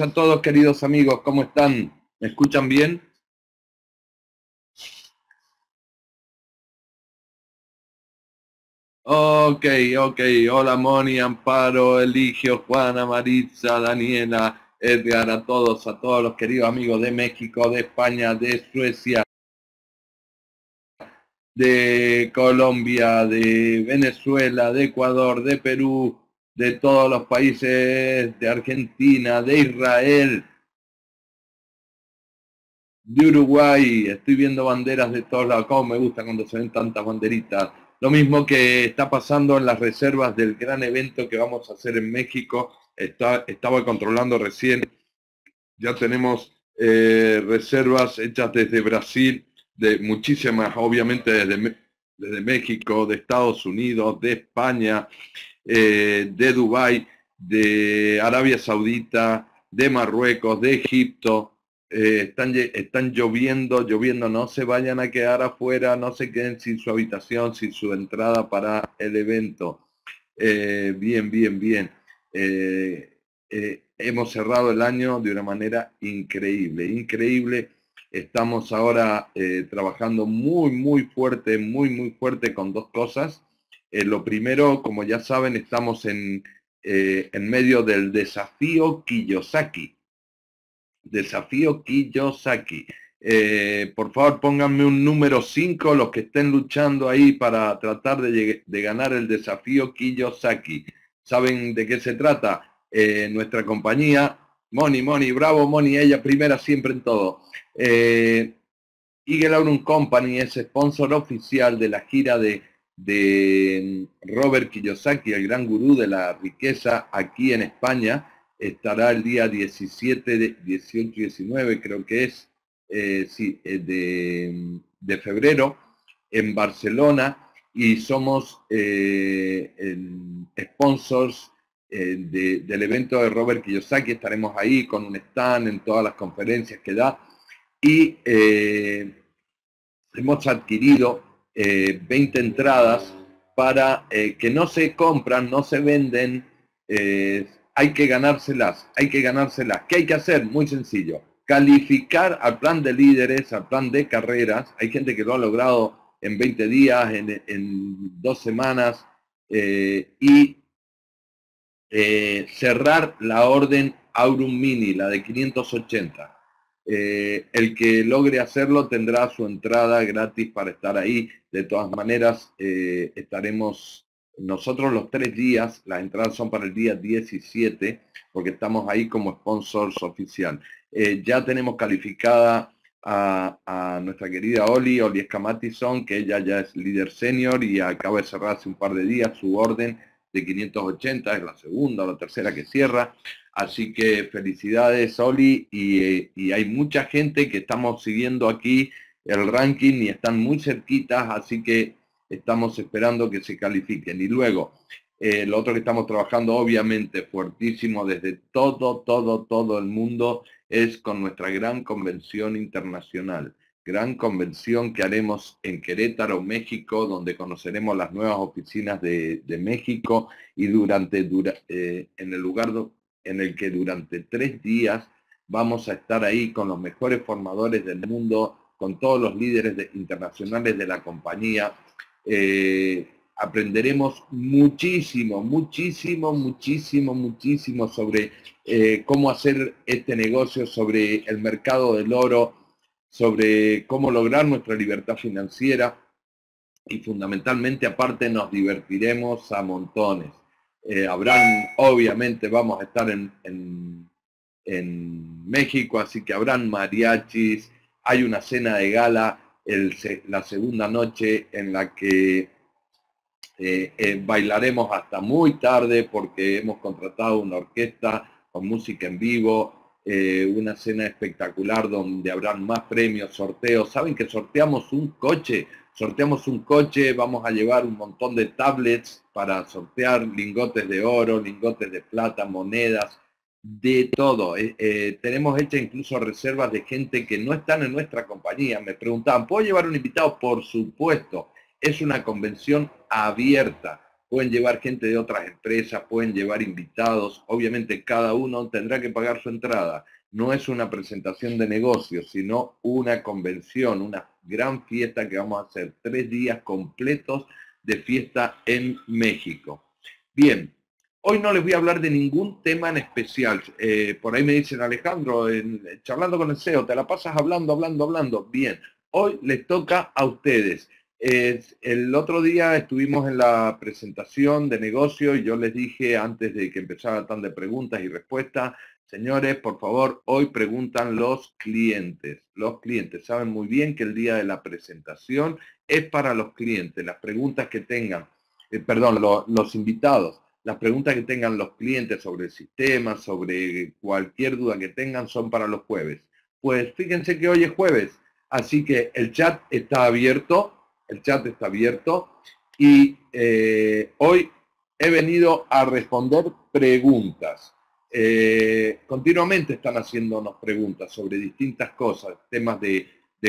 a todos queridos amigos, ¿cómo están? ¿Me escuchan bien? Ok, ok. Hola Moni, Amparo, Eligio, Juana, Maritza, Daniela, Edgar, a todos, a todos los queridos amigos de México, de España, de Suecia, de Colombia, de Venezuela, de Ecuador, de Perú, de todos los países, de Argentina, de Israel, de Uruguay, estoy viendo banderas de todos lados, como me gusta cuando se ven tantas banderitas. Lo mismo que está pasando en las reservas del gran evento que vamos a hacer en México, estaba controlando recién, ya tenemos eh, reservas hechas desde Brasil, de muchísimas, obviamente desde México, de Estados Unidos, de España, eh, de Dubai, de Arabia Saudita, de Marruecos, de Egipto. Eh, están, están lloviendo, lloviendo, no se vayan a quedar afuera, no se queden sin su habitación, sin su entrada para el evento. Eh, bien, bien, bien. hemos cerrado el año de una manera increíble, increíble. Estamos ahora trabajando muy, muy fuerte, muy, muy fuerte con dos cosas. Eh, lo primero, como ya saben, estamos en, eh, en medio del desafío Kiyosaki. Desafío Kiyosaki. Eh, por favor, pónganme un número 5 los que estén luchando ahí para tratar de, ganar el desafío Kiyosaki. ¿Saben de qué se trata? nuestra compañía, Moni, Moni, bravo Moni, ella primera siempre en todo. Eagle Company es sponsor oficial de la gira de de mm, Robert Kiyosaki, el gran gurú de la riqueza aquí en España, estará el día 17, de, 18 y 19, creo que es, eh, eh, mm, de, febrero, en Barcelona, y somos eh, sponsors del evento de Robert Kiyosaki, estaremos ahí con un stand en todas las conferencias que da, y hemos adquirido 20 eh, entradas para eh, que no se compran, no se venden, eh, hay que ganárselas, hay que ganárselas. ¿Qué hay que hacer? Muy sencillo. Calificar al plan de líderes, al plan de carreras. Hay gente que lo ha logrado en 20 días, en, en dos semanas, y cerrar la orden Aurum Mini, la de 580 eh, el que logre hacerlo tendrá su entrada gratis para estar ahí. De todas maneras, eh, estaremos nosotros los tres días, las entradas son para el día 17, porque estamos ahí como sponsors oficial. Eh, ya tenemos calificada a, nuestra querida Oli, Oli Matison, que ella ya es líder senior y acaba de cerrar hace un par de días su orden de 580, es la segunda o la tercera que cierra. Así que felicidades, Oli, y, hay mucha gente que estamos siguiendo aquí el ranking y están muy cerquitas, así que estamos esperando que se califiquen. Y luego, eh, lo otro que estamos trabajando, obviamente, fuertísimo desde todo, todo, todo el mundo, es con nuestra gran convención internacional gran convención que haremos en Querétaro, México, donde conoceremos las nuevas oficinas de, México y durante, eh, en el lugar en el que durante tres días vamos a estar ahí con los mejores formadores del mundo, con todos los líderes internacionales de la compañía. Eh, aprenderemos muchísimo, muchísimo, muchísimo, muchísimo sobre eh, cómo hacer este negocio, sobre el mercado del oro, sobre cómo lograr nuestra libertad financiera y fundamentalmente aparte nos divertiremos a montones. habrán, eh, obviamente vamos a estar en, México, así que habrán mariachis, hay una cena de gala la segunda noche en la que eh, eh, bailaremos hasta muy tarde porque hemos contratado una orquesta con música en vivo, eh, una cena espectacular donde habrán más premios, sorteos. Saben que sorteamos un coche, sorteamos un coche, vamos a llevar un montón de tablets para sortear lingotes de oro, lingotes de plata, monedas, de todo. Eh, eh, tenemos hecha incluso reservas de gente que no están en nuestra compañía. Me preguntaban, ¿puedo llevar un invitado? Por supuesto, es una convención abierta pueden llevar gente de otras empresas, pueden llevar invitados, obviamente cada uno tendrá que pagar su entrada. No es una presentación de negocios, sino una convención, una gran fiesta que vamos a hacer, tres días completos de fiesta en México. Bien, hoy no les voy a hablar de ningún tema en especial. Eh, por ahí me dicen, Alejandro, charlando con el CEO, te la pasas hablando, hablando, hablando. Bien, hoy les toca a ustedes eh, el otro día estuvimos en la presentación de negocio y yo les dije antes de que empezara tan de preguntas y respuestas, señores, por favor, hoy preguntan los clientes. Los clientes saben muy bien que el día de la presentación es para los clientes. Las preguntas que tengan, eh, perdón, los invitados, las preguntas que tengan los clientes sobre el sistema, sobre cualquier duda que tengan son para los jueves. Pues fíjense que hoy es jueves, así que el chat está abierto el chat está abierto y eh, hoy he venido a responder preguntas. Eh, continuamente están haciéndonos preguntas sobre distintas cosas, temas de,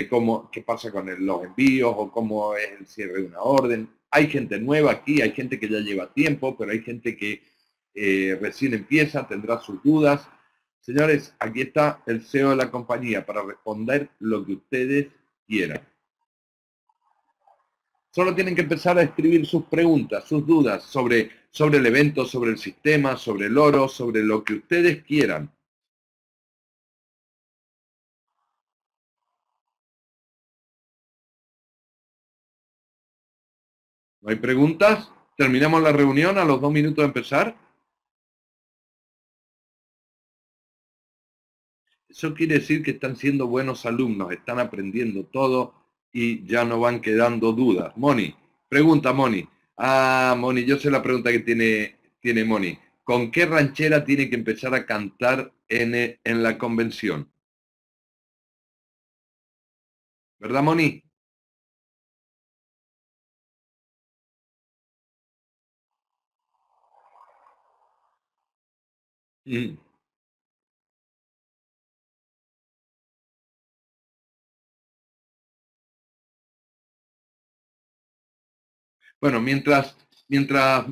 cómo, qué pasa con los envíos o cómo es el cierre de una orden. Hay gente nueva aquí, hay gente que ya lleva tiempo, pero hay gente que eh, recién empieza, tendrá sus dudas. Señores, aquí está el CEO de la compañía para responder lo que ustedes quieran. Solo tienen que empezar a escribir sus preguntas, sus dudas sobre, sobre el evento, sobre el sistema, sobre el oro, sobre lo que ustedes quieran. ¿No hay preguntas? ¿Terminamos la reunión a los dos minutos de empezar? Eso quiere decir que están siendo buenos alumnos, están aprendiendo todo y ya no van quedando dudas. Moni, pregunta Moni. Ah, Moni, yo sé la pregunta que tiene, tiene Moni. ¿Con qué ranchera tiene que empezar a cantar en, eh, en la convención? ¿Verdad, Moni? Mm. Bueno, mientras, mientras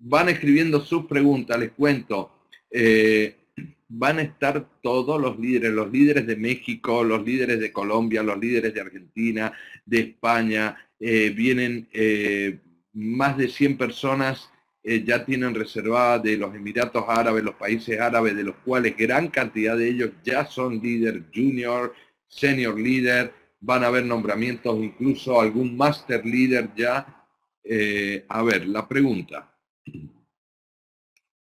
van escribiendo sus preguntas, les cuento, eh, van a estar todos los líderes, los líderes de México, los líderes de Colombia, los líderes de Argentina, de España, eh, vienen eh, más de 100 personas, ya tienen reservada de los Emiratos Árabes, los países árabes, de los cuales gran cantidad de ellos ya son líder junior, senior líder, van a haber nombramientos, incluso algún master leader ya. Eh, a ver, la pregunta.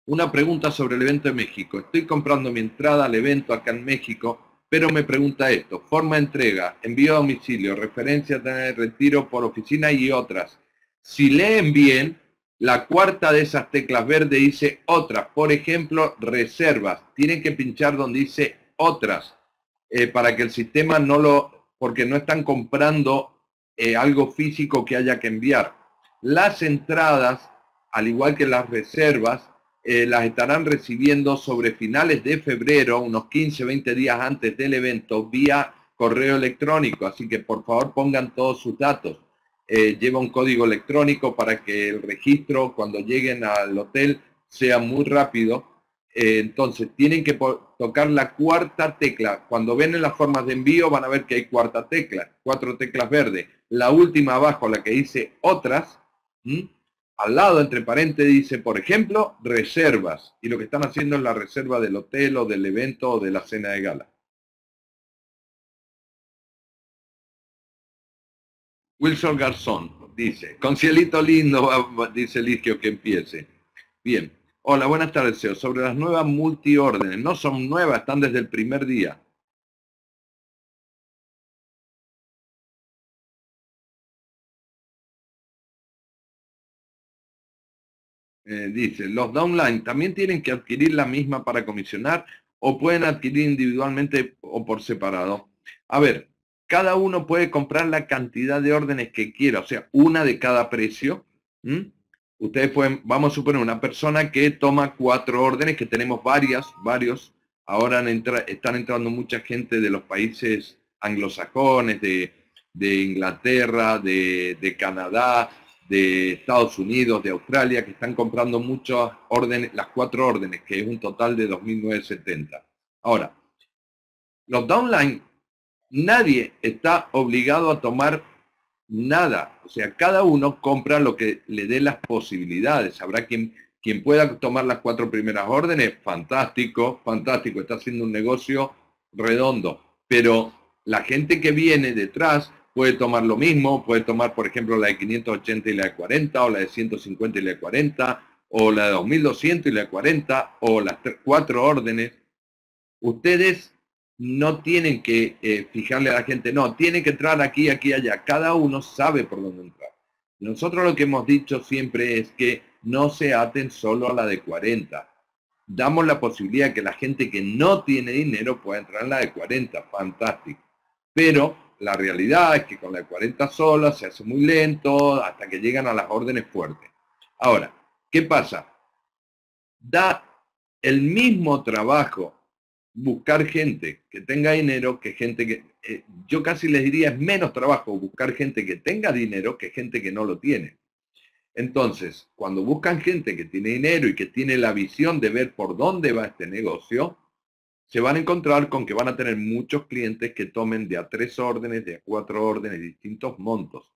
Una pregunta sobre el evento en México. Estoy comprando mi entrada al evento acá en México, pero me pregunta esto. Forma de entrega, envío a domicilio, referencia de retiro por oficina y otras. Si leen bien, la cuarta de esas teclas verdes dice otras. Por ejemplo, reservas. Tienen que pinchar donde dice otras eh, para que el sistema no lo porque no están comprando eh, algo físico que haya que enviar. Las entradas, al igual que las reservas, eh, las estarán recibiendo sobre finales de febrero, unos 15, 20 días antes del evento, vía correo electrónico. Así que por favor pongan todos sus datos. Eh, lleva un código electrónico para que el registro cuando lleguen al hotel sea muy rápido eh, entonces, tienen que tocar la cuarta tecla. Cuando ven en las formas de envío van a ver que hay cuarta tecla, cuatro teclas verdes. La última abajo, la que dice otras, al lado, entre paréntesis, dice, por ejemplo, reservas. Y lo que están haciendo es la reserva del hotel o del evento o de la cena de gala. Wilson Garzón dice, con cielito lindo, dice Ligio que empiece. Bien, Hola, buenas tardes, Sobre las nuevas multiórdenes, no son nuevas, están desde el primer día. Eh, dice, los downline también tienen que adquirir la misma para comisionar o pueden adquirir individualmente o por separado. A ver, cada uno puede comprar la cantidad de órdenes que quiera, o sea, una de cada precio. Ustedes pueden, vamos a suponer una persona que toma cuatro órdenes, que tenemos varias, varios. Ahora están entrando mucha gente de los países anglosajones, de, Inglaterra, de, Canadá, de Estados Unidos, de Australia, que están comprando muchas órdenes, las cuatro órdenes, que es un total de 2.970. Ahora, los downline, nadie está obligado a tomar nada. O sea, cada uno compra lo que le dé las posibilidades. Habrá quien, quien pueda tomar las cuatro primeras órdenes, fantástico, fantástico, está haciendo un negocio redondo. Pero la gente que viene detrás puede tomar lo mismo, puede tomar, por ejemplo, la de 580 y la de 40, o la de 150 y la de 40, o la de 2200 y la de 40, o las cuatro órdenes. Ustedes no tienen que eh, fijarle a la gente, no, tiene que entrar aquí, aquí, allá. Cada uno sabe por dónde entrar. Nosotros lo que hemos dicho siempre es que no se aten solo a la de 40. Damos la posibilidad que la gente que no tiene dinero pueda entrar en la de 40. Fantástico. Pero la realidad es que con la de 40 sola se hace muy lento hasta que llegan a las órdenes fuertes. Ahora, ¿qué pasa? Da el mismo trabajo buscar gente que tenga dinero que gente que... Eh, yo casi les diría es menos trabajo buscar gente que tenga dinero que gente que no lo tiene. Entonces, cuando buscan gente que tiene dinero y que tiene la visión de ver por dónde va este negocio, se van a encontrar con que van a tener muchos clientes que tomen de a tres órdenes, de a cuatro órdenes, distintos montos.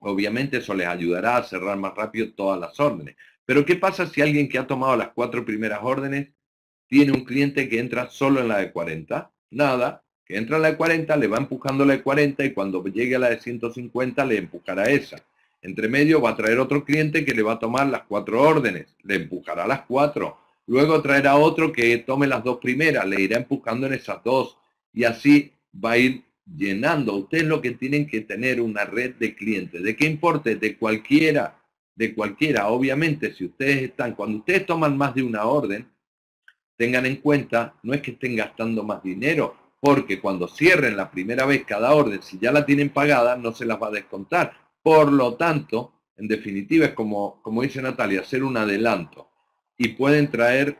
Obviamente eso les ayudará a cerrar más rápido todas las órdenes. Pero ¿qué pasa si alguien que ha tomado las cuatro primeras órdenes tiene un cliente que entra solo en la de 40, nada, que entra en la de 40, le va empujando la de 40 y cuando llegue a la de 150 le empujará esa. Entre medio va a traer otro cliente que le va a tomar las cuatro órdenes, le empujará las cuatro. Luego traerá otro que tome las dos primeras, le irá empujando en esas dos y así va a ir llenando. Ustedes lo que tienen que tener una red de clientes. ¿De qué importe? De cualquiera, de cualquiera. Obviamente, si ustedes están, cuando ustedes toman más de una orden, Tengan en cuenta, no es que estén gastando más dinero, porque cuando cierren la primera vez cada orden, si ya la tienen pagada, no se las va a descontar. Por lo tanto, en definitiva, es como, como dice Natalia, hacer un adelanto. Y pueden traer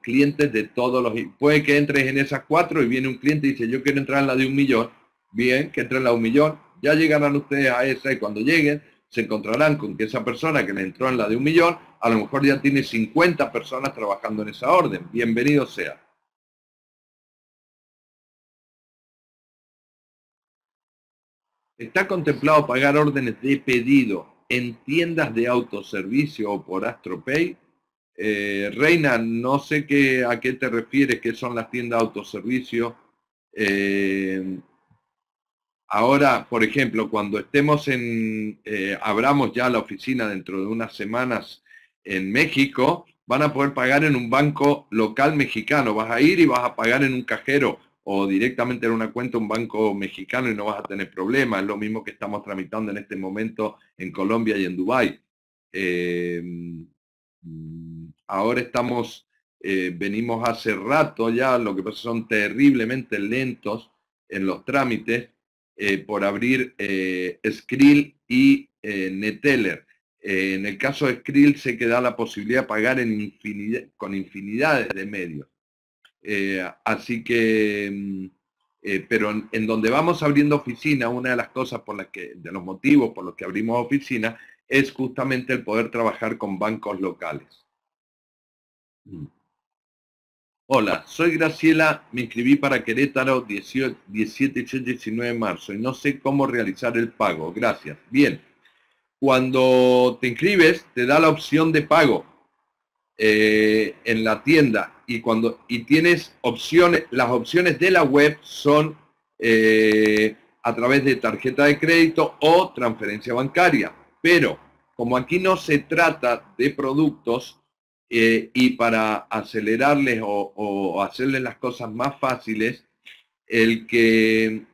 clientes de todos los... Puede que entres en esas cuatro y viene un cliente y dice, yo quiero entrar en la de un millón. Bien, que entre en la de un millón. Ya llegarán ustedes a esa y cuando lleguen se encontrarán con que esa persona que le entró en la de un millón a lo mejor ya tiene 50 personas trabajando en esa orden. Bienvenido sea. Está contemplado pagar órdenes de pedido en tiendas de autoservicio o por AstroPay. Eh, Reina, no sé qué, a qué te refieres, qué son las tiendas de autoservicio. Eh, ahora, por ejemplo, cuando estemos en, eh, abramos ya la oficina dentro de unas semanas en México, van a poder pagar en un banco local mexicano. Vas a ir y vas a pagar en un cajero o directamente en una cuenta un banco mexicano y no vas a tener problemas. Es lo mismo que estamos tramitando en este momento en Colombia y en Dubai. Em, ahora estamos, eh, venimos hace rato ya, lo que pasa son terriblemente lentos en los trámites eh, por abrir eh, Skrill y Neteller. Eh, en el caso de Skrill sé que da la posibilidad de pagar en infinidad, con infinidades de medios. Eh, así que, mm, eh, pero en, donde vamos abriendo oficina, una de las cosas por las que, de los motivos por los que abrimos oficina, es justamente el poder trabajar con bancos locales. Mm. Hola, soy Graciela, me inscribí para Querétaro 18, 17, 18, 19 de marzo y no sé cómo realizar el pago. Gracias. Bien cuando te inscribes te da la opción de pago eh, en la tienda y cuando y tienes opciones las opciones de la web son eh, a través de tarjeta de crédito o transferencia bancaria pero como aquí no se trata de productos eh, y para acelerarles o, o, hacerles las cosas más fáciles el que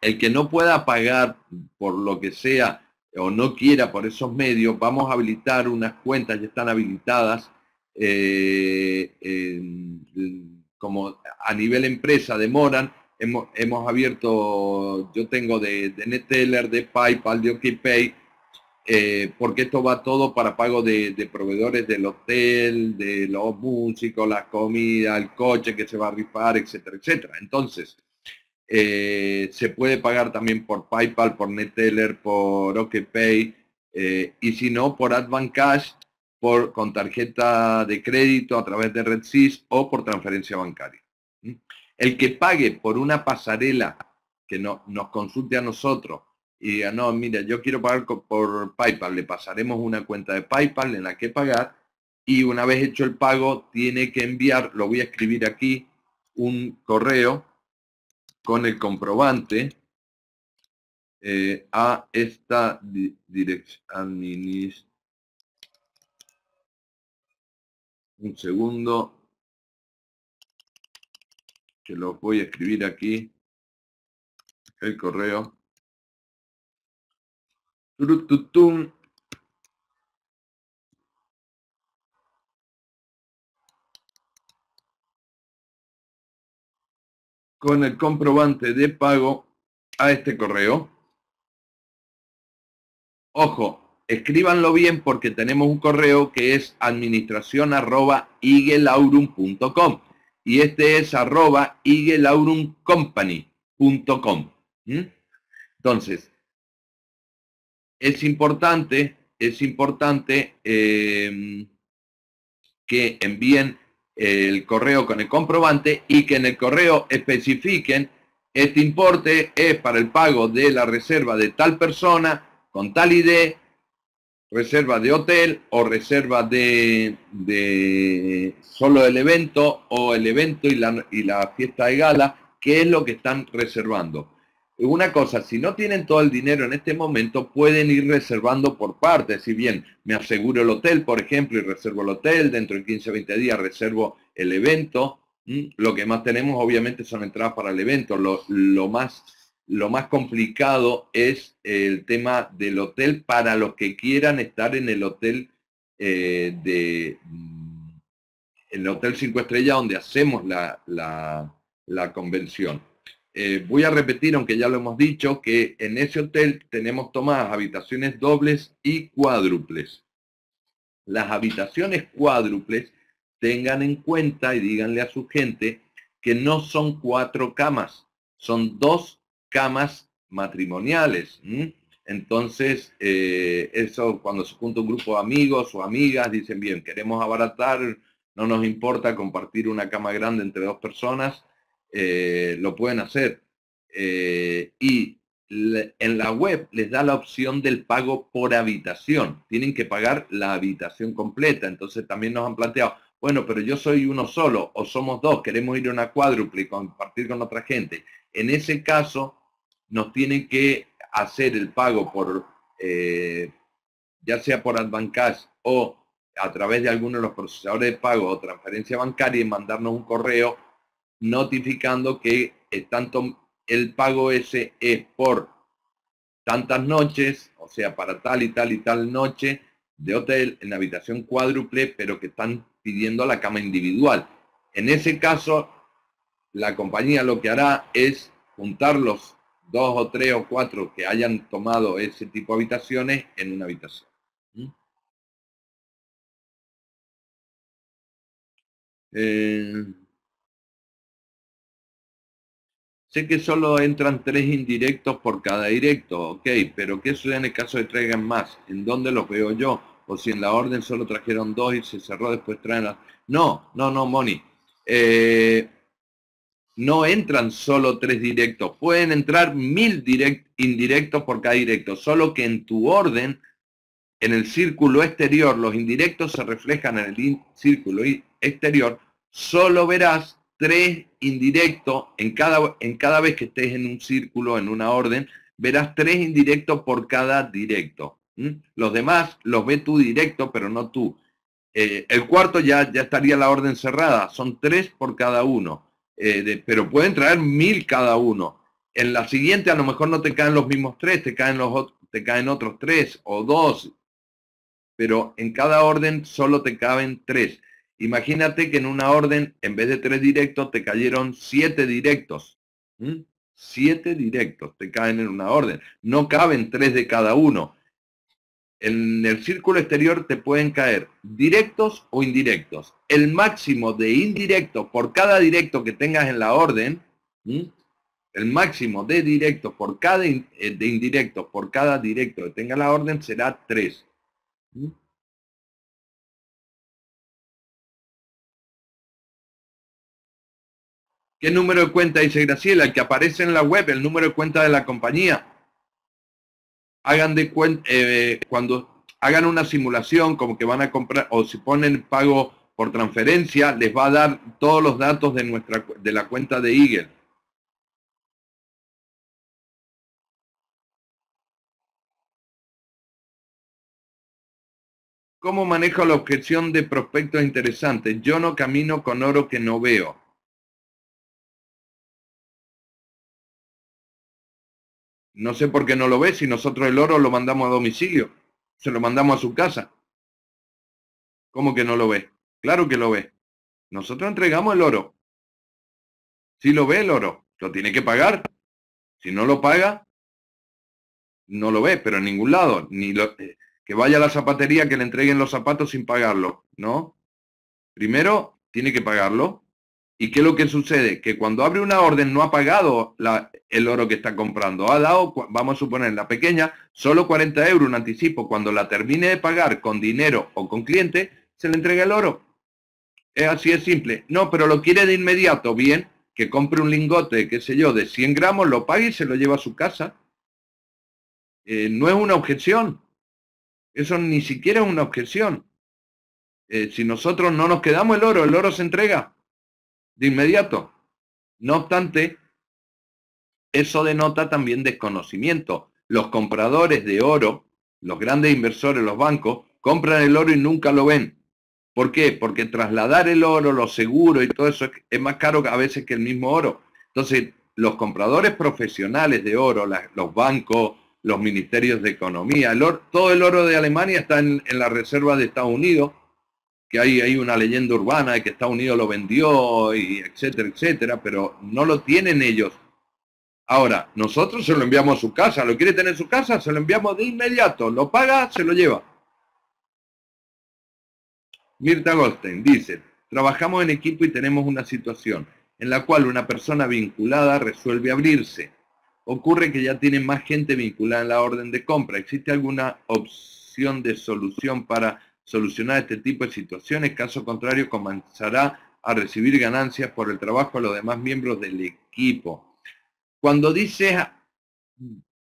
el que no pueda pagar por lo que sea o no quiera por esos medios, vamos a habilitar unas cuentas, ya están habilitadas, eh, como a nivel empresa demoran, hemos, hemos abierto, yo tengo de, de Neteller, de PayPal, de OkPay, eh, porque esto va todo para pago de, de, proveedores del hotel, de los músicos, la comida, el coche que se va a rifar, etcétera, etcétera. Entonces, eh, se puede pagar también por PayPal, por Neteller, por OkPay eh, y si no, por Advan Cash, por, con tarjeta de crédito a través de RedSys o por transferencia bancaria. El que pague por una pasarela que no, nos consulte a nosotros y diga, no, mira, yo quiero pagar por PayPal, le pasaremos una cuenta de PayPal en la que pagar y una vez hecho el pago tiene que enviar, lo voy a escribir aquí, un correo con el comprobante eh, a esta dirección administrativa. un segundo que lo voy a escribir aquí el correo con el comprobante de pago a este correo. Ojo, escríbanlo bien porque tenemos un correo que es administración arroba y este es arroba Entonces, es importante, es importante eh, que envíen el correo con el comprobante y que en el correo especifiquen este importe es para el pago de la reserva de tal persona con tal ID, reserva de hotel o reserva de, solo el evento o el evento y la fiesta de gala, que es lo que están reservando una cosa, si no tienen todo el dinero en este momento, pueden ir reservando por partes. Si bien me aseguro el hotel, por ejemplo, y reservo el hotel, dentro de 15 20 días reservo el evento. Lo que más tenemos obviamente son entradas para el evento. Lo, más, lo más complicado es el tema del hotel para los que quieran estar en el hotel eh, de mm, el hotel 5 estrellas donde hacemos la convención. Eh, voy a repetir, aunque ya lo hemos dicho, que en ese hotel tenemos tomadas habitaciones dobles y cuádruples. Las habitaciones cuádruples tengan en cuenta y díganle a su gente que no son cuatro camas, son dos camas matrimoniales. Entonces, eh, eso cuando se junta un grupo de amigos o amigas, dicen, bien, queremos abaratar, no nos importa compartir una cama grande entre dos personas, eh, lo pueden hacer. Eh, y en la web les da la opción del pago por habitación. Tienen que pagar la habitación completa. Entonces también nos han planteado, bueno, pero yo soy uno solo o somos dos, queremos ir a una cuádruple y compartir con otra gente. En ese caso, nos tienen que hacer el pago por, eh, ya sea por Advancash o a través de alguno de los procesadores de pago o transferencia bancaria y mandarnos un correo notificando que eh, tanto el pago ese es por tantas noches, o sea, para tal y tal y tal noche de hotel en habitación cuádruple, pero que están pidiendo la cama individual. En ese caso, la compañía lo que hará es juntar los dos o tres o cuatro que hayan tomado ese tipo de habitaciones en una habitación. ¿Mm? Eh, Sé que solo entran tres indirectos por cada directo, ok, pero ¿qué sucede en el caso de traigan más? ¿En dónde los veo yo? O si en la orden solo trajeron dos y se cerró, después traen las... No, no, no, Moni. Eh, no entran solo tres directos, pueden entrar mil direct, indirectos por cada directo, solo que en tu orden, en el círculo exterior, los indirectos se reflejan en el círculo exterior, solo verás tres indirectos en cada, en cada vez que estés en un círculo, en una orden, verás tres indirectos por cada directo. Los demás los ve tú directo, pero no tú. Eh, el cuarto ya, ya estaría la orden cerrada, son tres por cada uno, eh, pero pueden traer mil cada uno. En la siguiente a lo mejor no te caen los mismos tres, te caen, los, te caen otros tres o dos, pero en cada orden solo te caben tres. Imagínate que en una orden, en vez de tres directos, te cayeron siete directos. Siete directos te caen en una orden. No caben tres de cada uno. En el círculo exterior te pueden caer directos o indirectos. El máximo de indirectos por cada directo que tengas en la orden, el máximo de directos por cada eh, de indirectos por cada directo que tenga la orden será tres. ¿Qué número de cuenta dice Graciela? El que aparece en la web, el número de cuenta de la compañía. Hagan de cuenta, eh, cuando hagan una simulación, como que van a comprar, o si ponen pago por transferencia, les va a dar todos los datos de, nuestra, de la cuenta de Eagle. ¿Cómo manejo la objeción de prospectos interesantes? Yo no camino con oro que no veo. No sé por qué no lo ve si nosotros el oro lo mandamos a domicilio, se lo mandamos a su casa. ¿Cómo que no lo ve? Claro que lo ve. Nosotros entregamos el oro. Si lo ve el oro, lo tiene que pagar. Si no lo paga, no lo ve, pero en ningún lado. Ni eh, que vaya a la zapatería que le entreguen los zapatos sin pagarlo, ¿no? Primero, tiene que pagarlo. ¿Y qué es lo que sucede? Que cuando abre una orden no ha pagado la, el oro que está comprando. Ha dado, vamos a suponer, la pequeña, solo 40 euros un anticipo. Cuando la termine de pagar con dinero o con cliente, se le entrega el oro. Es así es simple. No, pero lo quiere de inmediato. Bien, que compre un lingote, qué sé yo, de 100 gramos, lo pague y se lo lleva a su casa. Eh, no es una objeción. Eso ni siquiera es una objeción. Eh, si nosotros no nos quedamos el oro, el oro se entrega de inmediato. No obstante, eso denota también desconocimiento. Los compradores de oro, los grandes inversores, los bancos, compran el oro y nunca lo ven. ¿Por qué? Porque trasladar el oro, los seguros y todo eso es más caro a veces que el mismo oro. Entonces, los compradores profesionales de oro, los bancos, los ministerios de economía, todo el oro de Alemania está en, en la reserva de Estados Unidos, que hay, hay una leyenda urbana de que Estados Unidos lo vendió, y etcétera, etcétera, pero no lo tienen ellos. Ahora, nosotros se lo enviamos a su casa, lo quiere tener su casa, se lo enviamos de inmediato, lo paga, se lo lleva. Mirta Goldstein dice, trabajamos en equipo y tenemos una situación en la cual una persona vinculada resuelve abrirse. Ocurre que ya tiene más gente vinculada en la orden de compra. ¿Existe alguna opción de solución para solucionar este tipo de situaciones, caso contrario comenzará a recibir ganancias por el trabajo de los demás miembros del equipo. Cuando dices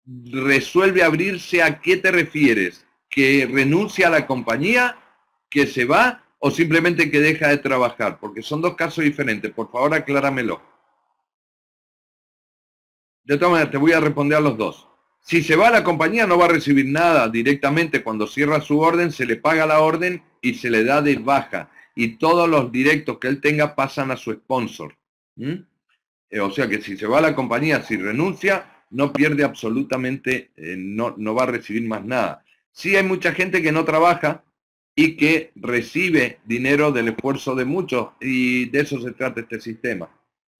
resuelve abrirse, ¿a qué te refieres? ¿Que renuncia a la compañía? ¿Que se va? ¿O simplemente que deja de trabajar? Porque son dos casos diferentes. Por favor, acláramelo. De todas maneras, te voy a responder a los dos. Si se va a la compañía no va a recibir nada, directamente cuando cierra su orden se le paga la orden y se le da de baja y todos los directos que él tenga pasan a su sponsor. ¿Mm? Eh, o sea que si se va a la compañía, si renuncia, no pierde absolutamente, eh, no, no va a recibir más nada. Sí hay mucha gente que no trabaja y que recibe dinero del esfuerzo de muchos y de eso se trata este sistema,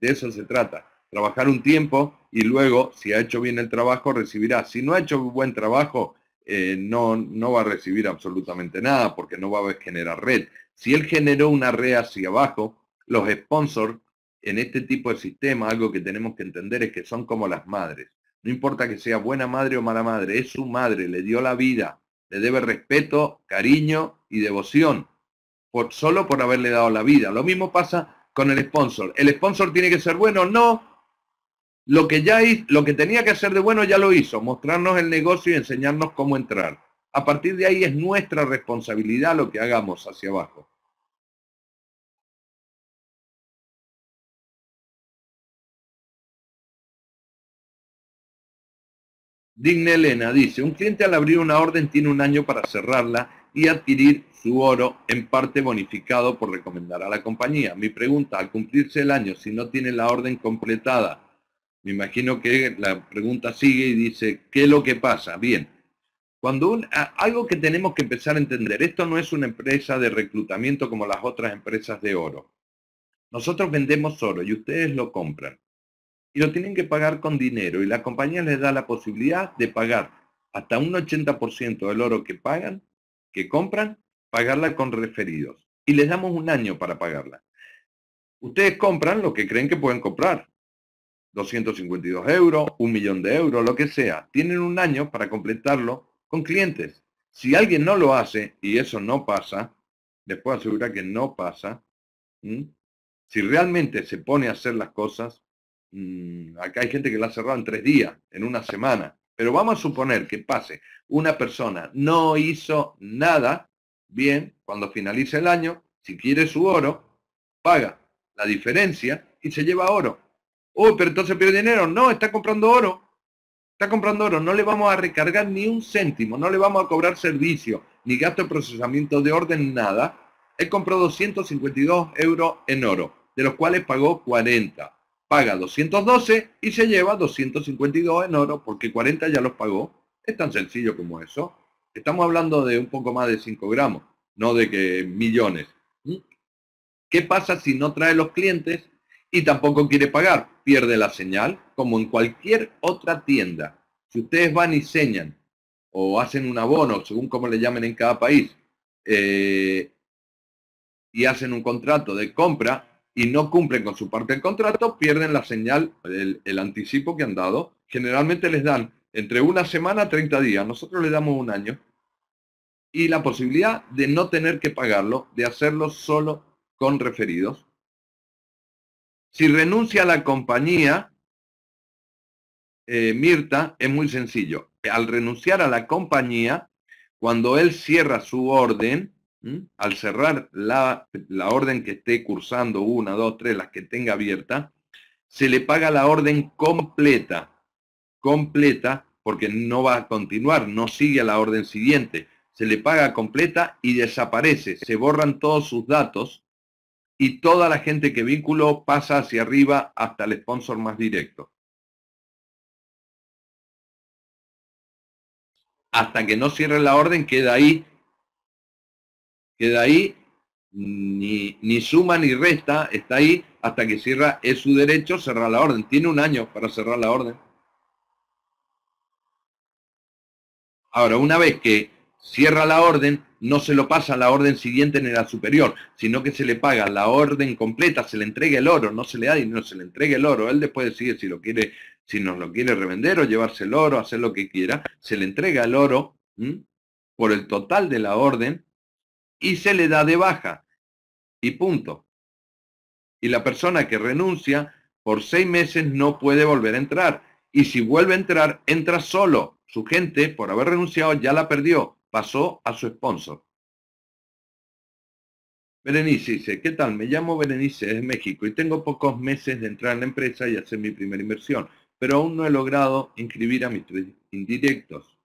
de eso se trata trabajar un tiempo y luego, si ha hecho bien el trabajo, recibirá. Si no ha hecho buen trabajo, eh, no, no va a recibir absolutamente nada porque no va a generar red. Si él generó una red hacia abajo, los sponsors en este tipo de sistema, algo que tenemos que entender es que son como las madres. No importa que sea buena madre o mala madre, es su madre, le dio la vida, le debe respeto, cariño y devoción, por, solo por haberle dado la vida. Lo mismo pasa con el sponsor. ¿El sponsor tiene que ser bueno? No, lo que, ya, lo que tenía que hacer de bueno ya lo hizo, mostrarnos el negocio y enseñarnos cómo entrar. A partir de ahí es nuestra responsabilidad lo que hagamos hacia abajo. Digne Elena dice, un cliente al abrir una orden tiene un año para cerrarla y adquirir su oro en parte bonificado por recomendar a la compañía. Mi pregunta, al cumplirse el año, si no tiene la orden completada, me imagino que la pregunta sigue y dice, ¿qué es lo que pasa? Bien, cuando algo que tenemos que empezar a entender, esto no es una empresa de reclutamiento como las otras empresas de oro. Nosotros vendemos oro y ustedes lo compran. Y lo tienen que pagar con dinero y la compañía les da la posibilidad de pagar hasta un 80% del oro que pagan, que compran, pagarla con referidos. Y les damos un año para pagarla. Ustedes compran lo que creen que pueden comprar. 252 euros, un millón de euros, lo que sea. Tienen un año para completarlo con clientes. Si alguien no lo hace, y eso no pasa, después puedo asegurar que no pasa, si realmente se pone a hacer las cosas, mm, acá hay gente que la ha cerrado en tres días, en una semana, pero vamos a suponer que pase, una persona no hizo nada bien cuando finalice el año, si quiere su oro, paga la diferencia y se lleva oro. Oh, pero entonces pidió dinero. No, está comprando oro. Está comprando oro. No le vamos a recargar ni un céntimo. No le vamos a cobrar servicio, ni gasto de procesamiento de orden, nada. Él compró 252 euros en oro, de los cuales pagó 40. Paga 212 y se lleva 252 en oro porque 40 ya los pagó. Es tan sencillo como eso. Estamos hablando de un poco más de 5 gramos, no de que millones. ¿Mm? ¿Qué pasa si no trae los clientes y tampoco quiere pagar, pierde la señal, como en cualquier otra tienda. Si ustedes van y señan o hacen un abono, según como le llamen en cada país, eh, y hacen un contrato de compra y no cumplen con su parte del contrato, pierden la señal, el, el anticipo que han dado. Generalmente les dan entre una semana a 30 días, nosotros le damos un año, y la posibilidad de no tener que pagarlo, de hacerlo solo con referidos si renuncia a la compañía, eh, Mirta, es muy sencillo. Al renunciar a la compañía, cuando él cierra su orden, al cerrar la, la orden que esté cursando, una, dos, tres, las que tenga abierta, se le paga la orden completa, completa, porque no va a continuar, no sigue a la orden siguiente. Se le paga completa y desaparece. Se borran todos sus datos y toda la gente que vinculó pasa hacia arriba hasta el sponsor más directo. Hasta que no cierre la orden queda ahí, queda ahí, ni, ni suma ni resta, está ahí hasta que cierra, es su derecho cerrar la orden. Tiene un año para cerrar la orden. Ahora, una vez que cierra la orden, no se lo pasa a la orden siguiente en la superior, sino que se le paga la orden completa, se le entrega el oro, no se le da dinero, se le entrega el oro. Él después decide si lo quiere, si nos lo quiere revender o llevarse el oro, hacer lo que quiera. Se le entrega el oro por el total de la orden y se le da de baja. Y punto. Y la persona que renuncia por seis meses no puede volver a entrar. Y si vuelve a entrar, entra solo. Su gente, por haber renunciado, ya la perdió pasó a su sponsor. Berenice dice, ¿qué tal? Me llamo Berenice de México y tengo pocos meses de entrar en la empresa y hacer mi primera inversión, pero aún no he logrado inscribir a mis indirectos.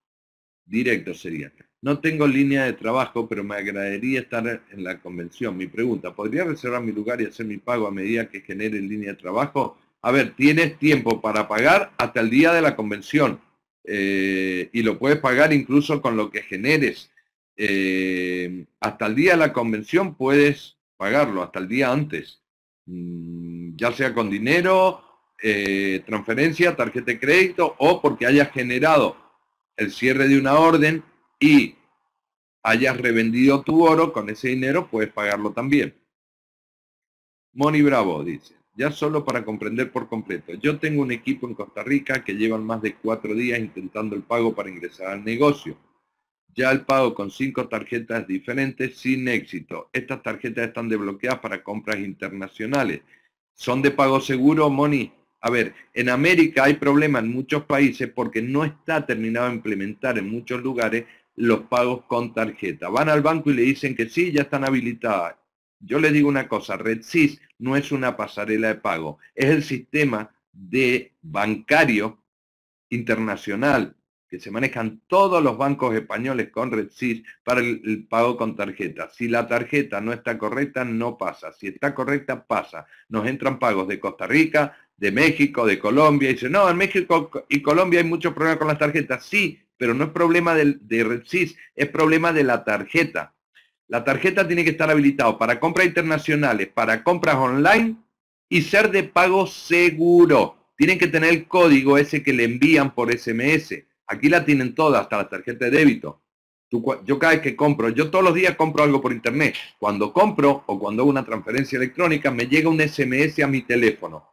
Directos sería. No tengo línea de trabajo, pero me agradaría estar en la convención. Mi pregunta, ¿podría reservar mi lugar y hacer mi pago a medida que genere línea de trabajo? A ver, tienes tiempo para pagar hasta el día de la convención. Eh, y lo puedes pagar incluso con lo que generes. Eh, hasta el día de la convención puedes pagarlo, hasta el día antes, mm, ya sea con dinero, eh, transferencia, tarjeta de crédito o porque hayas generado el cierre de una orden y hayas revendido tu oro con ese dinero, puedes pagarlo también. Moni Bravo dice ya solo para comprender por completo. Yo tengo un equipo en Costa Rica que llevan más de cuatro días intentando el pago para ingresar al negocio. Ya el pago con cinco tarjetas diferentes sin éxito. Estas tarjetas están desbloqueadas para compras internacionales. ¿Son de pago seguro, Moni? A ver, en América hay problemas en muchos países porque no está terminado de implementar en muchos lugares los pagos con tarjeta. Van al banco y le dicen que sí, ya están habilitadas yo les digo una cosa, RedSys no es una pasarela de pago, es el sistema de bancario internacional que se manejan todos los bancos españoles con RedSys para el, pago con tarjeta. Si la tarjeta no está correcta, no pasa. Si está correcta, pasa. Nos entran pagos de Costa Rica, de México, de Colombia. Y dicen, no, en México y Colombia hay muchos problemas con las tarjetas. Sí, pero no es problema de RedSys, es problema de la tarjeta. La tarjeta tiene que estar habilitada para compras internacionales, para compras online y ser de pago seguro. Tienen que tener el código ese que le envían por SMS. Aquí la tienen toda, hasta la tarjeta de débito. yo cada vez que compro, yo todos los días compro algo por internet. Cuando compro o cuando hago una transferencia electrónica, me llega un SMS a mi teléfono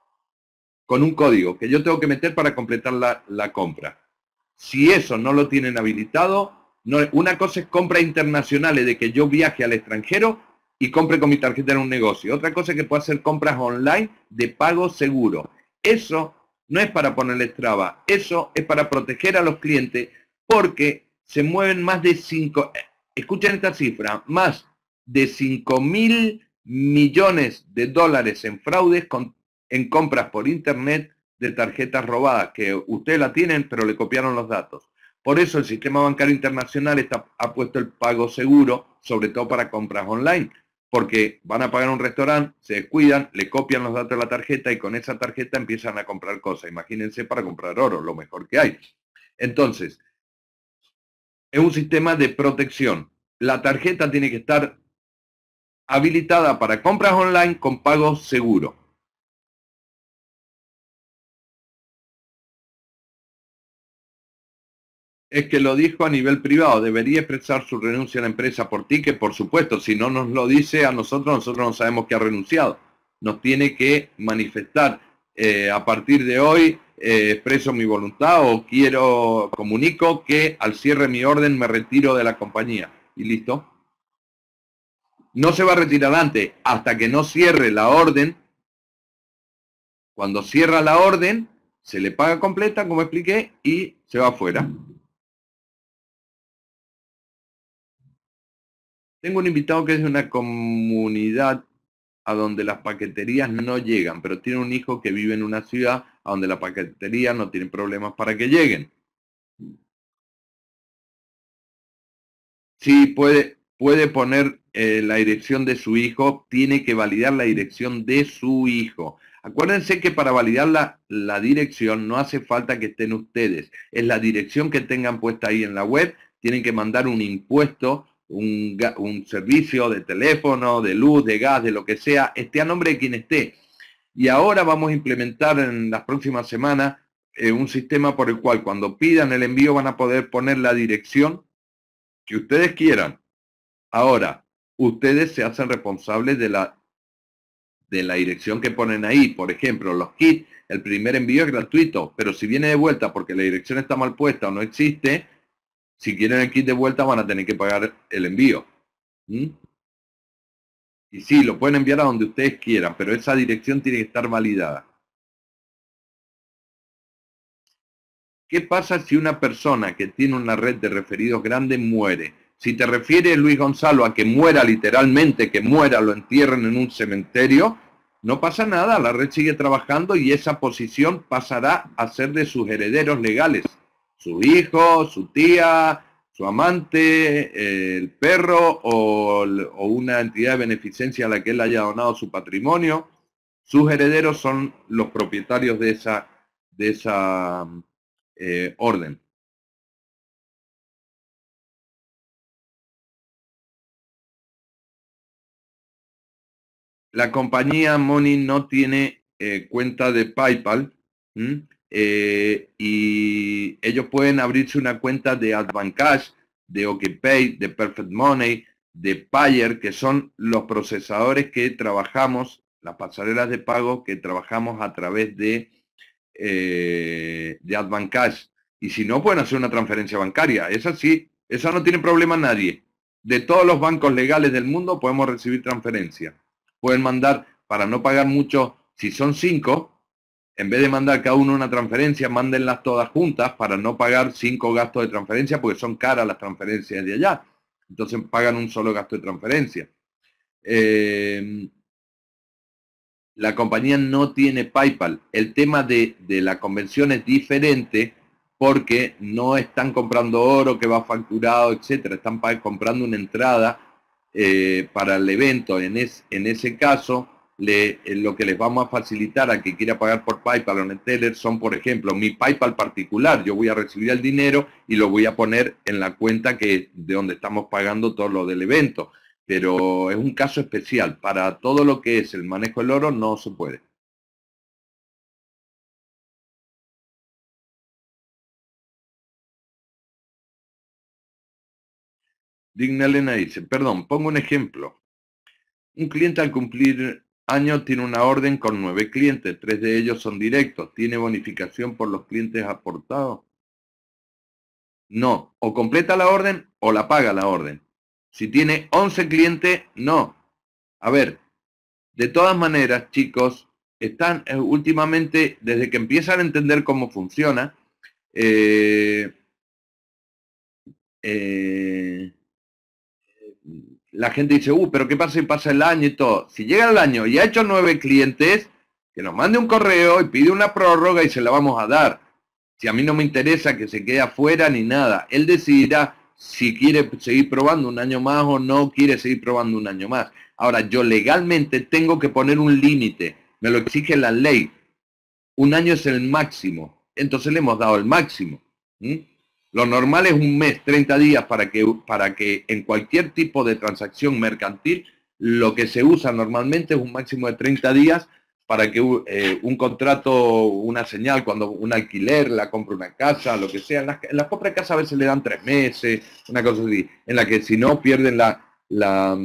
con un código que yo tengo que meter para completar la compra. Si eso no lo tienen habilitado, una cosa es compras internacionales, de que yo viaje al extranjero y compre con mi tarjeta en un negocio. Otra cosa es que pueda hacer compras online de pago seguro. Eso no es para ponerle traba, eso es para proteger a los clientes porque se mueven más de 5, escuchen esta cifra, más de 5 mil millones de dólares en fraudes en compras por internet de tarjetas robadas, que ustedes la tienen pero le copiaron los datos. Por eso el sistema bancario internacional está, ha puesto el pago seguro, sobre todo para compras online, porque van a pagar un restaurante, se descuidan, le copian los datos de la tarjeta y con esa tarjeta empiezan a comprar cosas. Imagínense para comprar oro, lo mejor que hay. Entonces, es un sistema de protección. La tarjeta tiene que estar habilitada para compras online con pago seguro. es que lo dijo a nivel privado, debería expresar su renuncia a la empresa por ti. Que por supuesto, si no nos lo dice a nosotros, nosotros no sabemos que ha renunciado, nos tiene que manifestar. Eh, a partir de hoy eh, expreso mi voluntad o quiero, comunico que al cierre mi orden me retiro de la compañía. Y listo. No se va a retirar antes, hasta que no cierre la orden. Cuando cierra la orden, se le paga completa, como expliqué, y se va afuera. Tengo un invitado que es de una comunidad a donde las paqueterías no llegan, pero tiene un hijo que vive en una ciudad a donde la paquetería no tiene problemas para que lleguen. Sí, puede, puede poner eh, la dirección de su hijo, tiene que validar la dirección de su hijo. Acuérdense que para validar la, la, dirección no hace falta que estén ustedes. Es la dirección que tengan puesta ahí en la web. Tienen que mandar un impuesto un, servicio de teléfono, de luz, de gas, de lo que sea, esté a nombre de quien esté. Y ahora vamos a implementar en las próximas semanas eh, un sistema por el cual cuando pidan el envío van a poder poner la dirección que ustedes quieran. Ahora, ustedes se hacen responsables de la, de la dirección que ponen ahí. Por ejemplo, los kits, el primer envío es gratuito, pero si viene de vuelta porque la dirección está mal puesta o no existe, si quieren el kit de vuelta van a tener que pagar el envío. ¿Mm? Y sí, lo pueden enviar a donde ustedes quieran, pero esa dirección tiene que estar validada. ¿Qué pasa si una persona que tiene una red de referidos grandes muere? Si te refieres, Luis Gonzalo, a que muera literalmente, que muera, lo entierren en un cementerio, no pasa nada, la red sigue trabajando y esa posición pasará a ser de sus herederos legales su hijo, su tía, su amante, el perro o, una entidad de beneficencia a la que él haya donado su patrimonio. Sus herederos son los propietarios de esa, de esa eh, orden. La compañía Money no tiene eh, cuenta de PayPal, eh, y ellos pueden abrirse una cuenta de Advancash, de OkPay, de Perfect Money, de Payer, que son los procesadores que trabajamos, las pasarelas de pago que trabajamos a través de, eh, de Advancash. Y si no, pueden hacer una transferencia bancaria. Esa sí, esa no tiene problema nadie. De todos los bancos legales del mundo podemos recibir transferencia. Pueden mandar, para no pagar mucho, si son cinco, en vez de mandar cada uno una transferencia, mándenlas todas juntas para no pagar cinco gastos de transferencia porque son caras las transferencias de allá. Entonces pagan un solo gasto de transferencia. Eh, la compañía no tiene PayPal. El tema de, la convención es diferente porque no están comprando oro que va facturado, etcétera. Están comprando una entrada eh, para el evento. En, en ese caso, eh, lo que les vamos a facilitar a quien quiera pagar por PayPal o Neteller son, por ejemplo, mi PayPal particular. Yo voy a recibir el dinero y lo voy a poner en la cuenta que de donde estamos pagando todo lo del evento. Pero es un caso especial. Para todo lo que es el manejo del oro no se puede. Digna Elena dice, perdón, pongo un ejemplo. Un cliente al cumplir año tiene una orden con nueve clientes, tres de ellos son directos. ¿Tiene bonificación por los clientes aportados? No. O completa la orden o la paga la orden. Si tiene 11 clientes, no. A ver, de todas maneras, chicos, están eh, últimamente, desde que empiezan a entender cómo funciona, eh, eh, la gente dice, uh, pero ¿qué pasa si pasa el año y todo? Si llega el año y ha hecho nueve clientes, que nos mande un correo y pide una prórroga y se la vamos a dar. Si a mí no me interesa que se quede afuera ni nada, él decidirá si quiere seguir probando un año más o no quiere seguir probando un año más. Ahora, yo legalmente tengo que poner un límite, me lo exige la ley. Un año es el máximo, entonces le hemos dado el máximo. Lo normal es un mes, 30 días, para que, para que en cualquier tipo de transacción mercantil lo que se usa normalmente es un máximo de 30 días para que eh, un contrato, una señal, cuando un alquiler, la compra una casa, lo que sea. En las, compras de casa a veces le dan tres meses, una cosa así, en la que si no pierden la, la,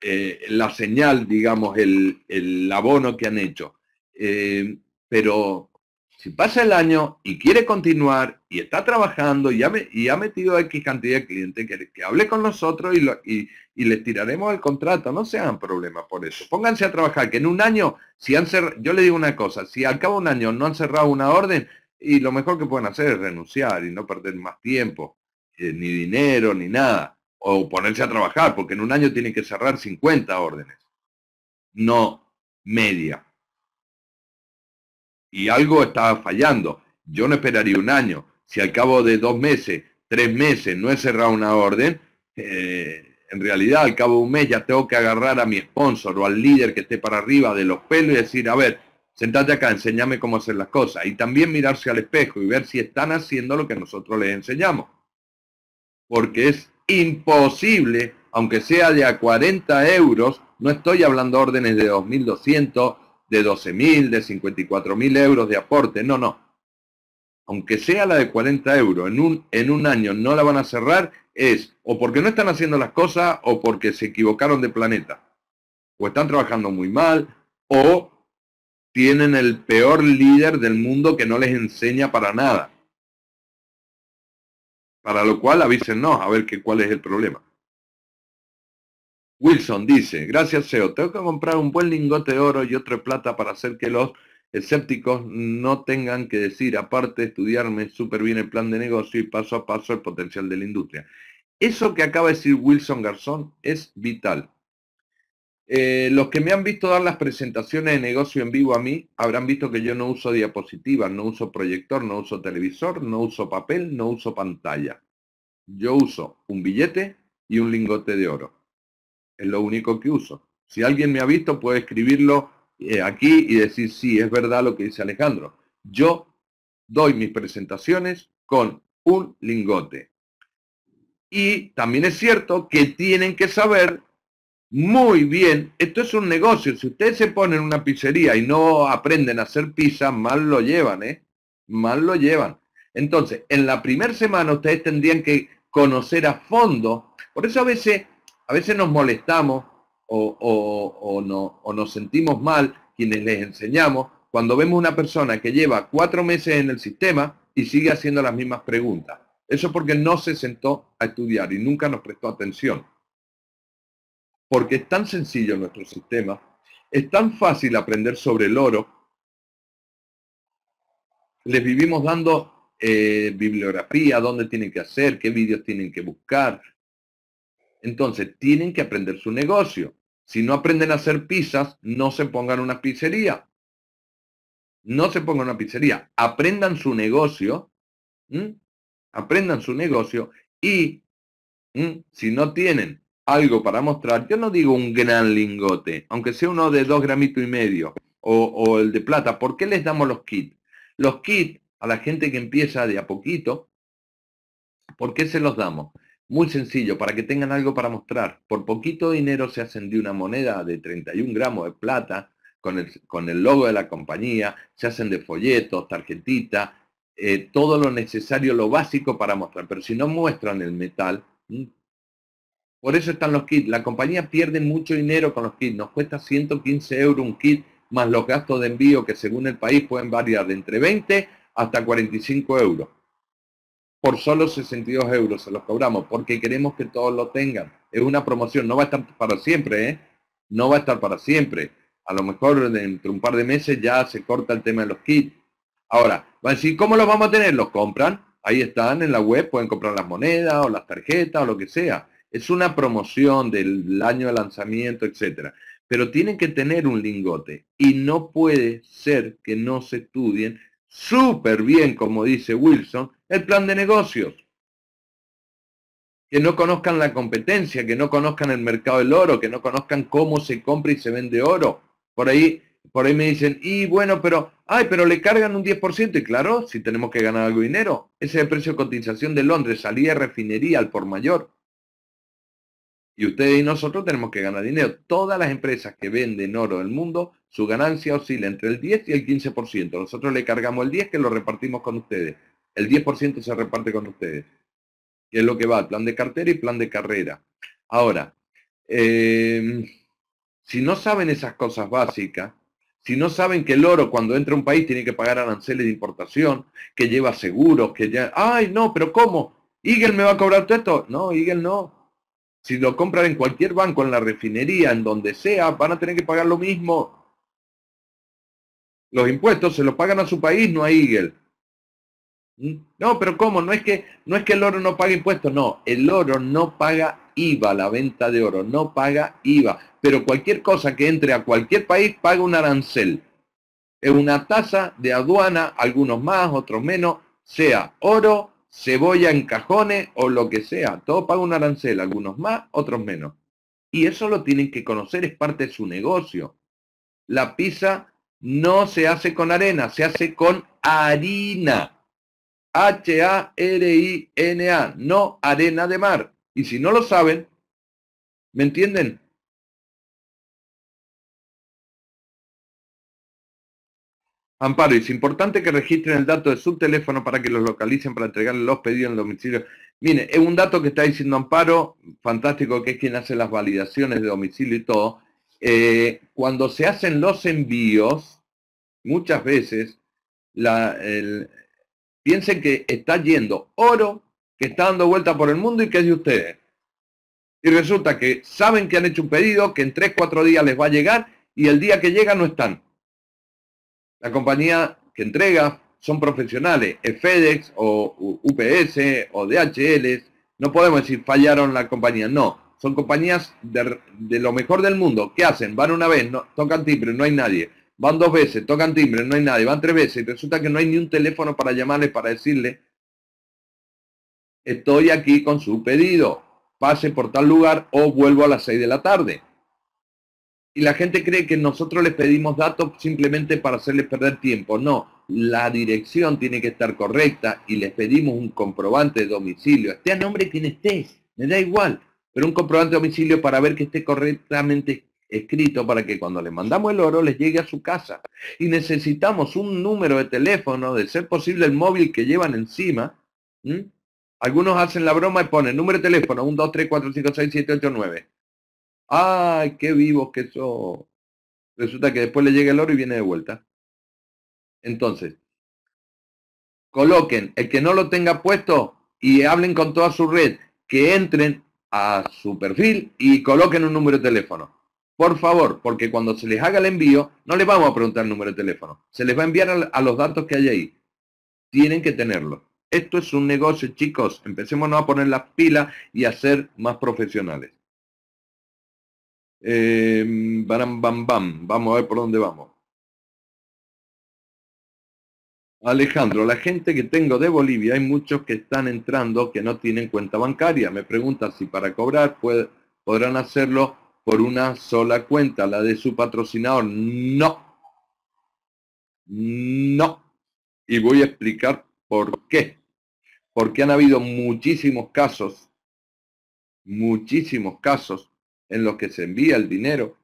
eh, la señal, digamos, el, abono que han hecho. Eh, pero si pasa el año y quiere continuar y está trabajando y ha, y ha metido X cantidad de clientes, que, hable con nosotros y, y, les tiraremos el contrato. No sean problemas por eso. Pónganse a trabajar, que en un año, si han cerrado, yo le digo una cosa, si al cabo de un año no han cerrado una orden, y lo mejor que pueden hacer es renunciar y no perder más tiempo, eh, ni dinero, ni nada. O ponerse a trabajar, porque en un año tienen que cerrar 50 órdenes, no media y algo estaba fallando. Yo no esperaría un año. Si al cabo de dos meses, tres meses, no he cerrado una orden, eh, en realidad al cabo de un mes ya tengo que agarrar a mi sponsor o al líder que esté para arriba de los pelos y decir, a ver, sentate acá, enséñame cómo hacer las cosas. Y también mirarse al espejo y ver si están haciendo lo que nosotros les enseñamos. Porque es imposible, aunque sea de a 40 euros, no estoy hablando órdenes de 2.200, de 12.000, de 54.000 euros de aporte, no, no. Aunque sea la de 40 euros, en un, en un año no la van a cerrar, es o porque no están haciendo las cosas o porque se equivocaron de planeta, o están trabajando muy mal, o tienen el peor líder del mundo que no les enseña para nada. Para lo cual no a ver que, cuál es el problema. Wilson dice, gracias SEO, tengo que comprar un buen lingote de oro y otro de plata para hacer que los escépticos no tengan que decir, aparte de estudiarme súper bien el plan de negocio y paso a paso el potencial de la industria. Eso que acaba de decir Wilson Garzón es vital. Eh, los que me han visto dar las presentaciones de negocio en vivo a mí habrán visto que yo no uso diapositivas, no uso proyector, no uso televisor, no uso papel, no uso pantalla. Yo uso un billete y un lingote de oro es lo único que uso. Si alguien me ha visto, puede escribirlo eh, aquí y decir, sí, es verdad lo que dice Alejandro. Yo doy mis presentaciones con un lingote. Y también es cierto que tienen que saber muy bien, esto es un negocio, si ustedes se ponen una pizzería y no aprenden a hacer pizza, mal lo llevan, ¿eh? Mal lo llevan. Entonces, en la primera semana ustedes tendrían que conocer a fondo, por eso a veces a veces nos molestamos o, no, o nos sentimos mal quienes les enseñamos cuando vemos una persona que lleva cuatro meses en el sistema y sigue haciendo las mismas preguntas. Eso porque no se sentó a estudiar y nunca nos prestó atención. Porque es tan sencillo nuestro sistema, es tan fácil aprender sobre el oro. Les vivimos dando eh, bibliografía, dónde tienen que hacer, qué vídeos tienen que buscar, entonces, tienen que aprender su negocio. Si no aprenden a hacer pizzas, no se pongan una pizzería. No se pongan una pizzería. Aprendan su negocio. Aprendan su negocio y si no tienen algo para mostrar, yo no digo un gran lingote, aunque sea uno de dos gramitos y medio o, o el de plata, ¿por qué les damos los kits? Los kits a la gente que empieza de a poquito, ¿por qué se los damos? Muy sencillo, para que tengan algo para mostrar. Por poquito dinero se hacen de una moneda de 31 gramos de plata con el, con el logo de la compañía, se hacen de folletos, tarjetitas, eh, todo lo necesario, lo básico para mostrar. Pero si no muestran el metal, mm, por eso están los kits. La compañía pierde mucho dinero con los kits. Nos cuesta 115 euros un kit más los gastos de envío que según el país pueden variar de entre 20 hasta 45 euros por solo 62 euros se los cobramos, porque queremos que todos lo tengan. Es una promoción, no va a estar para siempre, ¿eh? No va a estar para siempre. A lo mejor dentro de un par de meses ya se corta el tema de los kits. Ahora, van a decir, ¿cómo los vamos a tener? Los compran, ahí están en la web, pueden comprar las monedas o las tarjetas o lo que sea. Es una promoción del año de lanzamiento, etcétera. Pero tienen que tener un lingote y no puede ser que no se estudien súper bien, como dice Wilson, el plan de negocios. Que no conozcan la competencia, que no conozcan el mercado del oro, que no conozcan cómo se compra y se vende oro. Por ahí, por ahí me dicen, y bueno, pero, ay, pero le cargan un 10%. Y claro, si tenemos que ganar algo de dinero. Ese es el precio de cotización de Londres, salida refinería al por mayor. Y ustedes y nosotros tenemos que ganar dinero. Todas las empresas que venden oro del mundo, su ganancia oscila entre el 10 y el 15%. Nosotros le cargamos el 10 que lo repartimos con ustedes. El 10% se reparte con ustedes. Que es lo que va plan de cartera y plan de carrera. Ahora, em, si no saben esas cosas básicas, si no saben que el oro cuando entra a un país tiene que pagar aranceles de importación, que lleva seguros, que ya... ¡Ay, no! ¿Pero cómo? ¿Eagle me va a cobrar todo esto? No, Eagle no. Si lo compran en cualquier banco, en la refinería, en donde sea, van a tener que pagar lo mismo. Los impuestos se los pagan a su país, no a Eagle. Mm, no, pero ¿cómo? No es, que, no es que el oro no paga impuestos, no. El oro no paga IVA, la venta de oro, no paga IVA. Pero cualquier cosa que entre a cualquier país paga un arancel. Es una tasa de aduana, algunos más, otros menos, sea oro, cebolla en cajones o lo que sea. Todo paga un arancel, algunos más, otros menos. Y eso lo tienen que conocer, es parte de su negocio. La pizza no se hace con arena, se hace con harina. H-A-R-I-N-A, no arena de mar. Y si no lo saben, ¿me entienden? Amparo, es importante que registren el dato de su teléfono para que los localicen para entregarle los pedidos en el domicilio. Mire, es un dato que está diciendo Amparo, fantástico, que es quien hace las validaciones de domicilio y todo. Eh, cuando se hacen los envíos, muchas veces, piensen que está yendo oro, que está dando vuelta por el mundo y que es de ustedes. Y resulta que saben que han hecho un pedido, que en 3, 4 días les va a llegar y el día que llega no están la compañía que entrega son profesionales, FedEx o UPS o DHL, no podemos decir fallaron la compañía, no, son compañías de, lo mejor del mundo. ¿Qué hacen? Van una vez, no, tocan timbre, no hay nadie. Van dos veces, tocan timbre, no hay nadie. Van tres veces y resulta que no hay ni un teléfono para llamarles, para decirle, estoy aquí con su pedido, pase por tal lugar o vuelvo a las seis de la tarde y la gente cree que nosotros les pedimos datos simplemente para hacerles perder tiempo. No, la dirección tiene que estar correcta y les pedimos un comprobante de domicilio. Esté a nombre quien esté, me da igual, pero un comprobante de domicilio para ver que esté correctamente escrito para que cuando le mandamos el oro les llegue a su casa. Y necesitamos un número de teléfono, de ser posible el móvil que llevan encima. Algunos hacen la broma y ponen número de teléfono 1, 2, 3, 4, 5, 6, 7, 8, 9. ¡Ay, qué vivos que son! Resulta que después le llega el oro y viene de vuelta. Entonces, coloquen el que no lo tenga puesto y hablen con toda su red, que entren a su perfil y coloquen un número de teléfono. Por favor, porque cuando se les haga el envío, no les vamos a preguntar el número de teléfono. Se les va a enviar a los datos que hay ahí. Tienen que tenerlo. Esto es un negocio, chicos. Empecemos a poner las pilas y a ser más profesionales. Eh, Vamos a ver por dónde vamos. Alejandro, la gente que tengo de Bolivia, hay muchos que están entrando que no tienen cuenta bancaria. Me pregunta si para cobrar podrán hacerlo por una sola cuenta, la de su patrocinador. No. No. Y voy a explicar por qué. Porque han habido muchísimos casos, muchísimos casos en los que se envía el dinero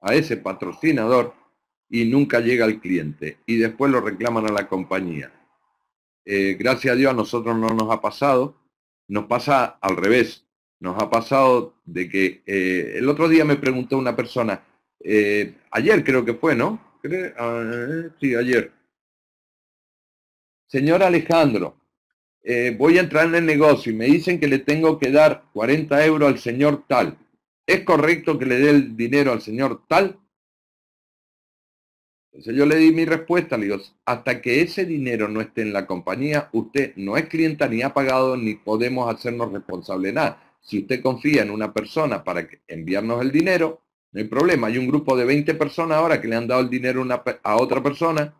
a ese patrocinador y nunca llega al cliente y después lo reclaman a la compañía. Eh, gracias a Dios a nosotros no nos ha pasado, nos pasa al revés, nos ha pasado de que eh, el otro día me preguntó una persona, eh, ayer creo que fue, ¿no? Ah, sí, ayer. Señor Alejandro, voy a entrar en el negocio y me dicen que le tengo que dar 40 euros al señor tal ¿Es correcto que le dé el dinero al señor tal? Entonces yo le di mi respuesta, le digo, hasta que ese dinero no esté en la compañía, usted no es clienta ni ha pagado, ni podemos hacernos responsable nada. Si usted confía en una persona para enviarnos el dinero, no hay problema. Hay un grupo de 20 personas ahora que le han dado el dinero a otra persona.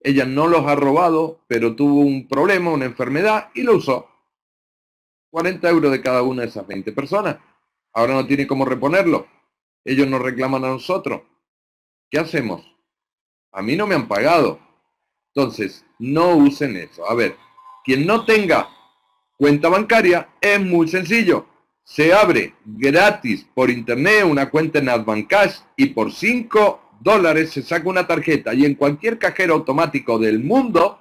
Ella no los ha robado, pero tuvo un problema, una enfermedad y lo usó. 40 euros de cada una de esas 20 personas. Ahora no tiene cómo reponerlo. Ellos nos reclaman a nosotros. ¿Qué hacemos? A mí no me han pagado. Entonces, no usen eso. A ver, quien no tenga cuenta bancaria, es muy sencillo. Se abre gratis por internet una cuenta en AdvanCash y por 5 dólares se saca una tarjeta y en cualquier cajero automático del mundo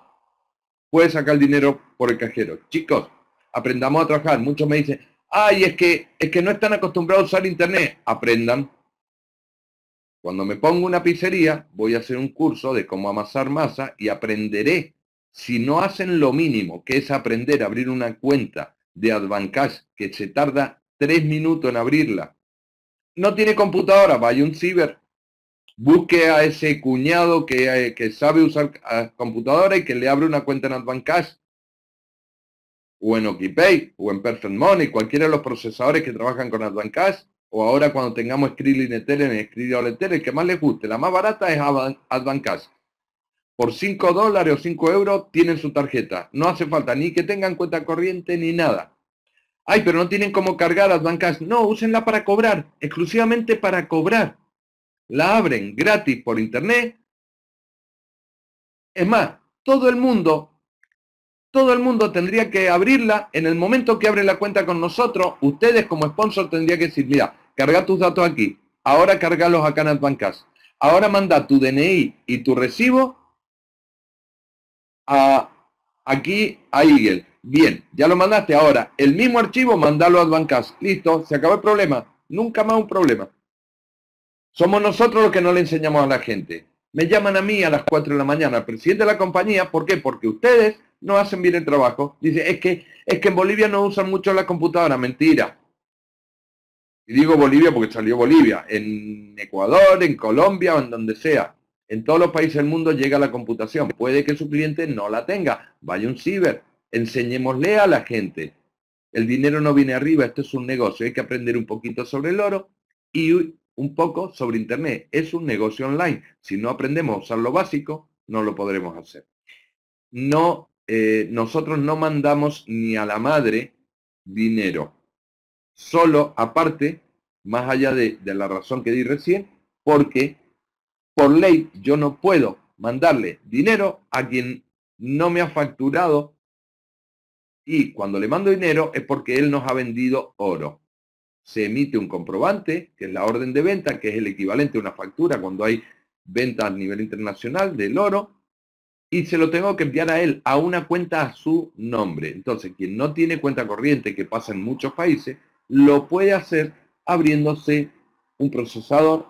puede sacar dinero por el cajero. Chicos, aprendamos a trabajar. Muchos me dicen, Ay, es que, es que no están acostumbrados a usar Internet. Aprendan. Cuando me pongo una pizzería, voy a hacer un curso de cómo amasar masa y aprenderé. Si no hacen lo mínimo, que es aprender a abrir una cuenta de Advancash, que se tarda tres minutos en abrirla, no tiene computadora, vaya un ciber. Busque a ese cuñado que, eh, que sabe usar ah, computadora y que le abre una cuenta en Advancash o en Okipay, o en Perfect Money, cualquiera de los procesadores que trabajan con Advancash o ahora cuando tengamos Skrill Ethereum, Skrill el que más les guste, la más barata es Advancash Por 5 dólares o 5 euros tienen su tarjeta. No hace falta ni que tengan cuenta corriente ni nada. Ay, pero no tienen cómo cargar Advancash No, úsenla para cobrar, exclusivamente para cobrar. La abren gratis por internet. Es más, todo el mundo todo el mundo tendría que abrirla. En el momento que abre la cuenta con nosotros, ustedes como sponsor tendría que decir, mira, carga tus datos aquí, ahora los acá en Advancast, ahora manda tu DNI y tu recibo a, aquí a Eagle. Bien, ya lo mandaste. Ahora, el mismo archivo, mandalo a Advancast. Listo, se acabó el problema. Nunca más un problema. Somos nosotros los que no le enseñamos a la gente. Me llaman a mí a las 4 de la mañana, presidente de la compañía. ¿Por qué? Porque ustedes no hacen bien el trabajo. Dice, es que, es que en Bolivia no usan mucho la computadora, mentira. Y digo Bolivia porque salió Bolivia, en Ecuador, en Colombia o en donde sea. En todos los países del mundo llega la computación. Puede que su cliente no la tenga. Vaya un ciber. Enseñémosle a la gente. El dinero no viene arriba, esto es un negocio. Hay que aprender un poquito sobre el oro y un poco sobre Internet. Es un negocio online. Si no aprendemos a usar lo básico, no lo podremos hacer. No eh, nosotros no mandamos ni a la madre dinero. Solo, aparte, más allá de la razón que di recién, porque por ley yo no puedo mandarle dinero a quien no me ha facturado y cuando le mando dinero es porque él nos ha vendido oro. Se emite un comprobante, que es la orden de venta, que es el equivalente a una factura cuando hay venta a nivel internacional del oro, y se lo tengo que enviar a él, a una cuenta a su nombre. Entonces, quien no tiene cuenta corriente, que pasa en muchos países, lo puede hacer abriéndose un procesador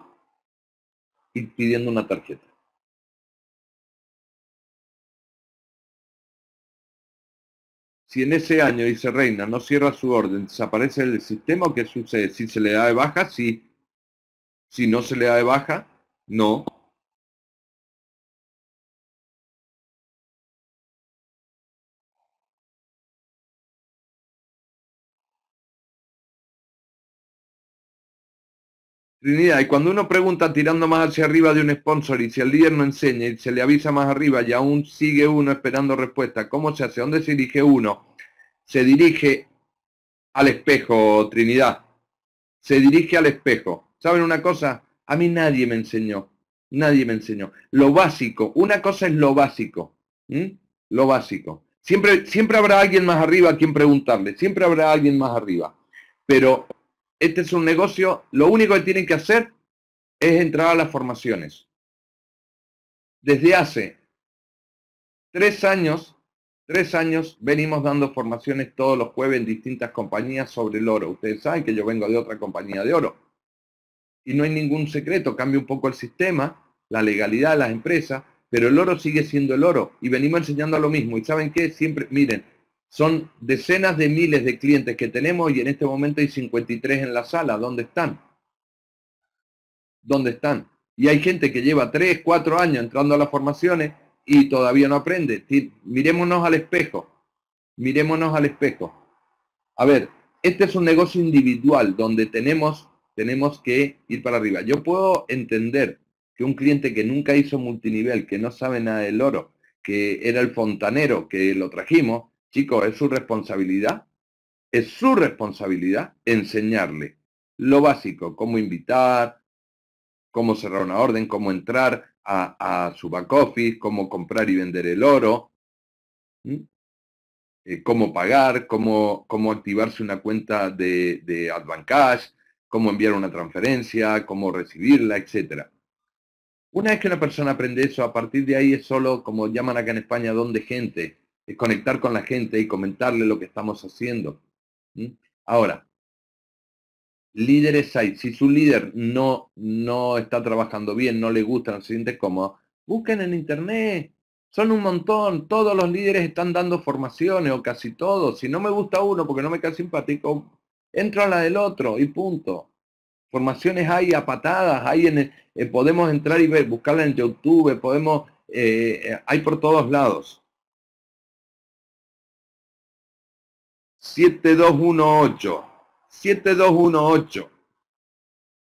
y pidiendo una tarjeta. Si en ese año, dice Reina, no cierra su orden, desaparece el sistema, que ¿qué sucede? Si se le da de baja, sí. Si no se le da de baja, no. Trinidad, y cuando uno pregunta tirando más hacia arriba de un sponsor y si el líder no enseña y se le avisa más arriba y aún sigue uno esperando respuesta, ¿cómo se hace? ¿Dónde se dirige uno? Se dirige al espejo, Trinidad. Se dirige al espejo. ¿Saben una cosa? A mí nadie me enseñó. Nadie me enseñó. Lo básico. Una cosa es lo básico. Lo básico. Siempre, siempre habrá alguien más arriba a quien preguntarle. Siempre habrá alguien más arriba. Pero este es un negocio, lo único que tienen que hacer es entrar a las formaciones. Desde hace tres años, tres años venimos dando formaciones todos los jueves en distintas compañías sobre el oro. Ustedes saben que yo vengo de otra compañía de oro. Y no hay ningún secreto, cambia un poco el sistema, la legalidad de las empresas, pero el oro sigue siendo el oro y venimos enseñando a lo mismo. Y saben qué, siempre, miren, son decenas de miles de clientes que tenemos y en este momento hay 53 en la sala. ¿Dónde están? ¿Dónde están? Y hay gente que lleva 3, 4 años entrando a las formaciones y todavía no aprende. Miremonos al espejo. Miremonos al espejo. A ver, este es un negocio individual donde tenemos, tenemos que ir para arriba. Yo puedo entender que un cliente que nunca hizo multinivel, que no sabe nada del oro, que era el fontanero, que lo trajimos, Chicos, es su responsabilidad, es su responsabilidad enseñarle lo básico, cómo invitar, cómo cerrar una orden, cómo entrar a, su back office, cómo comprar y vender el oro, eh, cómo pagar, cómo, cómo activarse una cuenta de, de Advancash, cómo enviar una transferencia, cómo recibirla, etc. Una vez que una persona aprende eso, a partir de ahí es solo, como llaman acá en España, donde gente. Es eh, conectar con la gente y comentarle lo que estamos haciendo. Ahora, líderes hay. Si su líder no, no está trabajando bien, no le gusta, no se siente cómodo, busquen en internet. Son un montón. Todos los líderes están dando formaciones o casi todos. Si no me gusta uno porque no me cae simpático, entro a la del otro y punto. Formaciones hay a patadas, hay en, eh, podemos entrar y ver, buscarla en YouTube, podemos, eh, hay por todos lados. 7218. 7218.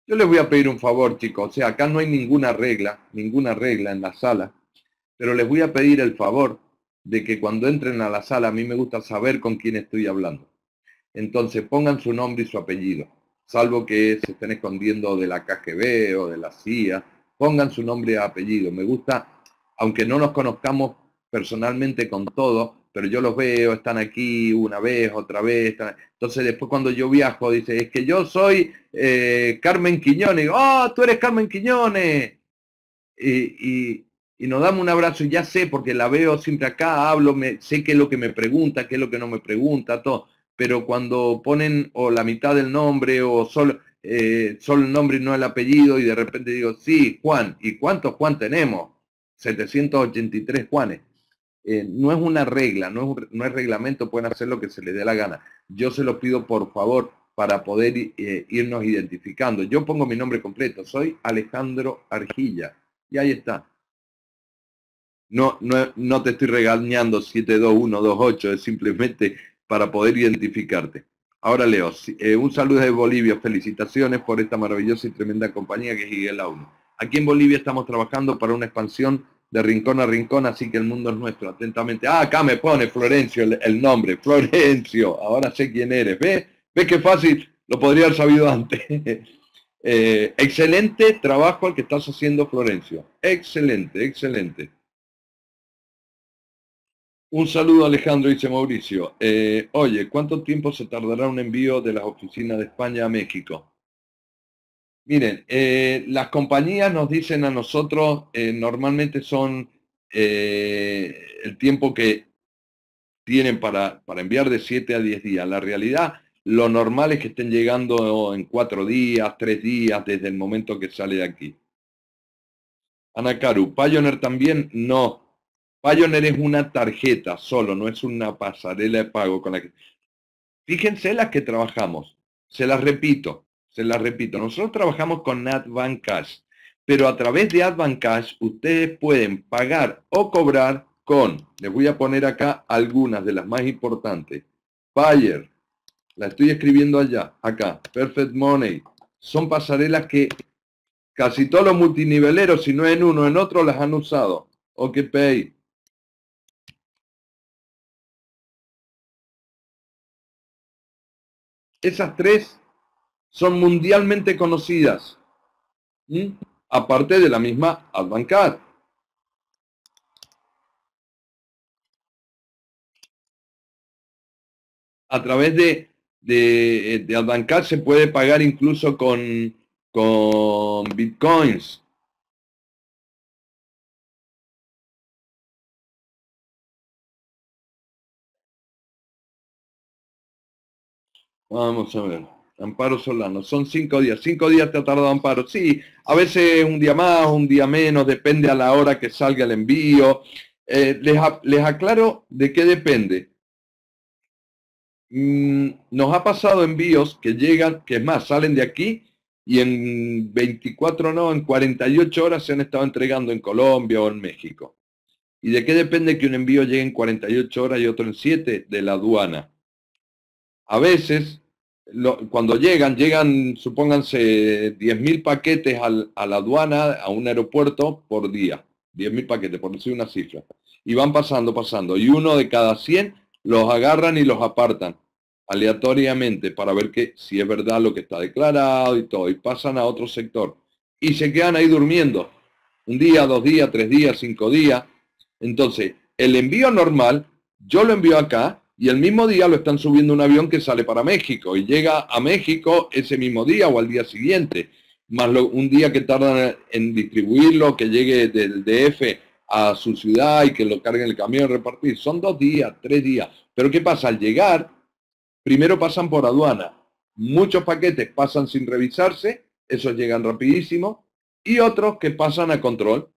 Yo les voy a pedir un favor, chicos. O sea, acá no hay ninguna regla, ninguna regla en la sala. Pero les voy a pedir el favor de que cuando entren a la sala, a mí me gusta saber con quién estoy hablando. Entonces pongan su nombre y su apellido. Salvo que se estén escondiendo de la KGB o de la CIA. Pongan su nombre y apellido. Me gusta, aunque no nos conozcamos personalmente con todo pero yo los veo, están aquí una vez, otra vez. Entonces después cuando yo viajo, dice, es que yo soy eh, Carmen Quiñones. Y ah, tú eres Carmen Quiñones. Y, nos damos un abrazo y ya sé, porque la veo siempre acá, hablo, me, sé qué es lo que me pregunta, qué es lo que no me pregunta, todo. Pero cuando ponen o la mitad del nombre o solo, eh, solo el nombre y no el apellido y de repente digo, sí, Juan, ¿y cuántos Juan tenemos? 783 Juanes. Eh, no es una regla, no es, reglamento, pueden hacer lo que se les dé la gana. Yo se lo pido por favor para poder eh, irnos identificando. Yo pongo mi nombre completo, soy Alejandro Argilla. Y ahí está. No, no, no te estoy regañando 72128, es simplemente para poder identificarte. Ahora Leo, eh, un saludo de Bolivia, felicitaciones por esta maravillosa y tremenda compañía que es Iguela Auno. Aquí en Bolivia estamos trabajando para una expansión de rincón a rincón, así que el mundo es nuestro, atentamente. Ah, acá me pone Florencio el, nombre, Florencio, ahora sé quién eres. ve ve qué fácil? Lo podría haber sabido antes. Eh, excelente trabajo al que estás haciendo, Florencio. Excelente, excelente. Un saludo Alejandro, dice Mauricio. Eh, oye, ¿cuánto tiempo se tardará un envío de las oficinas de España a México? Miren, eh, las compañías nos dicen a nosotros, eh, normalmente son eh, el tiempo que tienen para, para enviar de 7 a 10 días. La realidad, lo normal es que estén llegando en 4 días, 3 días, desde el momento que sale de aquí. Ana Karu, Pioneer también no. Pioneer es una tarjeta solo, no es una pasarela de pago con la que... Fíjense las que trabajamos. Se las repito, se la repito, nosotros trabajamos con Advan Cash, pero a través de Advan Cash ustedes pueden pagar o cobrar con, les voy a poner acá algunas de las más importantes, Payer. la estoy escribiendo allá, acá, Perfect Money, son pasarelas que casi todos los multiniveleros, si no en uno, en otro, las han usado. OkPay. Esas tres son mundialmente conocidas, aparte de la misma Advancar. A través de, de, eh, se puede pagar incluso con, con bitcoins. Vamos a ver. Amparo Solano, son cinco días. Cinco días te ha tardado Amparo. Sí, a veces un día más, un día menos, depende a la hora que salga el envío. Eh, les, aclaro de qué depende. Mm, nos ha pasado envíos que llegan, que es más, salen de aquí y en 24, no, en 48 horas se han estado entregando en Colombia o en México. ¿Y de qué depende que un envío llegue en 48 horas y otro en 7? De la aduana. A veces cuando llegan, llegan, supónganse, 10.000 paquetes a la aduana, a un aeropuerto por día. 10.000 paquetes, por decir una cifra. Y van pasando, pasando. Y uno de cada 100 los agarran y los apartan aleatoriamente para ver que si es verdad lo que está declarado y todo. Y pasan a otro sector. Y se quedan ahí durmiendo. Un día, dos días, tres días, cinco días. Entonces, el envío normal, yo lo envío acá, y el mismo día lo están subiendo un avión que sale para México y llega a México ese mismo día o al día siguiente, más un día que tardan en distribuirlo, que llegue del DF a su ciudad y que lo carguen el camión y repartir. Son dos días, tres días. Pero ¿qué pasa? Al llegar, primero pasan por aduana. Muchos paquetes pasan sin revisarse, esos llegan rapidísimo, y otros que pasan a control.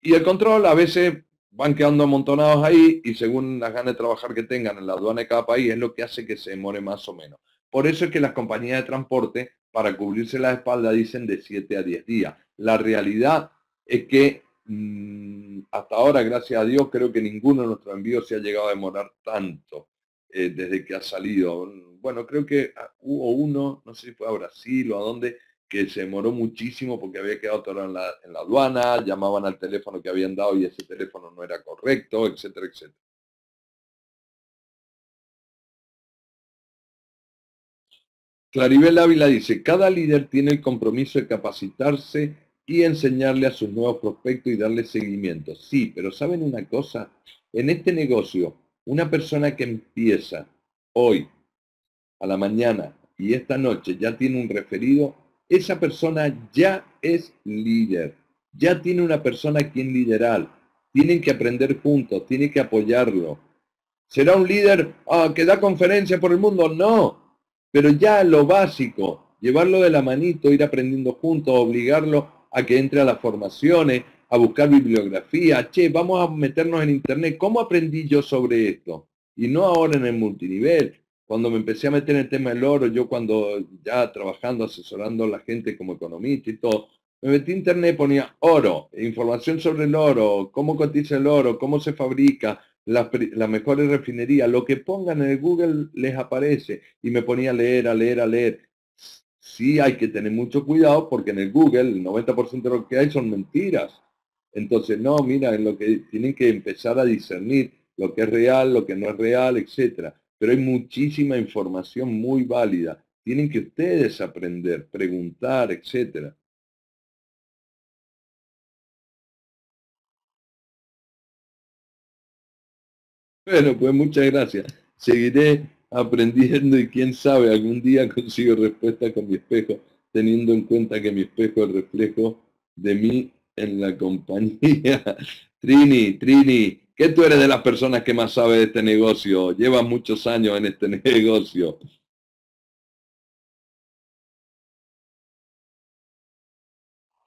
Y el control a veces van quedando amontonados ahí y según las ganas de trabajar que tengan en la aduana de cada país es lo que hace que se demore más o menos. Por eso es que las compañías de transporte, para cubrirse la espalda, dicen de 7 a 10 días. La realidad es que mm, hasta ahora, gracias a Dios, creo que ninguno de nuestros envíos se ha llegado a demorar tanto eh, desde que ha salido. Bueno, creo que ah, hubo uno, no sé si fue a Brasil o a dónde, que se demoró muchísimo porque había quedado todo en la, en la aduana, llamaban al teléfono que habían dado y ese teléfono no era correcto, etcétera, etcétera. Claribel Ávila dice, cada líder tiene el compromiso de capacitarse y enseñarle a sus nuevos prospectos y darle seguimiento. Sí, pero ¿saben una cosa? En este negocio, una persona que empieza hoy, a la mañana y esta noche ya tiene un referido, esa persona ya es líder, ya tiene una persona quien liderar, tienen que aprender juntos, tienen que apoyarlo. ¿Será un líder ah, que da conferencias por el mundo? No, pero ya lo básico, llevarlo de la manito, ir aprendiendo juntos, obligarlo a que entre a las formaciones, a buscar bibliografía, che, vamos a meternos en internet, ¿cómo aprendí yo sobre esto? Y no ahora en el multinivel, cuando me empecé a meter en el tema del oro, yo cuando ya trabajando, asesorando a la gente como economista y todo, me metí en internet, ponía oro, información sobre el oro, cómo cotiza el oro, cómo se fabrica, las, mejores refinerías, lo que pongan en el Google les aparece. Y me ponía a leer, a leer, a leer. Sí hay que tener mucho cuidado porque en el Google el 90% de lo que hay son mentiras. Entonces, no, mira, en lo que tienen que empezar a discernir lo que es real, lo que no es real, etcétera pero hay muchísima información muy válida. Tienen que ustedes aprender, preguntar, etcétera. Bueno, pues muchas gracias. Seguiré aprendiendo y quién sabe, algún día consigo respuesta con mi espejo, teniendo en cuenta que mi espejo es reflejo de mí en la compañía. Trini, Trini, ¿Qué tú eres de las personas que más sabe de este negocio, llevas muchos años en este negocio.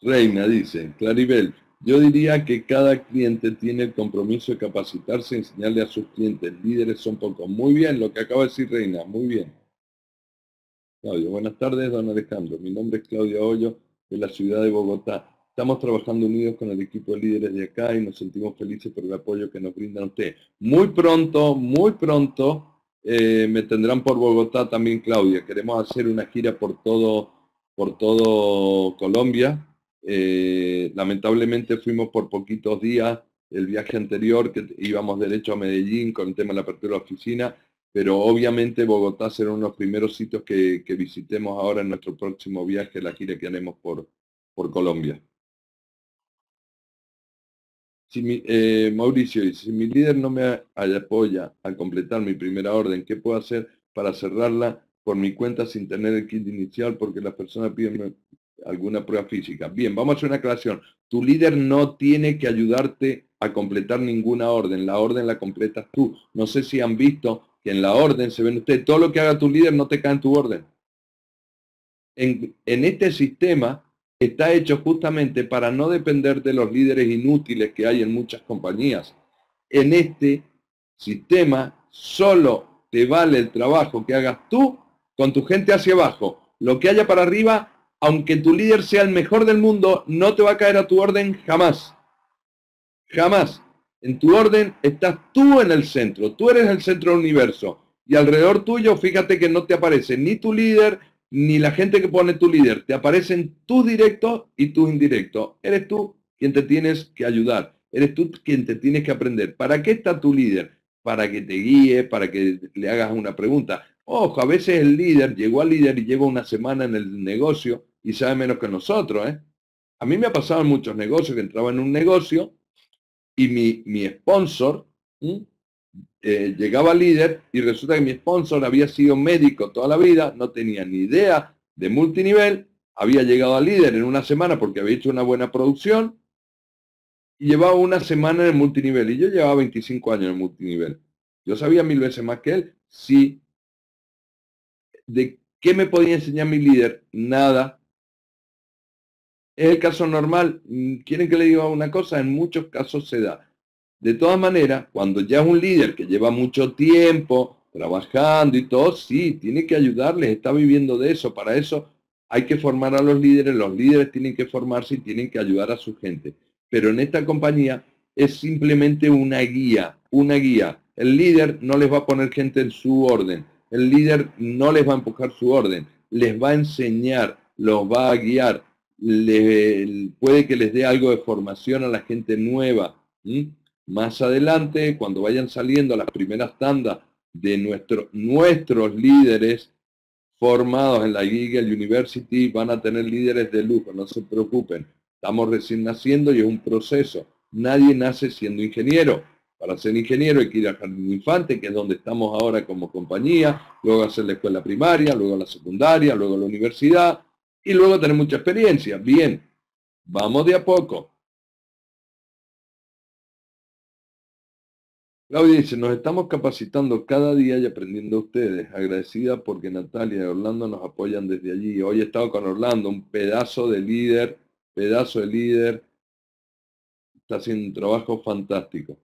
Reina dice, Claribel, yo diría que cada cliente tiene el compromiso de capacitarse y enseñarle a sus clientes. Líderes son pocos. Muy bien, lo que acaba de decir Reina, muy bien. Claudio, buenas tardes, don Alejandro. Mi nombre es Claudio Hoyo, de la ciudad de Bogotá. Estamos trabajando unidos con el equipo de líderes de acá y nos sentimos felices por el apoyo que nos brindan ustedes. Muy pronto, muy pronto, eh, me tendrán por Bogotá también, Claudia. Queremos hacer una gira por todo, por todo Colombia. Eh, lamentablemente fuimos por poquitos días el viaje anterior, que íbamos derecho a Medellín con el tema de la apertura de la oficina, pero obviamente Bogotá será uno de los primeros sitios que, visitemos ahora en nuestro próximo viaje, la gira que haremos por, por Colombia. Si, eh, Mauricio dice, si mi líder no me apoya a completar mi primera orden, ¿qué puedo hacer para cerrarla por mi cuenta sin tener el kit inicial porque las personas piden alguna prueba física? Bien, vamos a hacer una aclaración. Tu líder no tiene que ayudarte a completar ninguna orden. La orden la completas tú. No sé si han visto que en la orden se ven ustedes, todo lo que haga tu líder no te cae en tu orden. en este sistema está hecho justamente para no depender de los líderes inútiles que hay en muchas compañías. En este sistema solo te vale el trabajo que hagas tú con tu gente hacia abajo. Lo que haya para arriba, aunque tu líder sea el mejor del mundo, no te va a caer a tu orden jamás. Jamás. En tu orden estás tú en el centro, tú eres el centro del universo. Y alrededor tuyo, fíjate que no te aparece ni tu líder, ni la gente que pone tu líder. Te aparecen tus directo y tus indirecto. Eres tú quien te tienes que ayudar. Eres tú quien te tienes que aprender. ¿Para qué está tu líder? Para que te guíe, para que le hagas una pregunta. Ojo, a veces el líder llegó al líder y lleva una semana en el negocio y sabe menos que nosotros. ¿eh? A mí me ha pasado en muchos negocios que entraba en un negocio y mi, mi sponsor eh, llegaba líder y resulta que mi sponsor había sido médico toda la vida, no tenía ni idea de multinivel, había llegado a líder en una semana porque había hecho una buena producción y llevaba una semana en el multinivel y yo llevaba 25 años en el multinivel. Yo sabía mil veces más que él. Sí. ¿De qué me podía enseñar mi líder? Nada. Es el caso normal. Mm, ¿Quieren que le diga una cosa? En muchos casos se da. De todas maneras, cuando ya es un líder que lleva mucho tiempo trabajando y todo, sí, tiene que ayudarles, está viviendo de eso. Para eso hay que formar a los líderes, los líderes tienen que formarse y tienen que ayudar a su gente. Pero en esta compañía es simplemente una guía, una guía. El líder no les va a poner gente en su orden, el líder no les va a empujar su orden, les va a enseñar, los va a guiar, puede que les dé algo de formación a la gente nueva. Más adelante, cuando vayan saliendo las primeras tandas de nuestros líderes formados en la Eagle University, van a tener líderes de lujo, no se preocupen. Estamos recién naciendo y es un proceso. Nadie nace siendo ingeniero. Para ser ingeniero hay que ir al jardín infante, que es donde estamos ahora como compañía, luego hacer la escuela primaria, luego la secundaria, luego la universidad, y luego tener mucha experiencia. Bien, vamos de a poco. Claudia dice, nos estamos capacitando cada día y aprendiendo a ustedes. Agradecida porque Natalia y Orlando nos apoyan desde allí. Hoy he estado con Orlando, un pedazo de líder, pedazo de líder. Está haciendo un trabajo fantástico.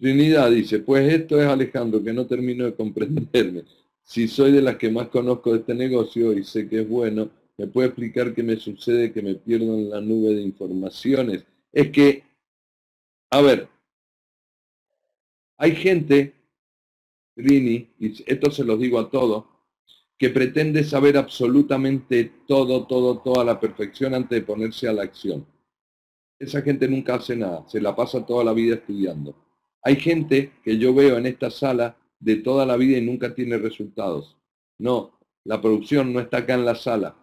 Trinidad dice, pues esto es Alejandro, que no termino de comprenderme. Si soy de las que más conozco de este negocio y sé que es bueno, ¿me puede explicar qué me sucede que me pierdo en la nube de informaciones? Es que, a ver, hay gente, Rini, y esto se los digo a todos, que pretende saber absolutamente todo, todo, toda la perfección antes de ponerse a la acción. Esa gente nunca hace nada, se la pasa toda la vida estudiando. Hay gente que yo veo en esta sala de toda la vida y nunca tiene resultados. No, la producción no está acá en la sala.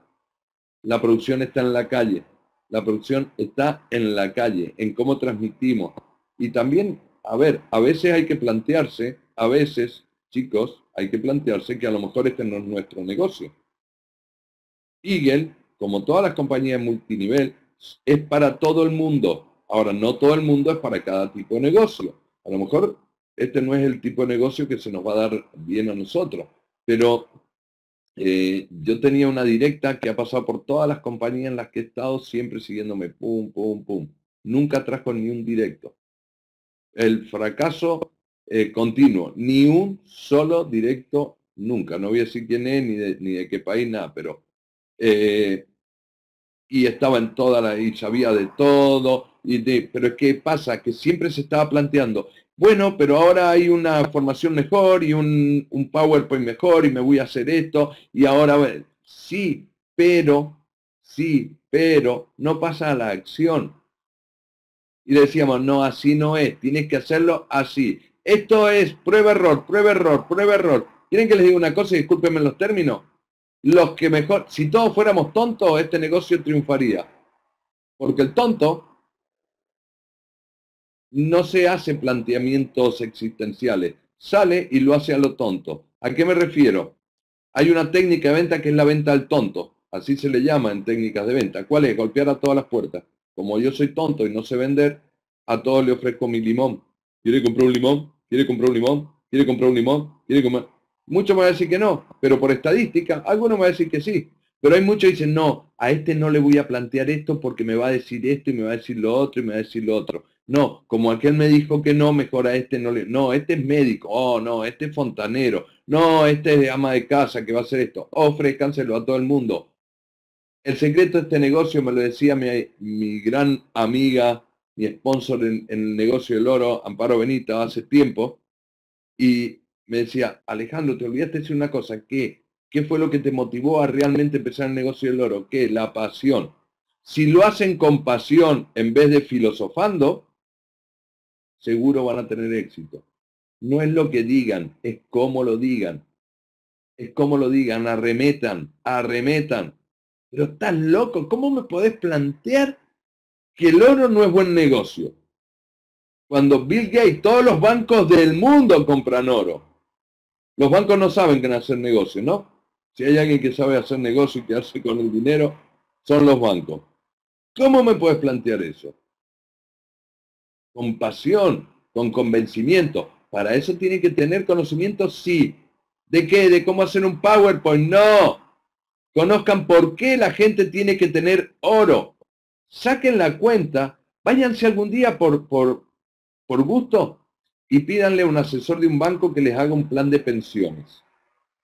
La producción está en la calle. La producción está en la calle, en cómo transmitimos. Y también a ver, a veces hay que plantearse, a veces, chicos, hay que plantearse que a lo mejor este no es nuestro negocio. Eagle, como todas las compañías multinivel, es para todo el mundo. Ahora, no todo el mundo es para cada tipo de negocio. A lo mejor este no es el tipo de negocio que se nos va a dar bien a nosotros. Pero eh, yo tenía una directa que ha pasado por todas las compañías en las que he estado, siempre siguiéndome, pum, pum, pum. Nunca trajo ni un directo el fracaso eh, continuo, ni un solo directo nunca. No voy a decir quién es, ni de, ni de qué país, nada, pero... Eh, y estaba en toda la... y sabía de todo, y de, pero es que pasa que siempre se estaba planteando, bueno, pero ahora hay una formación mejor y un, un PowerPoint mejor y me voy a hacer esto, y ahora... Sí, pero, sí, pero no pasa a la acción y decíamos, no, así no es, tienes que hacerlo así. Esto es prueba error, prueba error, prueba error. ¿Quieren que les diga una cosa? y Discúlpenme los términos. Los que mejor, si todos fuéramos tontos, este negocio triunfaría. Porque el tonto no se hace planteamientos existenciales, sale y lo hace a lo tonto. ¿A qué me refiero? Hay una técnica de venta que es la venta al tonto, así se le llama en técnicas de venta. ¿Cuál es? Golpear a todas las puertas. Como yo soy tonto y no sé vender, a todos le ofrezco mi limón. ¿Quiere comprar un limón? ¿Quiere comprar un limón? ¿Quiere comprar un limón? ¿Quiere comer? Muchos me van a decir que no, pero por estadística, algunos me van a decir que sí. Pero hay muchos que dicen, no, a este no le voy a plantear esto porque me va a decir esto y me va a decir lo otro y me va a decir lo otro. No, como aquel me dijo que no, mejor a este no le... No, este es médico, oh no, este es fontanero, no, este es de ama de casa que va a hacer esto. Ofrezcanselo a todo el mundo. El secreto de este negocio, me lo decía mi, gran amiga, mi sponsor en, el negocio del oro, Amparo Benita, hace tiempo, y me decía, Alejandro, te olvidaste de decir una cosa, ¿qué? ¿Qué fue lo que te motivó a realmente empezar el negocio del oro? ¿Qué? La pasión. Si lo hacen con pasión en vez de filosofando, seguro van a tener éxito. No es lo que digan, es cómo lo digan. Es cómo lo digan, arremetan, arremetan. Pero estás loco, ¿cómo me podés plantear que el oro no es buen negocio? Cuando Bill Gates, todos los bancos del mundo compran oro. Los bancos no saben que hacer negocio, ¿no? Si hay alguien que sabe hacer negocio y hace con el dinero, son los bancos. ¿Cómo me puedes plantear eso? Con pasión, con convencimiento. Para eso tiene que tener conocimiento, sí. ¿De qué? ¿De cómo hacer un PowerPoint? No conozcan por qué la gente tiene que tener oro. Saquen la cuenta, váyanse algún día por, por, gusto y pídanle a un asesor de un banco que les haga un plan de pensiones.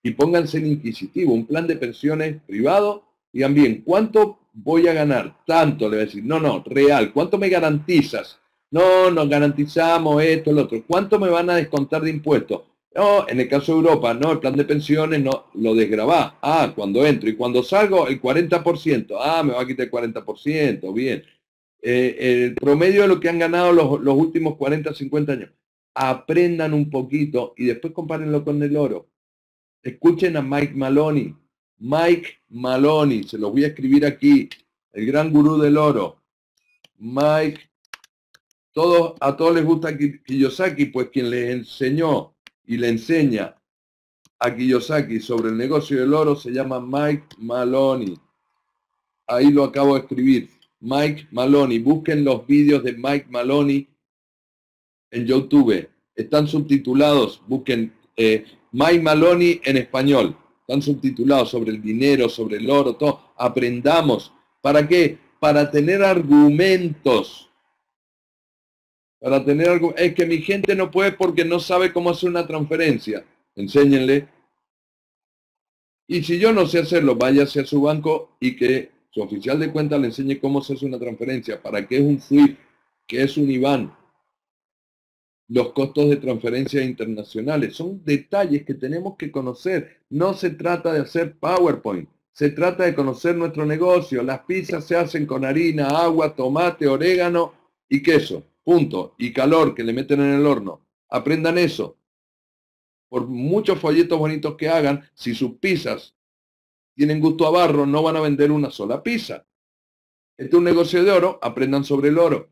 Y pónganse en inquisitivo, un plan de pensiones privado, digan bien, ¿cuánto voy a ganar? Tanto, le voy a decir, no, no, real, ¿cuánto me garantizas? No, nos garantizamos esto, lo otro. ¿Cuánto me van a descontar de impuestos? No, en el caso de Europa, no, el plan de pensiones no lo desgraba. Ah, cuando entro y cuando salgo el 40%. Ah, me va a quitar el 40%, bien. Eh, el promedio de lo que han ganado los, los últimos 40, 50 años. Aprendan un poquito y después compárenlo con el oro. Escuchen a Mike Maloney. Mike Maloney, se los voy a escribir aquí, el gran gurú del oro. Mike, todos, a todos les gusta Kiyosaki, pues quien les enseñó y le enseña a Kiyosaki sobre el negocio del oro se llama Mike Maloney. Ahí lo acabo de escribir. Mike Maloney. Busquen los vídeos de Mike Maloney en YouTube. Están subtitulados. Busquen eh, Mike Maloney en español. Están subtitulados sobre el dinero, sobre el oro, todo. Aprendamos. ¿Para qué? Para tener argumentos para tener algo. Es que mi gente no puede porque no sabe cómo hacer una transferencia. Enséñenle. Y si yo no sé hacerlo, vaya a su banco y que su oficial de cuenta le enseñe cómo se hace una transferencia, para qué es un SWIFT, qué es un IBAN, los costos de transferencias internacionales. Son detalles que tenemos que conocer. No se trata de hacer PowerPoint. Se trata de conocer nuestro negocio. Las pizzas se hacen con harina, agua, tomate, orégano y queso punto, y calor que le meten en el horno. Aprendan eso. Por muchos folletos bonitos que hagan, si sus pizzas tienen gusto a barro, no van a vender una sola pizza. Este es un negocio de oro, aprendan sobre el oro.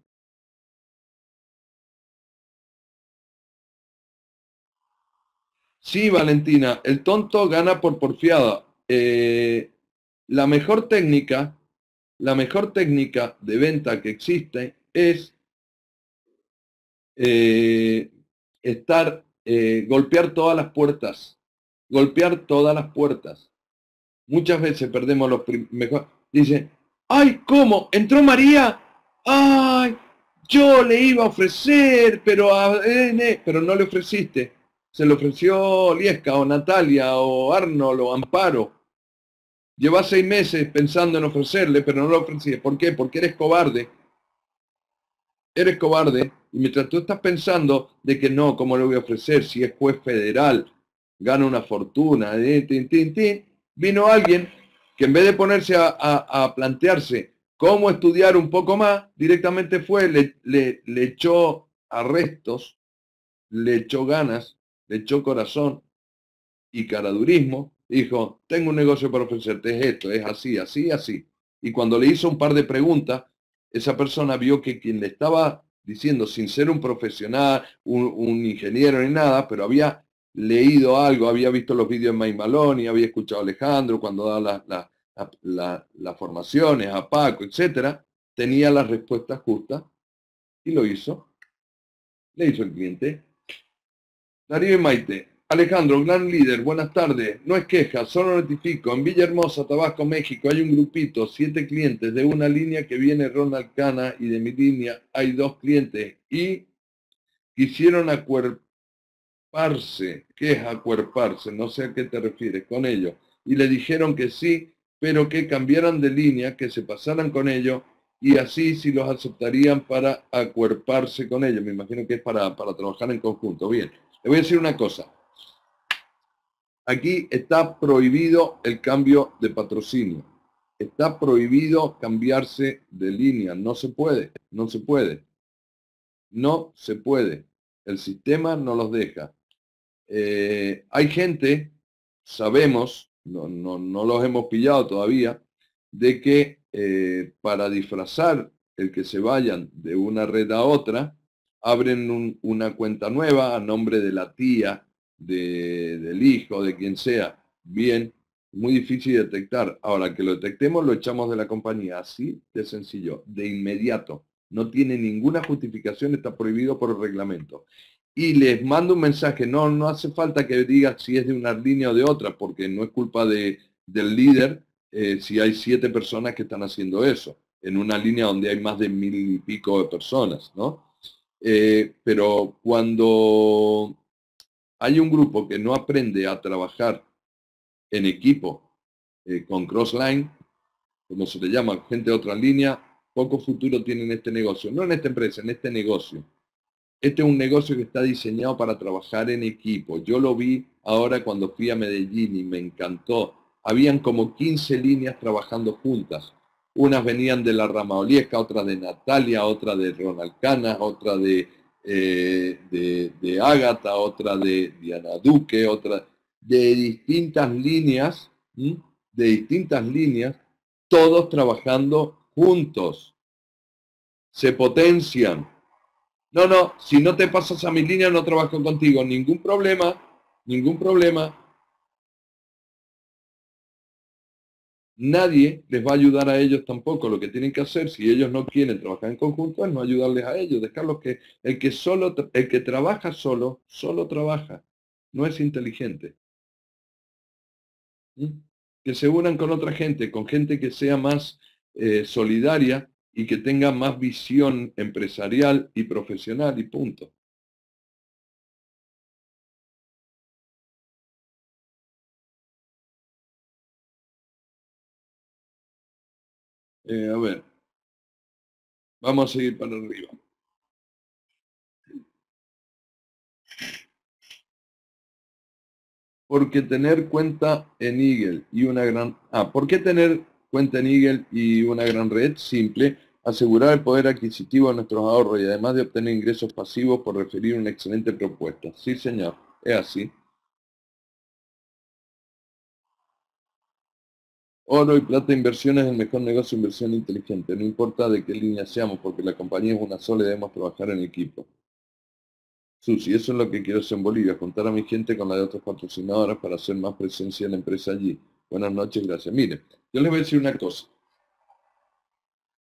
Sí, Valentina, el tonto gana por porfiada. Eh, la mejor técnica, la mejor técnica de venta que existe es eh, estar, eh, golpear todas las puertas, golpear todas las puertas. Muchas veces perdemos los mejor. Dice, ay, ¿cómo? ¿Entró María? Ay, yo le iba a ofrecer, pero, pero no le ofreciste. Se le ofreció Liesca o Natalia o Arnold o Amparo. lleva seis meses pensando en ofrecerle, pero no lo ofreciste. ¿Por qué? Porque eres cobarde. Eres cobarde y mientras tú estás pensando de que no, ¿cómo le voy a ofrecer si es juez federal? Gana una fortuna, eh, vino alguien que en vez de ponerse a, plantearse cómo estudiar un poco más, directamente fue, le, le, echó arrestos, le echó ganas, le echó corazón y caradurismo, dijo, tengo un negocio para ofrecerte, es esto, es así, así, así. Y cuando le hizo un par de preguntas, esa persona vio que quien le estaba diciendo sin ser un profesional, un, ingeniero ni nada, pero había leído algo, había visto los vídeos de Mike y había escuchado a Alejandro cuando da las formaciones, a Paco, etc. Tenía las respuestas justas y lo hizo. Le hizo el cliente. Darío y Maite, Alejandro, gran líder, buenas tardes. No es queja, solo notifico. En Villahermosa, Tabasco, México, hay un grupito, siete clientes de una línea que viene Ronald Cana y de mi línea hay dos clientes y quisieron acuerparse. ¿Qué es acuerparse? No sé a qué te refieres con ellos Y le dijeron que sí, pero que cambiaran de línea, que se pasaran con ellos y así si los aceptarían para acuerparse con ellos. Me imagino que es para, para trabajar en conjunto. Bien, le voy a decir una cosa. Aquí está prohibido el cambio de patrocinio. Está prohibido cambiarse de línea. No se puede, no se puede. No se puede. El sistema no los deja. Eh, hay gente, sabemos, no, los hemos pillado todavía, de que eh, para disfrazar el que se vayan de una red a otra, abren una cuenta nueva a nombre de la tía, del hijo, de quien sea, bien, muy difícil detectar. Ahora que lo detectemos, lo echamos de la compañía. Así de sencillo, de inmediato. No tiene ninguna justificación, está prohibido por el reglamento. Y les mando un mensaje, no, no hace falta que digas si es de una línea o de otra, porque no es culpa de, del líder eh, si hay siete personas que están haciendo eso, en una línea donde hay más de mil y pico de personas, ¿no? Eh, pero cuando hay un grupo que no aprende a trabajar en equipo con eh, con Crossline, como se le llama, gente de otra línea, poco futuro tiene en este negocio. No en esta empresa, en este negocio. Este es un negocio que está diseñado para trabajar en equipo. Yo lo vi ahora cuando fui a Medellín y me encantó. Habían como 15 líneas trabajando juntas. Unas venían de la Rama Oliesca, otra de Natalia, otra de Ronald Canas, otra de eh, de, de Ágata, otra de Diana Duque, otra de distintas líneas, de distintas líneas, todos trabajando juntos. Se potencian. No, no, si no te pasas a mi línea no trabajo contigo, ningún problema, ningún problema. nadie les va a ayudar a ellos tampoco. Lo que tienen que hacer, si ellos no quieren trabajar en conjunto, es no ayudarles a ellos, dejarlos que el que solo el que trabaja solo, solo trabaja, no es inteligente. ¿Mm? Que se unan con otra gente, con gente que sea más eh, solidaria y que tenga más visión empresarial y profesional y punto. Eh, a ver, vamos a seguir para arriba. Porque tener cuenta en Eagle y una gran... Ah, ¿por qué tener cuenta en Eagle y una gran red? Simple, asegurar el poder adquisitivo de nuestros ahorros y además de obtener ingresos pasivos por referir una excelente propuesta. Sí, señor, es así. Oro oh, y plata inversión es el mejor negocio de inversión inteligente. No importa de qué línea seamos, porque la compañía es una sola y debemos trabajar en equipo. Susi, eso es lo que quiero hacer en Bolivia, contar a mi gente con la de otros patrocinadores para hacer más presencia en la empresa allí. Buenas noches, gracias. Mire, yo les voy a decir una cosa.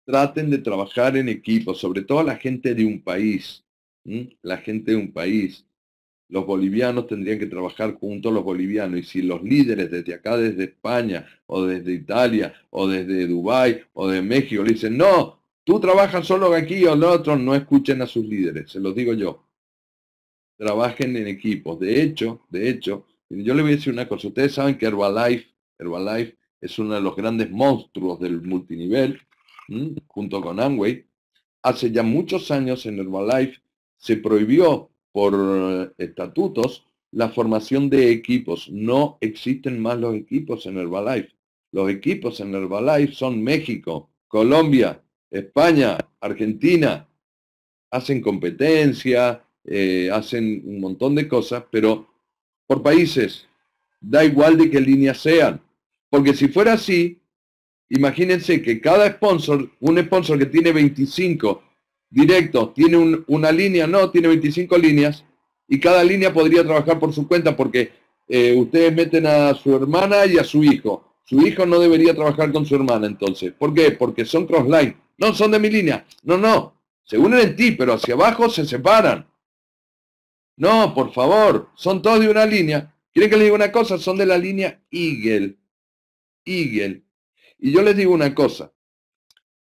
Traten de trabajar en equipo, sobre todo la gente de un país. La gente de un país los bolivianos tendrían que trabajar juntos los bolivianos y si los líderes desde acá, desde España o desde Italia o desde Dubai o de México le dicen, no, tú trabajas solo aquí o los otros, no escuchen a sus líderes, se los digo yo. Trabajen en equipos. De hecho, de hecho, yo le voy a decir una cosa, ustedes saben que Herbalife, Herbalife es uno de los grandes monstruos del multinivel, junto con Amway. Hace ya muchos años en Herbalife se prohibió por eh, estatutos la formación de equipos. No existen más los equipos en Herbalife. Los equipos en Herbalife son México, Colombia, España, Argentina. Hacen competencia, eh, hacen un montón de cosas, pero por países. Da igual de qué línea sean. Porque si fuera así, imagínense que cada sponsor, un sponsor que tiene 25 directo tiene una línea, no, tiene 25 líneas y cada línea podría trabajar por su cuenta porque eh, ustedes meten a su hermana y a su hijo. Su hijo no debería trabajar con su hermana entonces. ¿Por qué? Porque son line, No, son de mi línea. No, no. Se unen en ti, pero hacia abajo se separan. No, por favor. Son todos de una línea. ¿Quieren que les diga una cosa? Son de la línea Eagle. Eagle. Y yo les digo una cosa.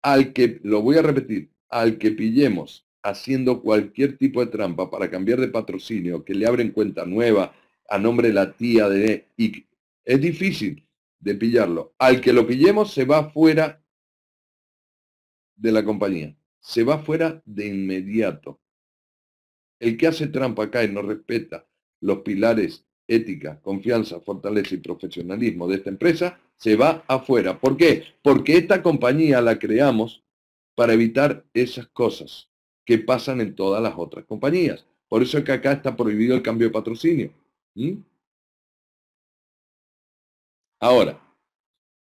Al que, lo voy a repetir, al que pillemos haciendo cualquier tipo de trampa para cambiar de patrocinio, que le abren cuenta nueva a nombre de la tía de... es difícil de pillarlo. Al que lo pillemos se va fuera de la compañía. Se va fuera de inmediato. El que hace trampa acá y no respeta los pilares ética, confianza, fortaleza y profesionalismo de esta empresa, se va afuera. ¿Por qué? Porque esta compañía la creamos para evitar esas cosas que pasan en todas las otras compañías. Por eso es que acá está prohibido el cambio de patrocinio. Ahora,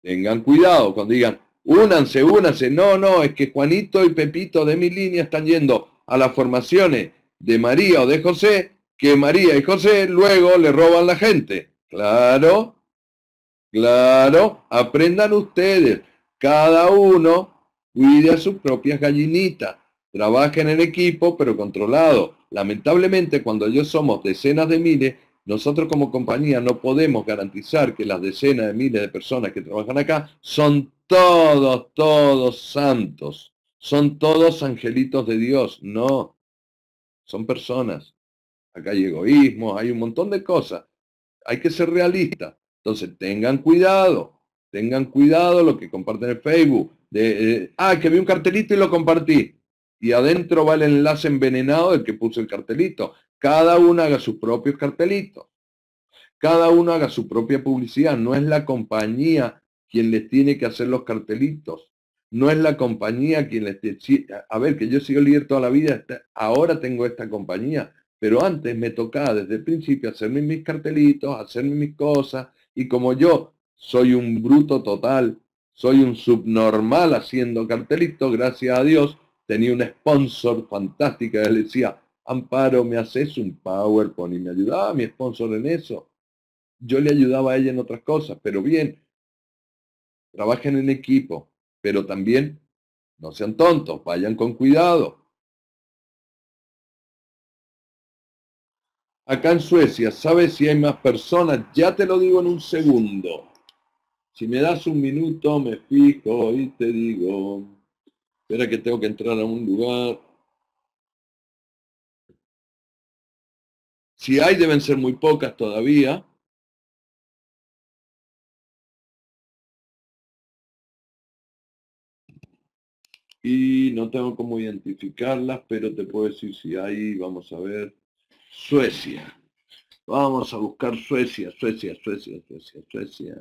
tengan cuidado cuando digan, únanse, únanse. No, no, es que Juanito y Pepito de mi línea están yendo a las formaciones de María o de José, que María y José luego le roban la gente. Claro, claro, aprendan ustedes. Cada uno Cuide a sus propias gallinitas. Trabaja en el equipo, pero controlado. Lamentablemente, cuando ellos somos decenas de miles, nosotros como compañía no podemos garantizar que las decenas de miles de personas que trabajan acá son todos, todos santos. Son todos angelitos de Dios. No. Son personas. Acá hay egoísmo, hay un montón de cosas. Hay que ser realistas. Entonces, tengan cuidado. Tengan cuidado lo que comparten en Facebook. ah, que vi un cartelito y lo compartí. Y adentro va el enlace envenenado del que puso el cartelito. Cada uno haga sus propios cartelitos. Cada uno haga su propia publicidad. No es la compañía quien les tiene que hacer los cartelitos. No es la compañía quien les... A ver, que yo sigo sido líder toda la vida, este, ahora tengo esta compañía, pero antes me tocaba desde el principio hacerme mis cartelitos, hacerme mis cosas, y como yo soy un bruto total, soy un subnormal haciendo cartelitos, gracias a Dios tenía un sponsor fantástica que le decía, Amparo, me haces un PowerPoint y me ayudaba mi sponsor en eso. Yo le ayudaba a ella en otras cosas, pero bien, trabajen en equipo, pero también no sean tontos, vayan con cuidado. Acá en Suecia, ¿sabes si hay más personas? Ya te lo digo en un segundo. Si me das un minuto, me fijo y te digo, espera que tengo que entrar a un lugar. Si hay, deben ser muy pocas todavía. Y no tengo cómo identificarlas, pero te puedo decir si hay, vamos a ver, Suecia. Vamos a buscar Suecia, Suecia, Suecia, Suecia, Suecia.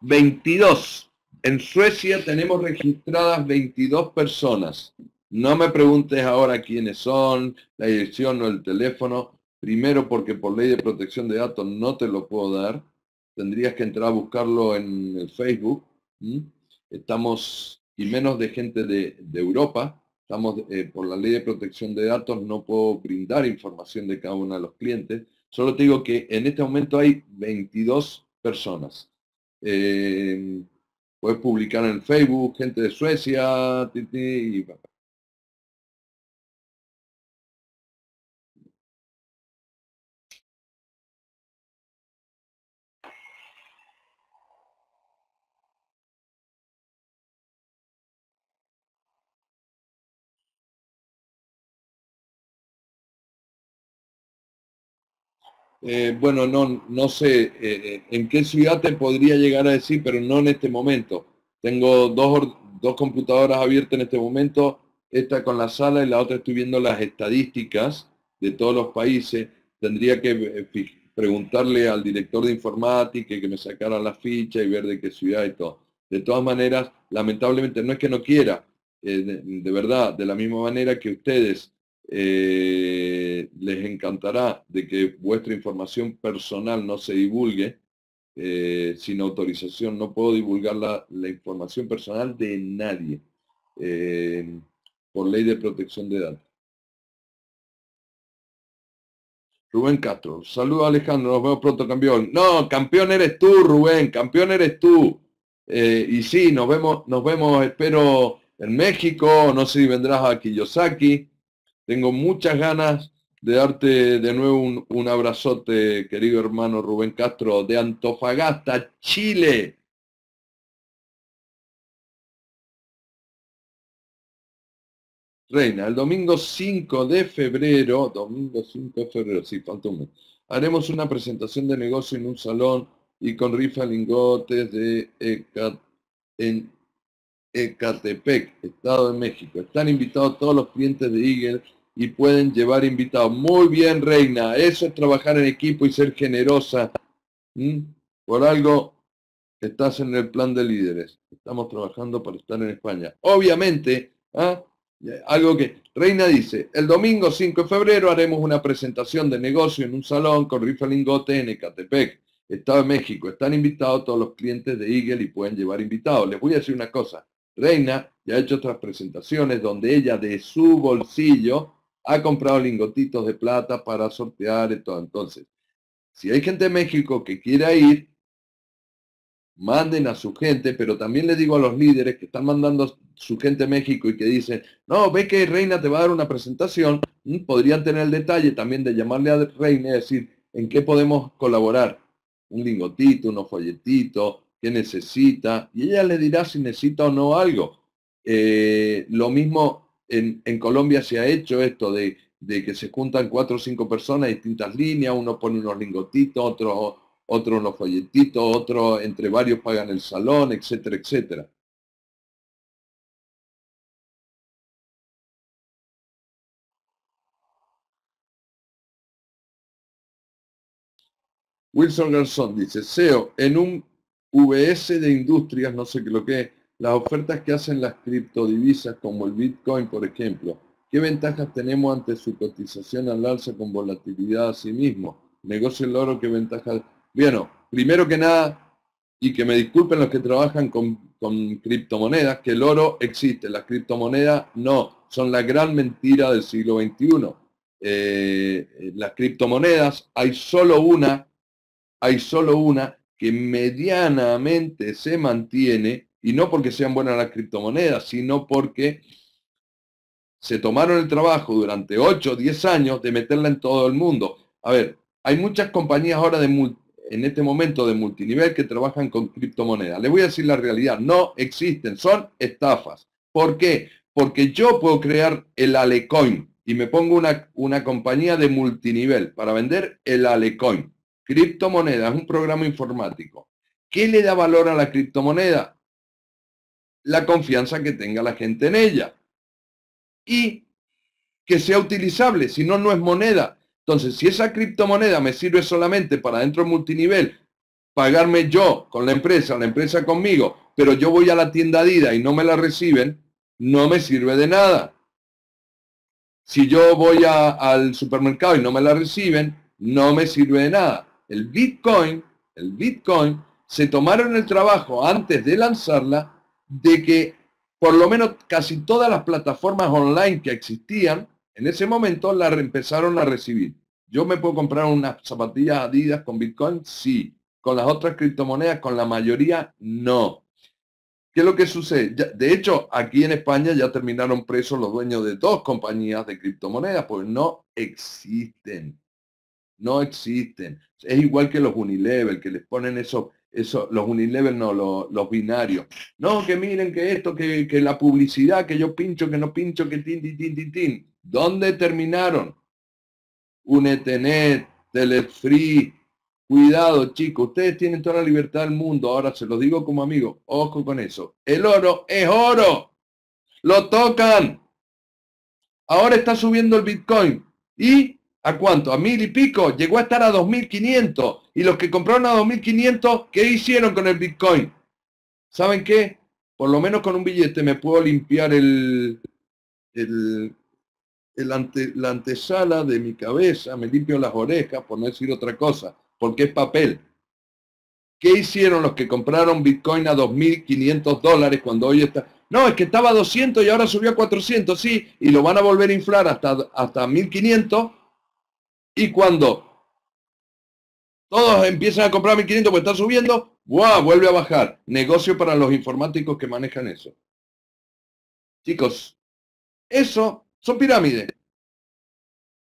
22. En Suecia tenemos registradas 22 personas. No me preguntes ahora quiénes son, la dirección o el teléfono. Primero porque por ley de protección de datos no te lo puedo dar. Tendrías que entrar a buscarlo en el Facebook. Estamos, y menos de gente de, Europa, estamos eh, por la ley de protección de datos, no puedo brindar información de cada uno de los clientes. Solo te digo que en este momento hay 22 personas eh, puedes publicar en Facebook, gente de Suecia, titi, y Eh, bueno, no, sé eh, eh, en qué ciudad te podría llegar a decir, pero no en este momento. Tengo dos, computadoras abiertas en este momento, esta con la sala y la otra estoy viendo las estadísticas de todos los países. Tendría que preguntarle al director de informática que me sacara la ficha y ver de qué ciudad y todo. De todas maneras, lamentablemente no es que no quiera, de verdad, de la misma manera que ustedes eh, les encantará de que vuestra información personal no se divulgue. Eh, sin autorización no puedo divulgar la, información personal de nadie eh, por ley de protección de datos. Rubén Castro, saludos Alejandro, nos vemos pronto campeón. No, campeón eres tú, Rubén, campeón eres tú. y sí, nos vemos, nos vemos, espero en México, no sé si vendrás a Kiyosaki. Tengo muchas ganas de darte de nuevo un, abrazote, querido hermano Rubén Castro, de Antofagasta, Chile. Reina, el domingo 5 de febrero, domingo 5 de febrero, sí, falta haremos una presentación de negocio en un salón y con rifa lingotes de Ecatepec, Estado de México. Están invitados todos los clientes de Eagle y pueden llevar invitados. Muy bien, Reina, eso es trabajar en equipo y ser generosa. Por algo estás en el plan de líderes. Estamos trabajando para estar en España. Obviamente, ¿ah? algo que Reina dice, el domingo 5 de febrero haremos una presentación de negocio en un salón con rifa lingote en Ecatepec, Estado de México. Están invitados todos los clientes de Eagle y pueden llevar invitados. Les voy a decir una cosa. Reina ya ha hecho otras presentaciones donde ella de su bolsillo ha comprado lingotitos de plata para sortear y todo. Entonces, si hay gente de México que quiera ir, manden a su gente, pero también le digo a los líderes que están mandando su gente a México y que dicen, no, ve que Reina te va a dar una presentación, mm, podrían tener el detalle también de llamarle a Reina y decir, ¿en qué podemos colaborar? Un lingotito, unos folletitos, qué necesita, y ella le dirá si necesita o no algo. Eh, lo mismo en, Colombia se ha hecho esto de, que se juntan cuatro o cinco personas, distintas líneas, uno pone unos lingotitos, otro, otro unos folletitos, otro entre varios pagan el salón, etcétera, etcétera. Wilson Garzón dice, SEO, en un VS de industrias, no sé qué lo que es, las ofertas que hacen las criptodivisas como el Bitcoin, por ejemplo, ¿qué ventajas tenemos ante su cotización al alza con volatilidad a sí mismo? Negocio el oro, ¿qué ventajas? Bueno, primero que nada, y que me disculpen los que trabajan con, criptomonedas, que el oro existe, las criptomonedas no, son la gran mentira del siglo XXI. Eh, eh, las criptomonedas, hay solo una, hay solo una que medianamente se mantiene y no porque sean buenas las criptomonedas, sino porque se tomaron el trabajo durante 8 o 10 años de meterla en todo el mundo. A ver, hay muchas compañías ahora de en este momento de multinivel que trabajan con criptomonedas. Les voy a decir la realidad, no existen, son estafas. ¿Por qué? Porque yo puedo crear el Alecoin y me pongo una, una compañía de multinivel para vender el Alecoin. Criptomoneda es un programa informático. ¿Qué le da valor a la criptomoneda? la confianza que tenga la gente en ella. Y que sea utilizable, si no, no es moneda. Entonces, si esa criptomoneda me sirve solamente para dentro multinivel, pagarme yo con la empresa, la empresa conmigo, pero yo voy a la tienda Dida y no me la reciben, no me sirve de nada. Si yo voy al supermercado y no me la reciben, no me sirve de nada. El Bitcoin, el Bitcoin, se tomaron el trabajo antes de lanzarla de que por lo menos casi todas las plataformas online que existían en ese momento las empezaron a recibir. Yo me puedo comprar unas zapatillas Adidas con Bitcoin, sí. Con las otras criptomonedas, con la mayoría, no. ¿Qué es lo que sucede? de hecho, aquí en España ya terminaron presos los dueños de dos compañías de criptomonedas, pues no existen. No existen. Es igual que los Unilever, que les ponen eso eso, los unilevel no, los, binarios. No, que miren que esto, que, la publicidad, que yo pincho, que no pincho, que tin, tin, tin, tin, tin. ¿Dónde terminaron? Unetenet, Telefree, cuidado chicos, ustedes tienen toda la libertad del mundo, ahora se los digo como amigo, ojo con eso. El oro es oro, lo tocan. Ahora está subiendo el Bitcoin y ¿A cuánto? ¿A mil y pico? Llegó a estar a 2.500. Y los que compraron a 2.500, ¿qué hicieron con el Bitcoin? ¿Saben qué? Por lo menos con un billete me puedo limpiar el, el, la antesala de mi cabeza, me limpio las orejas, por no decir otra cosa, porque es papel. ¿Qué hicieron los que compraron Bitcoin a 2.500 dólares cuando hoy está? No, es que estaba a 200 y ahora subió a 400, sí, y lo van a volver a inflar hasta, hasta 1.500 y cuando todos empiezan a comprar 1500 porque está subiendo, ¡buah! Vuelve a bajar. Negocio para los informáticos que manejan eso. Chicos, eso son pirámides.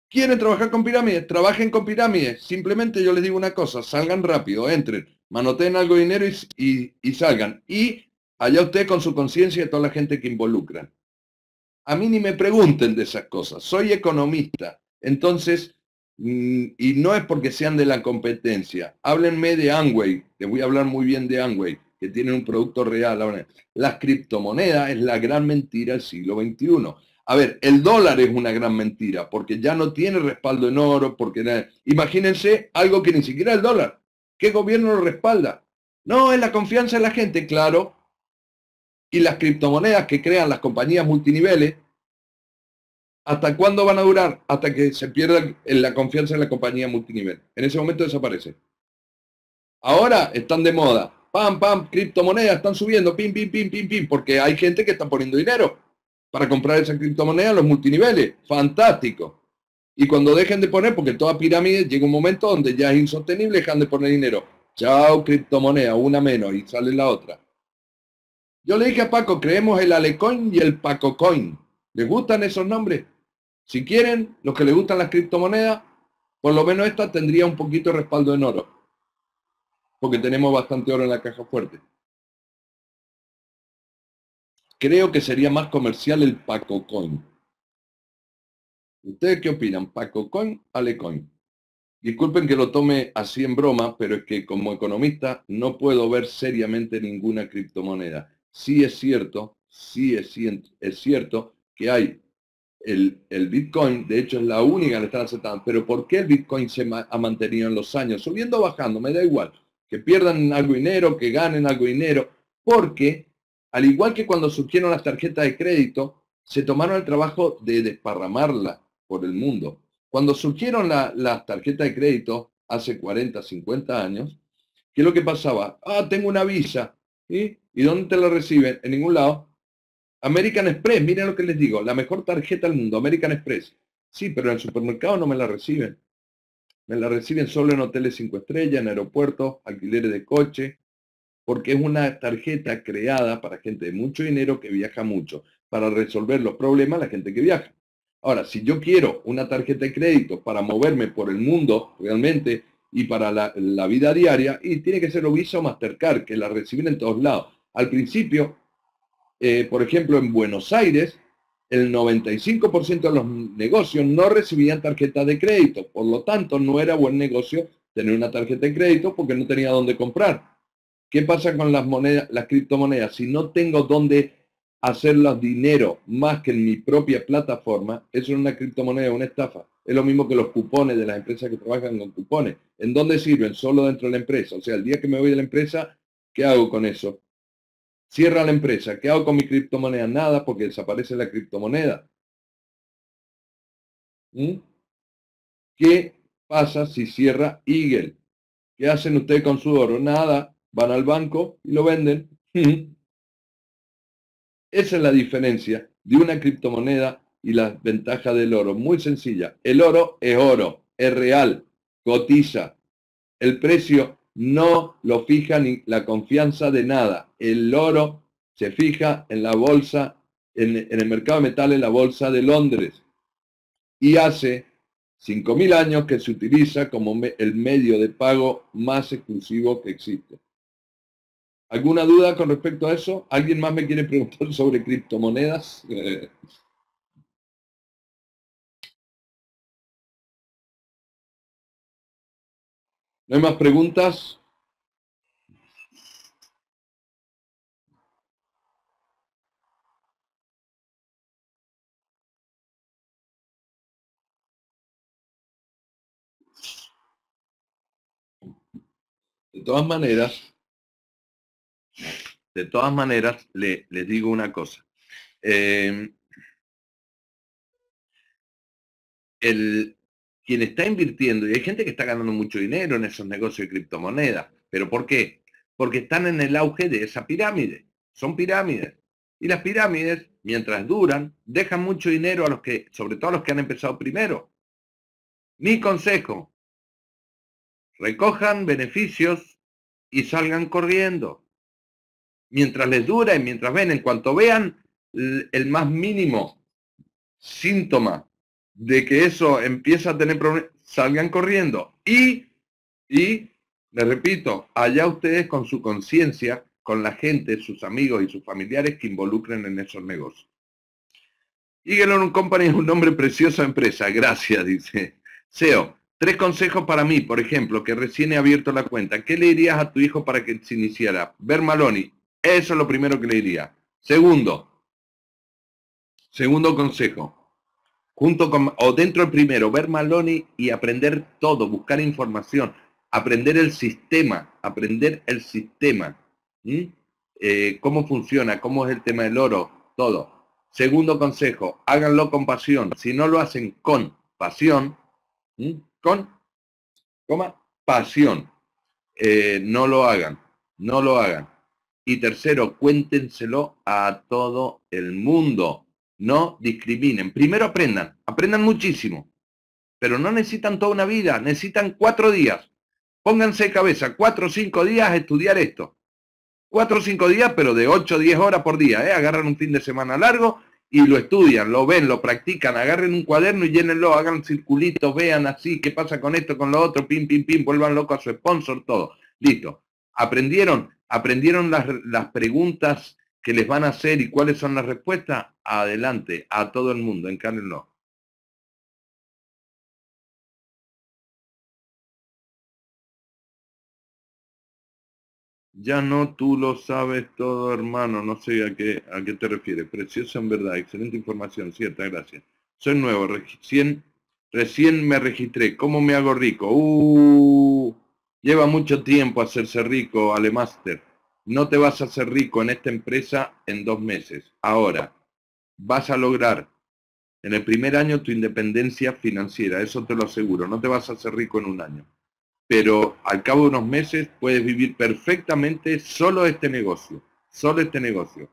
¿Quieren trabajar con pirámides? Trabajen con pirámides. Simplemente yo les digo una cosa, salgan rápido, entren, manoteen algo de dinero y, salgan. Y allá usted con su conciencia y toda la gente que involucran. A mí ni me pregunten de esas cosas. Soy economista. Entonces, y no es porque sean de la competencia. Háblenme de Anway, les voy a hablar muy bien de Anway, que tiene un producto real. Las criptomonedas es la gran mentira del siglo XXI. A ver, el dólar es una gran mentira, porque ya no tiene respaldo en oro, porque imagínense algo que ni siquiera el dólar. ¿Qué gobierno lo respalda? No, es la confianza de la gente, claro. Y las criptomonedas que crean las compañías multiniveles ¿Hasta cuándo van a durar? Hasta que se pierda la confianza en la compañía multinivel. En ese momento desaparece. Ahora están de moda. Pam, pam, criptomonedas están subiendo, pim, pim, pim, pim, pim, porque hay gente que está poniendo dinero para comprar esa criptomoneda los multiniveles. Fantástico. Y cuando dejen de poner, porque toda pirámide llega un momento donde ya es insostenible, dejan de poner dinero. Chao, criptomoneda, una menos y sale la otra. Yo le dije a Paco, creemos el Alecoin y el Paco Coin. ¿Les gustan esos nombres? Si quieren, los que les gustan las criptomonedas, por lo menos esta tendría un poquito de respaldo en oro. Porque tenemos bastante oro en la caja fuerte. Creo que sería más comercial el Paco Coin. ¿Ustedes qué opinan? ¿Paco Coin, Alecoin? Disculpen que lo tome así en broma, pero es que como economista no puedo ver seriamente ninguna criptomoneda. Sí es cierto, sí es, es cierto que hay. El, Bitcoin, de hecho, es la única que están aceptando. Pero ¿por qué el Bitcoin se ha mantenido en los años? Subiendo o bajando, me da igual. Que pierdan algo dinero, que ganen algo dinero. Porque, al igual que cuando surgieron las tarjetas de crédito, se tomaron el trabajo de desparramarla por el mundo. Cuando surgieron las tarjetas de crédito hace 40, 50 años, ¿qué es lo que pasaba? Ah, tengo una visa. ¿Y dónde te la reciben? En ningún lado. American Express, miren lo que les digo, la mejor tarjeta del mundo, American Express. Sí, pero en el supermercado no me la reciben. Me la reciben solo en hoteles 5 estrellas, en aeropuertos, alquileres de coche, porque es una tarjeta creada para gente de mucho dinero que viaja mucho, para resolver los problemas de la gente que viaja. Ahora, si yo quiero una tarjeta de crédito para moverme por el mundo realmente y para la, vida diaria, y tiene que ser lo Mastercard, que la reciben en todos lados. Al principio eh, por ejemplo, en Buenos Aires, el 95% de los negocios no recibían tarjeta de crédito. Por lo tanto, no era buen negocio tener una tarjeta de crédito porque no tenía dónde comprar. ¿Qué pasa con las monedas, las criptomonedas? Si no tengo dónde hacer los dinero más que en mi propia plataforma, eso es una criptomoneda, una estafa. Es lo mismo que los cupones de las empresas que trabajan con cupones. ¿En dónde sirven? Solo dentro de la empresa. O sea, el día que me voy de la empresa, ¿qué hago con eso? Cierra la empresa. ¿Qué hago con mi criptomoneda? Nada porque desaparece la criptomoneda. ¿Mm? ¿Qué pasa si cierra Eagle? ¿Qué hacen ustedes con su oro? Nada. Van al banco y lo venden. Esa es la diferencia de una criptomoneda y las ventajas del oro. Muy sencilla. El oro es oro, es real, cotiza. El precio no lo fija ni la confianza de nada. El oro se fija en la bolsa, en, el mercado de en la bolsa de Londres. Y hace 5.000 años que se utiliza como el medio de pago más exclusivo que existe. ¿Alguna duda con respecto a eso? ¿Alguien más me quiere preguntar sobre criptomonedas? ¿No hay más preguntas? De todas maneras, de todas maneras, le, les digo una cosa. Eh, el, quien está invirtiendo, y hay gente que está ganando mucho dinero en esos negocios de criptomonedas, pero ¿por qué? Porque están en el auge de esa pirámide, son pirámides. Y las pirámides, mientras duran, dejan mucho dinero a los que, sobre todo a los que han empezado primero. Mi consejo, recojan beneficios y salgan corriendo. Mientras les dura y mientras ven, en cuanto vean el más mínimo síntoma de que eso empieza a tener problemas, salgan corriendo. Y, y, le repito, allá ustedes con su conciencia, con la gente, sus amigos y sus familiares que involucren en esos negocios. Eagle Company es un nombre precioso empresa. Gracias, dice. SEO, tres consejos para mí, por ejemplo, que recién he abierto la cuenta. ¿Qué le dirías a tu hijo para que se iniciara? Ver Maloney. Eso es lo primero que le diría. Segundo, segundo consejo, junto con, o dentro del primero, ver Maloney y aprender todo, buscar información, aprender el sistema, aprender el sistema, eh, cómo funciona, cómo es el tema del oro, todo. Segundo consejo, háganlo con pasión. Si no lo hacen con pasión, con, coma, pasión, eh, no lo hagan, no lo hagan. Y tercero, cuéntenselo a todo el mundo. No discriminen. Primero aprendan, aprendan muchísimo. Pero no necesitan toda una vida, necesitan cuatro días. Pónganse de cabeza, cuatro o cinco días a estudiar esto. Cuatro o cinco días, pero de ocho o diez horas por día. ¿eh? Agarran un fin de semana largo y lo estudian, lo ven, lo practican, agarren un cuaderno y llénenlo, hagan circulitos, vean así, qué pasa con esto, con lo otro, pim, pim, pim, vuelvan loco a su sponsor, todo. Listo. Aprendieron, aprendieron las, las preguntas que les van a hacer y cuáles son las respuestas, adelante, a todo el mundo, encárenlo. Ya no tú lo sabes todo, hermano. No sé a qué, a qué te refieres. Precioso, en verdad. Excelente información. Cierta, gracias. Soy nuevo. Recién, recién me registré. ¿Cómo me hago rico? Uh, lleva mucho tiempo hacerse rico, Alemaster. No te vas a hacer rico en esta empresa en dos meses. Ahora, vas a lograr en el primer año tu independencia financiera, eso te lo aseguro, no te vas a hacer rico en un año. Pero al cabo de unos meses puedes vivir perfectamente solo este negocio, solo este negocio.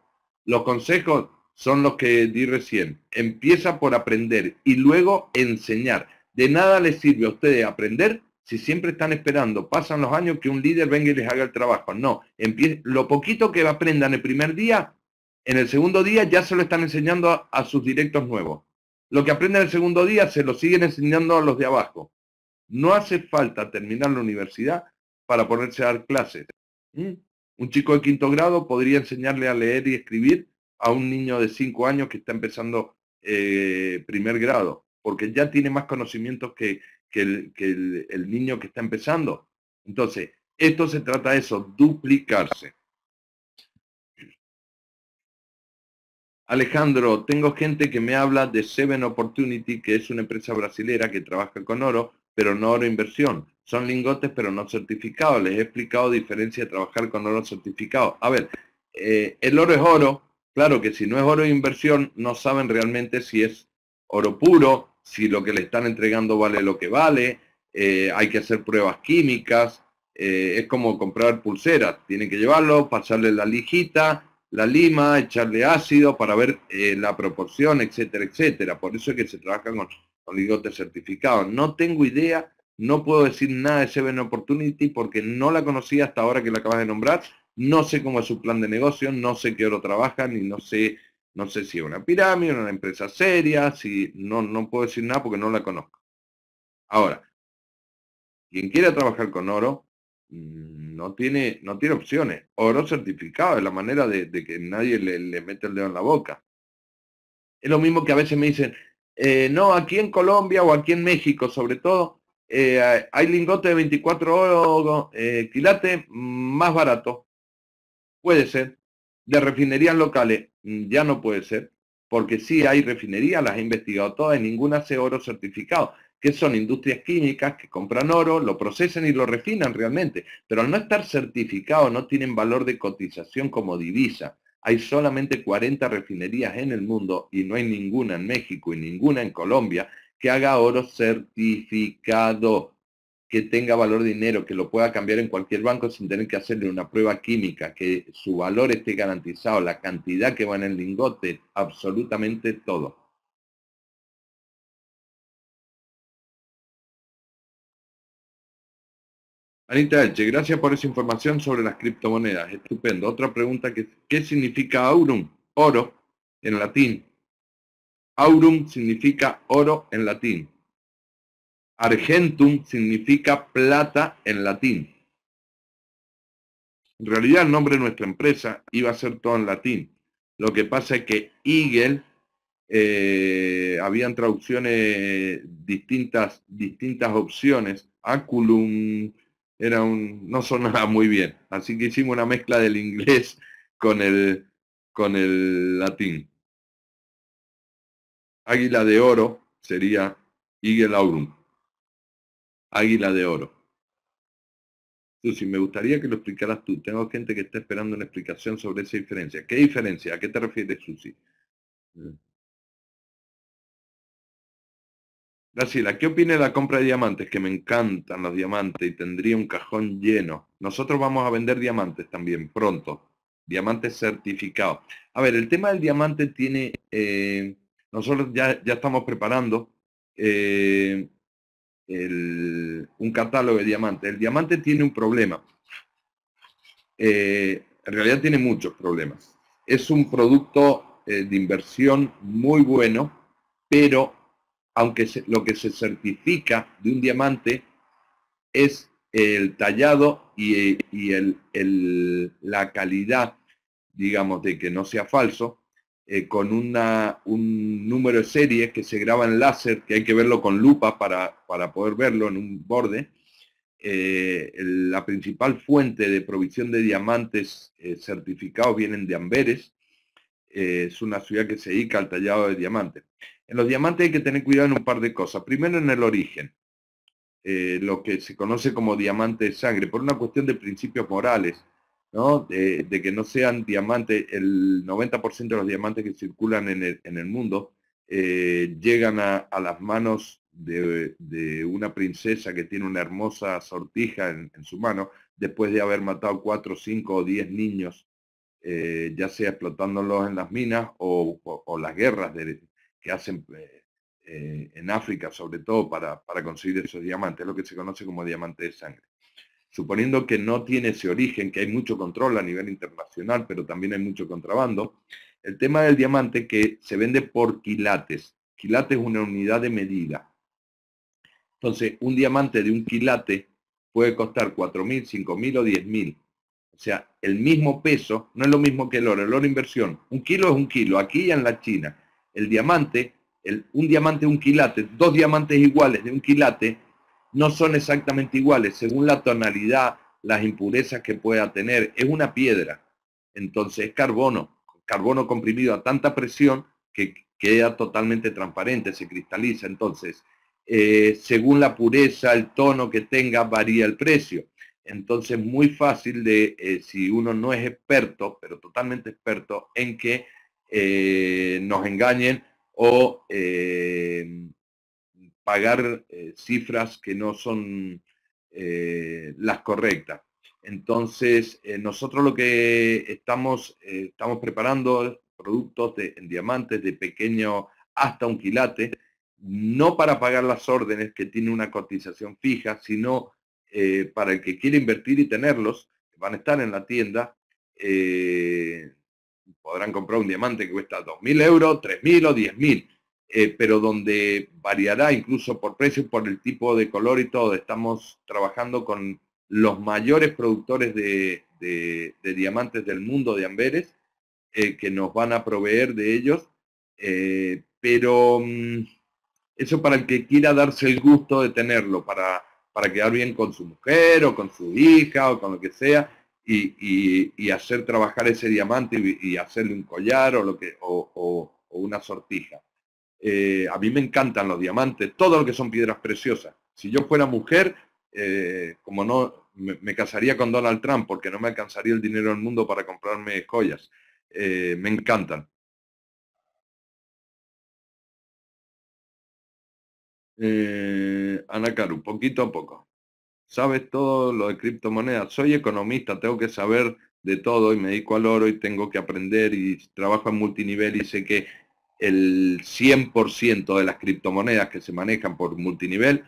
Los consejos son los que di recién. Empieza por aprender y luego enseñar. De nada les sirve a ustedes aprender si siempre están esperando, pasan los años que un líder venga y les haga el trabajo. No, lo poquito que aprendan el primer día, en el segundo día ya se lo están enseñando a, sus directos nuevos. Lo que aprenden el segundo día se lo siguen enseñando a los de abajo. No hace falta terminar la universidad para ponerse a dar clases. ¿Mm? Un chico de quinto grado podría enseñarle a leer y escribir a un niño de cinco años que está empezando eh, primer grado, porque ya tiene más conocimientos que, que, el, niño que está empezando. Entonces, esto se trata de eso, duplicarse. Alejandro, tengo gente que me habla de Seven Opportunity, que es una empresa brasilera que trabaja con oro, pero no oro inversión. Son lingotes, pero no certificados. Les he explicado diferencia de trabajar con oro certificado. A ver, eh, el oro es oro. Claro que si no es oro inversión, no saben realmente si es oro puro, si lo que le están entregando vale lo que vale, eh, hay que hacer pruebas químicas, eh, es como comprar pulseras, tienen que llevarlo, pasarle la lijita, la lima, echarle ácido para ver eh, la proporción, etcétera, etcétera. Por eso es que se trabaja con, con ligotes certificados. No tengo idea, no puedo decir nada de Seven Opportunity porque no la conocía hasta ahora que la acabas de nombrar. No sé cómo es su plan de negocio, no sé qué oro trabajan y no sé no sé si es una pirámide, una empresa seria, si no, no puedo decir nada porque no la conozco. Ahora, quien quiera trabajar con oro, mm, no tiene, no tiene opciones. Oro certificado es la manera de, que nadie le, le, mete el dedo en la boca. Es lo mismo que a veces me dicen, eh, no, aquí en Colombia o aquí en México sobre todo, eh, hay lingote de 24 oro eh, quilate mm, más barato. Puede ser, de refinerías locales mm, ya no puede ser, porque sí hay refinerías, las he investigado todas, y ninguna hace oro certificado, que son industrias químicas que compran oro, lo procesan y lo refinan realmente, pero al no estar certificado no tienen valor de cotización como divisa. Hay solamente 40 refinerías en el mundo y no hay ninguna en México y ninguna en Colombia que haga oro certificado que tenga valor dinero, que lo pueda cambiar en cualquier banco sin tener que hacerle una prueba química, que su valor esté garantizado, la cantidad que va en el lingote, absolutamente todo. Anita Elche, gracias por esa información sobre las criptomonedas. Estupendo. Otra pregunta que ¿qué significa aurum? Oro en latín. Aurum significa oro en latín. Argentum significa plata en latín. En realidad el nombre de nuestra empresa iba a ser todo en latín. Lo que pasa es que Eagle, eh, habían traducciones distintas, distintas opciones. Aculum era un, no sonaba muy bien. Así que hicimos una mezcla del inglés con el, con el latín. Águila de oro sería Eagle Aurum. Águila de Oro. Susi, me gustaría que lo explicaras tú. Tengo gente que está esperando una explicación sobre esa diferencia. ¿Qué diferencia? ¿A qué te refieres, Susi? Mm. Graciela, ¿qué opina de la compra de diamantes? Que me encantan los diamantes y tendría un cajón lleno. Nosotros vamos a vender diamantes también pronto. Diamantes certificados. A ver, el tema del diamante tiene... Eh, nosotros ya, ya estamos preparando eh, un catálogo de diamantes. El diamante tiene un problema. Eh, en realidad tiene muchos problemas. Es un producto eh, de inversión muy bueno, pero aunque lo que se certifica de un diamante es el tallado y, la calidad, digamos, de que no sea falso, eh, con un número de series que se graba en láser, que hay que verlo con lupa para, poder verlo en un borde. Eh, la principal fuente de provisión de diamantes eh, certificados vienen de Amberes, es una ciudad que se dedica al tallado de diamantes. En los diamantes hay que tener cuidado en un par de cosas. Primero en el origen, lo que se conoce como diamante de sangre, por una cuestión de principios morales. De, que no sean diamantes, el 90% de los diamantes que circulan en el, mundo eh, llegan a, las manos de, una princesa que tiene una hermosa sortija en, su mano, después de haber matado 4, 5 o 10 niños, eh, ya sea explotándolos en las minas o, las guerras que hacen eh, en África, sobre todo para, para conseguir esos diamantes, lo que se conoce como diamante de sangre suponiendo que no tiene ese origen, que hay mucho control a nivel internacional, pero también hay mucho contrabando, el tema del diamante que se vende por quilates. Quilate es una unidad de medida. Entonces, un diamante de un quilate puede costar 4.000, 5.000 o 10.000. O sea, el mismo peso no es lo mismo que el oro. El oro inversión, un kilo es un kilo, aquí en la China. El diamante, un diamante, un quilate, dos diamantes iguales de un quilate, no son exactamente iguales, según la tonalidad, las impurezas que pueda tener. Es una piedra, entonces es carbono, carbono comprimido a tanta presión que queda totalmente transparente, se cristaliza. Entonces, eh, según la pureza, el tono que tenga, varía el precio. Entonces, muy fácil de, eh, si uno no es experto, pero totalmente experto, en que eh, nos engañen o pagar eh, cifras que no son eh, las correctas. Entonces, eh, nosotros lo que estamos, estamos preparando productos de, en diamantes de pequeño hasta un quilate, no para pagar las órdenes que tiene una cotización fija, sino para el que quiere invertir y tenerlos, van a estar en la tienda, podrán comprar un diamante que cuesta 2.000 euros, 3.000 o 10.000 eh, pero donde variará incluso por precio, por el tipo de color y todo. Estamos trabajando con los mayores productores de, diamantes del mundo de Amberes, eh, que nos van a proveer de ellos, eh, pero mm, eso para el que quiera darse el gusto de tenerlo, para, para quedar bien con su mujer o con su hija o con lo que sea, y, hacer trabajar ese diamante y, hacerle un collar o, lo que, o una sortija. Eh, a mí me encantan los diamantes, todo lo que son piedras preciosas. Si yo fuera mujer, eh, como no, me, casaría con Donald Trump porque no me alcanzaría el dinero del mundo para comprarme joyas. Eh, me encantan. Ana Caru, poquito a poco. Sabes todo lo de criptomonedas. Soy economista, tengo que saber de todo y me dedico al oro y tengo que aprender y trabajo en multinivel y sé que el 100% de las criptomonedas que se manejan por multinivel,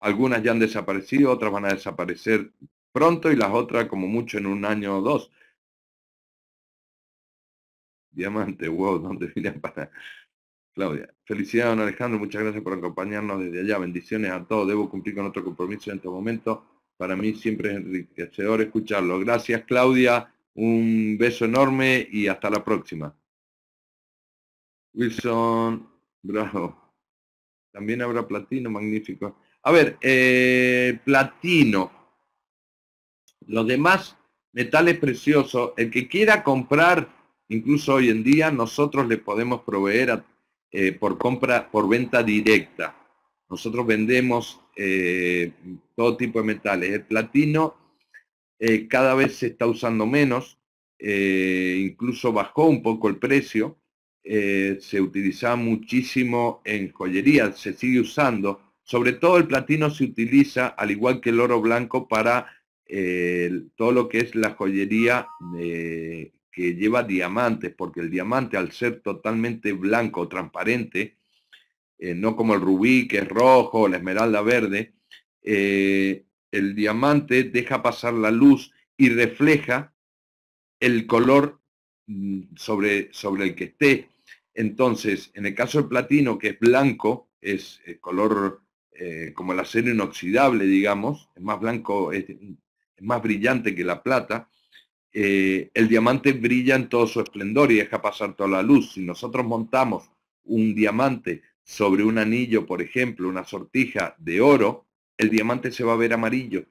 algunas ya han desaparecido, otras van a desaparecer pronto y las otras como mucho en un año o dos. Diamante, wow, ¿dónde viene para? Claudia, felicidades, don Alejandro, muchas gracias por acompañarnos desde allá. Bendiciones a todos. Debo cumplir con otro compromiso en este momento. Para mí siempre es enriquecedor escucharlo. Gracias, Claudia. Un beso enorme y hasta la próxima. Wilson, bravo. También habrá platino, magnífico. A ver, eh, platino. Los demás metales preciosos, el que quiera comprar, incluso hoy en día, nosotros le podemos proveer eh, por compra, por venta directa. Nosotros vendemos eh, todo tipo de metales. El platino cada vez se está usando menos, incluso bajó un poco el precio eh, se utiliza muchísimo en joyería, se sigue usando. Sobre todo el platino se utiliza, al igual que el oro blanco, para eh, todo lo que es la joyería eh, que lleva diamantes, porque el diamante al ser totalmente blanco, transparente, no como el rubí que es rojo, la esmeralda verde, el diamante deja pasar la luz y refleja el color mm, sobre, sobre el que esté. Entonces, en el caso del platino, que es blanco, es eh, color eh, como el acero inoxidable, digamos, es más blanco, es, más brillante que la plata, eh, el diamante brilla en todo su esplendor y deja pasar toda la luz. Si nosotros montamos un diamante sobre un anillo, por ejemplo, una sortija de oro, el diamante se va a ver amarillo.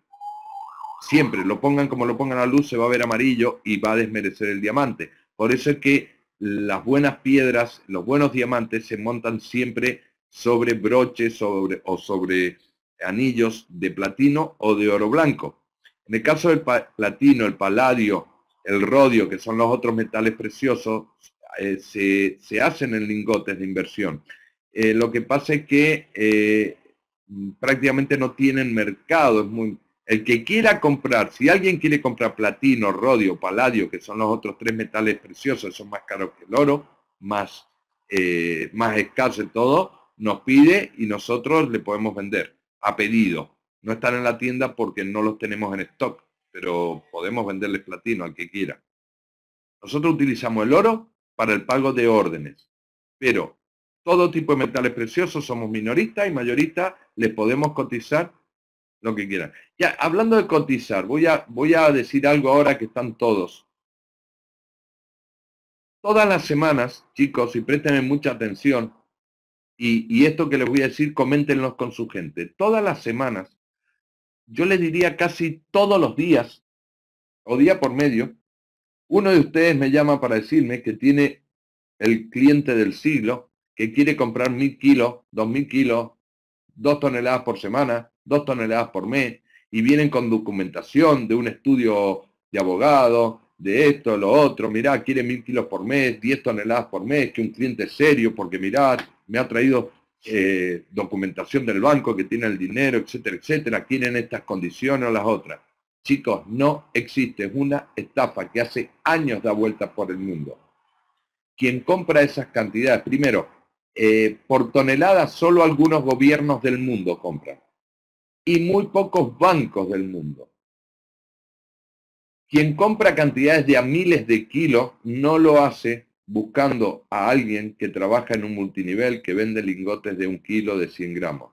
Siempre, lo pongan como lo pongan a la luz, se va a ver amarillo y va a desmerecer el diamante. Por eso es que las buenas piedras, los buenos diamantes se montan siempre sobre broches sobre, o sobre anillos de platino o de oro blanco. En el caso del platino, el paladio, el rodio, que son los otros metales preciosos, eh, se, hacen en lingotes de inversión. Eh, lo que pasa es que eh, prácticamente no tienen mercado, es muy, el que quiera comprar, si alguien quiere comprar platino, rodio, paladio, que son los otros tres metales preciosos, son más caros que el oro, más, eh, más escaso y todo, nos pide y nosotros le podemos vender a pedido. No están en la tienda porque no los tenemos en stock, pero podemos venderles platino al que quiera. Nosotros utilizamos el oro para el pago de órdenes, pero todo tipo de metales preciosos somos minoristas y mayoristas, les podemos cotizar lo que quieran. Ya, hablando de cotizar, voy a, voy a decir algo ahora que están todos. Todas las semanas, chicos, y préstenme mucha atención, y, y esto que les voy a decir, coméntenlo con su gente. Todas las semanas, yo les diría casi todos los días, o día por medio, uno de ustedes me llama para decirme que tiene el cliente del siglo, que quiere comprar mil kilos, dos mil kilos, dos toneladas por semana, dos toneladas por mes, y vienen con documentación de un estudio de abogado, de esto, lo otro, mirá, quiere mil kilos por mes, 10 toneladas por mes, que un cliente serio, porque mirá, me ha traído eh, documentación del banco que tiene el dinero, etcétera, etcétera, tienen estas condiciones o las otras. Chicos, no existe, es una estafa que hace años da vuelta por el mundo. Quien compra esas cantidades, primero, eh, por tonelada solo algunos gobiernos del mundo compran y muy pocos bancos del mundo. Quien compra cantidades de a miles de kilos no lo hace buscando a alguien que trabaja en un multinivel que vende lingotes de un kilo de 100 gramos.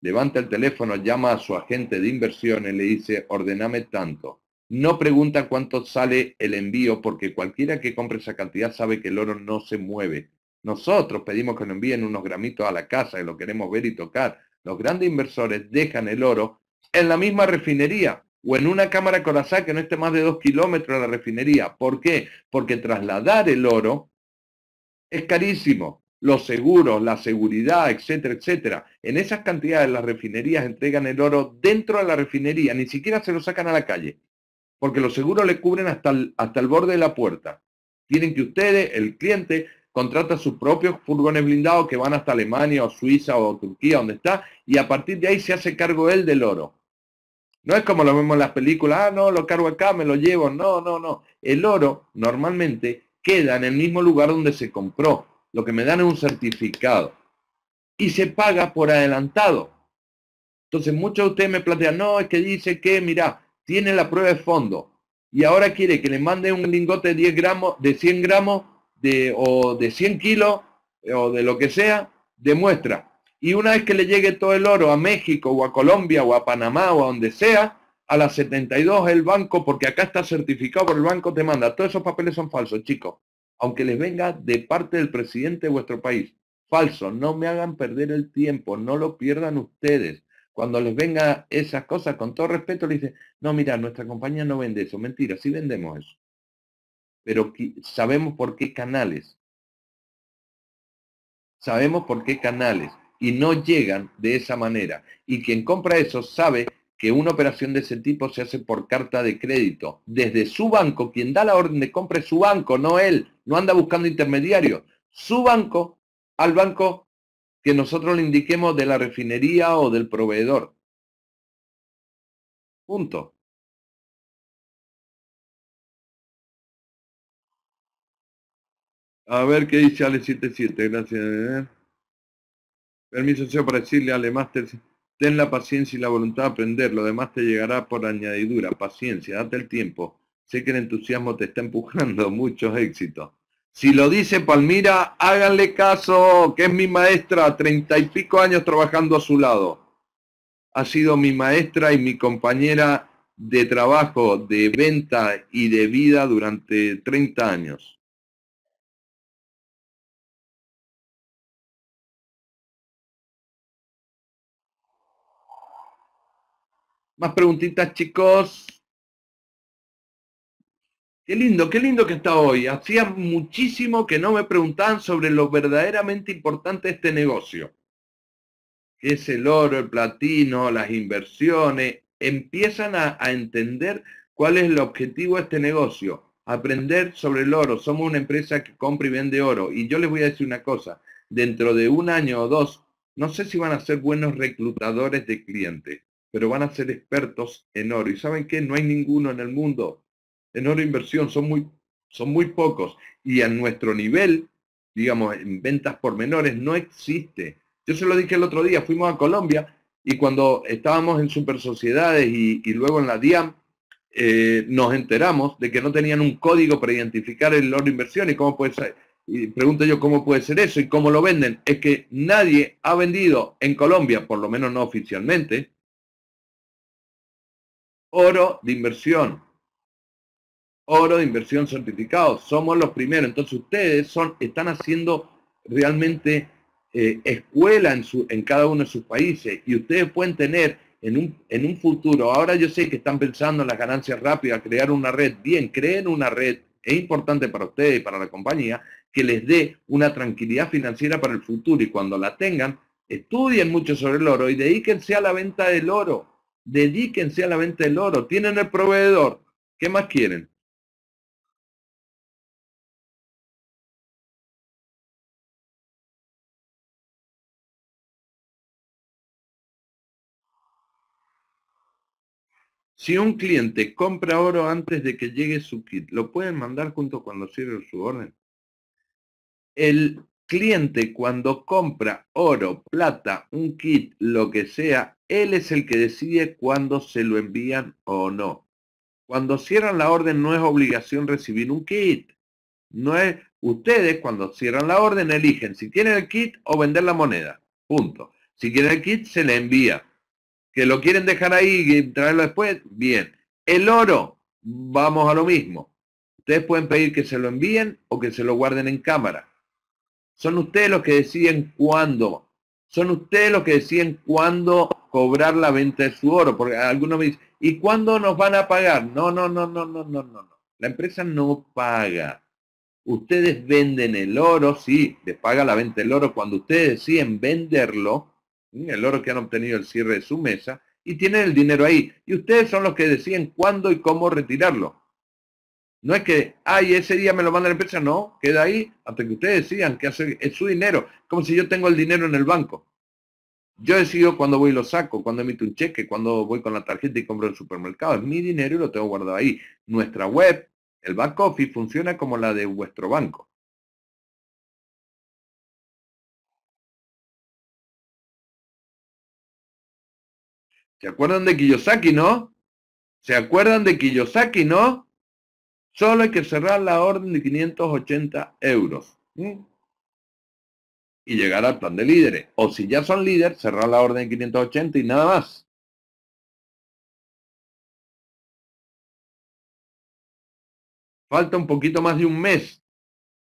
Levanta el teléfono, llama a su agente de inversiones, le dice, ordename tanto. No pregunta cuánto sale el envío porque cualquiera que compre esa cantidad sabe que el oro no se mueve. Nosotros pedimos que nos envíen unos gramitos a la casa y lo queremos ver y tocar los grandes inversores dejan el oro en la misma refinería o en una cámara corazá que no esté más de dos kilómetros de la refinería. ¿Por qué? Porque trasladar el oro es carísimo. Los seguros, la seguridad, etcétera, etcétera. En esas cantidades las refinerías entregan el oro dentro de la refinería, ni siquiera se lo sacan a la calle, porque los seguros le cubren hasta el, hasta el borde de la puerta. Tienen que ustedes, el cliente, contrata sus propios furgones blindados que van hasta Alemania o Suiza o Turquía, donde está, y a partir de ahí se hace cargo él del oro. No es como lo vemos en las películas, ah, no, lo cargo acá, me lo llevo, no, no, no. El oro normalmente queda en el mismo lugar donde se compró. Lo que me dan es un certificado. Y se paga por adelantado. Entonces muchos de ustedes me plantean, no, es que dice que, mira, tiene la prueba de fondo y ahora quiere que le mande un lingote de 10 gramos, de 100 gramos o de 100 kilos eh, o de lo que sea, de muestra. Y una vez que le llegue todo el oro a México o a Colombia o a Panamá o a donde sea, a las 72 el banco, porque acá está certificado por el banco, te manda. Todos esos papeles son falsos, chicos. Aunque les venga de parte del presidente de vuestro país. Falso. No me hagan perder el tiempo. No lo pierdan ustedes. Cuando les venga esas cosas, con todo respeto, le dice no, mira, nuestra compañía no vende eso. Mentira, sí vendemos eso pero sabemos por qué canales. Sabemos por qué canales y no llegan de esa manera. Y quien compra eso sabe que una operación de ese tipo se hace por carta de crédito. Desde su banco, quien da la orden de compra es su banco, no él. No anda buscando intermediarios. Su banco al banco que nosotros le indiquemos de la refinería o del proveedor. Punto. A ver qué dice Ale77, gracias. Permiso señor, para decirle a Ale ten la paciencia y la voluntad de aprender, lo demás te llegará por añadidura, paciencia, date el tiempo. Sé que el entusiasmo te está empujando, muchos éxitos. Si lo dice Palmira, háganle caso, que es mi maestra, treinta y pico años trabajando a su lado. Ha sido mi maestra y mi compañera de trabajo, de venta y de vida durante 30 años. Más preguntitas, chicos. Qué lindo, qué lindo que está hoy. Hacía muchísimo que no me preguntaban sobre lo verdaderamente importante de este negocio. Que es el oro, el platino, las inversiones. Empiezan a, a entender cuál es el objetivo de este negocio. Aprender sobre el oro. Somos una empresa que compra y vende oro. Y yo les voy a decir una cosa. Dentro de un año o dos, no sé si van a ser buenos reclutadores de clientes pero van a ser expertos en oro. ¿Y saben qué? No hay ninguno en el mundo. En oro inversión son muy, son muy pocos. Y a nuestro nivel, digamos, en ventas por menores, no existe. Yo se lo dije el otro día, fuimos a Colombia y cuando estábamos en super sociedades y, luego en la DIAM, eh, nos enteramos de que no tenían un código para identificar el oro inversión y cómo puede ser. Y pregunto yo cómo puede ser eso y cómo lo venden. Es que nadie ha vendido en Colombia, por lo menos no oficialmente, oro de inversión. Oro de inversión certificado. Somos los primeros. Entonces ustedes son, están haciendo realmente eh, escuela en, su, en cada uno de sus países y ustedes pueden tener en un, en un futuro, ahora yo sé que están pensando en las ganancias rápidas, crear una red, bien, creen una red, es importante para ustedes y para la compañía, que les dé una tranquilidad financiera para el futuro y cuando la tengan, estudien mucho sobre el oro y dedíquense a la venta del oro. Dedíquense a la venta del oro. Tienen el proveedor. ¿Qué más quieren? Si un cliente compra oro antes de que llegue su kit, ¿lo pueden mandar junto cuando sirve su orden? El cliente cuando compra oro, plata, un kit, lo que sea, él es el que decide cuándo se lo envían o no. Cuando cierran la orden no es obligación recibir un kit. No es, ustedes cuando cierran la orden eligen si tienen el kit o vender la moneda. Punto. Si quieren el kit se le envía. Que lo quieren dejar ahí y traerlo después, bien. El oro, vamos a lo mismo. Ustedes pueden pedir que se lo envíen o que se lo guarden en cámara. Son ustedes los que deciden cuándo son ustedes los que deciden cuándo cobrar la venta de su oro, porque algunos me dicen, ¿y cuándo nos van a pagar? No, no, no, no, no, no, no. La empresa no paga. Ustedes venden el oro, sí, les paga la venta del oro cuando ustedes deciden venderlo, el oro que han obtenido el cierre de su mesa, y tienen el dinero ahí. Y ustedes son los que deciden cuándo y cómo retirarlo. No es que, ay, ese día me lo manda la empresa, no, queda ahí hasta que ustedes decidan que hace es su dinero, como si yo tengo el dinero en el banco. Yo decido cuando voy y lo saco, cuando emito un cheque, cuando voy con la tarjeta y compro en el supermercado. Es mi dinero y lo tengo guardado ahí. Nuestra web, el back office, funciona como la de vuestro banco. ¿Se acuerdan de Kiyosaki, no? ¿Se acuerdan de Kiyosaki, no? Solo hay que cerrar la orden de 580 euros. Y llegar al plan de líderes. O si ya son líderes, cerrar la orden de 580 y nada más. Falta un poquito más de un mes.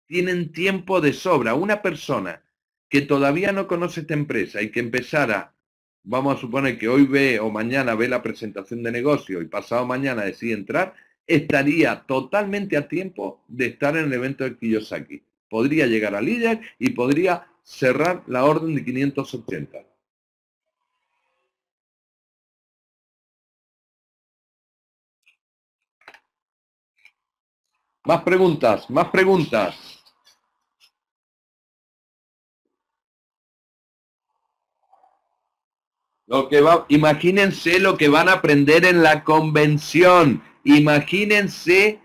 Tienen tiempo de sobra. Una persona que todavía no conoce esta empresa y que empezara vamos a suponer que hoy ve o mañana ve la presentación de negocio y pasado mañana decide entrar, estaría totalmente a tiempo de estar en el evento de Kiyosaki. Podría llegar al líder y podría cerrar la orden de 580. Más preguntas, más preguntas. Lo que imagínense lo que van a aprender en la convención. Imagínense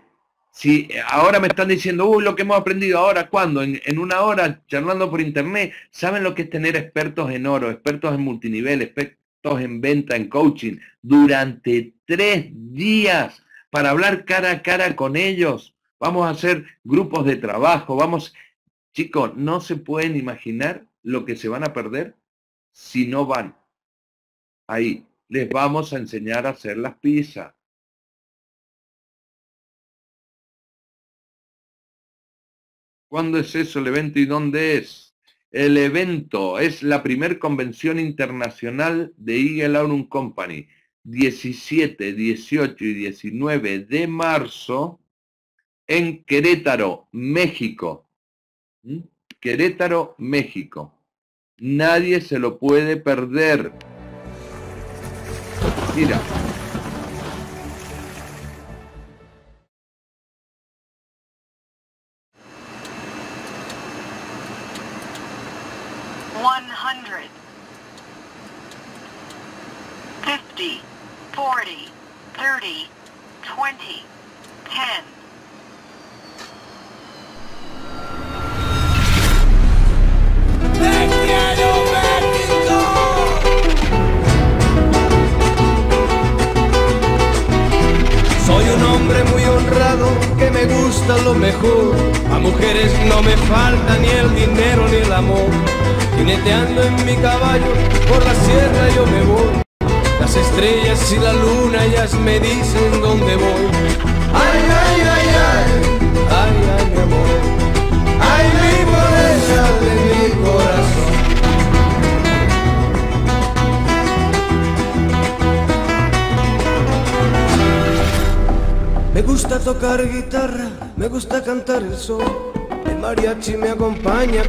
si ahora me están diciendo, uy, lo que hemos aprendido ahora, ¿cuándo? En, una hora charlando por internet, ¿saben lo que es tener expertos en oro, expertos en multinivel, expertos en venta, en coaching, durante tres días para hablar cara a cara con ellos? Vamos a hacer grupos de trabajo, vamos, chicos, no se pueden imaginar lo que se van a perder si no van. Ahí, les vamos a enseñar a hacer las pizzas ¿Cuándo es eso el evento y dónde es? El evento es la primer convención internacional de Eagle Aurum Company. 17, 18 y 19 de marzo en Querétaro, México. ¿Mm? Querétaro, México. Nadie se lo puede perder. Mira.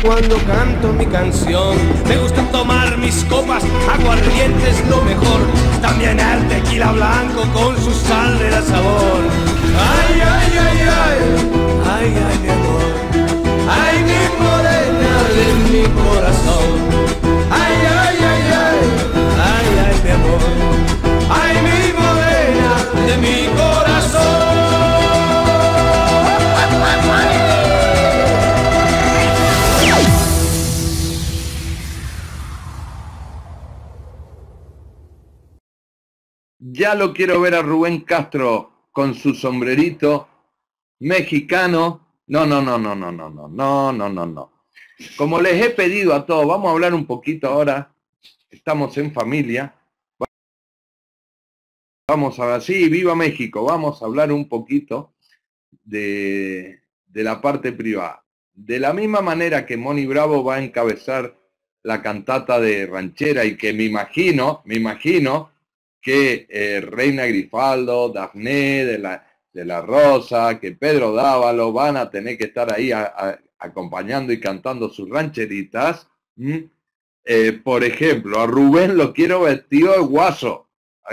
cuando canto mi canción. Me gusta tomar mis copas, aguardientes lo mejor. También el tequila blanco con su sal de la sabor. ay, ay, ay, ay, ay. ya lo quiero ver a Rubén Castro con su sombrerito mexicano. No, no, no, no, no, no, no, no, no, no, Como les he pedido a todos, vamos a hablar un poquito ahora. Estamos en familia. Vamos a ver. sí, viva México. Vamos a hablar un poquito de, de la parte privada. De la misma manera que Moni Bravo va a encabezar la cantata de ranchera y que me imagino, me imagino que eh, Reina Grifaldo, Daphne de la, de la Rosa, que Pedro Dávalo van a tener que estar ahí acompañando y cantando sus rancheritas. Eh, por ejemplo, a Rubén lo quiero vestido de guaso.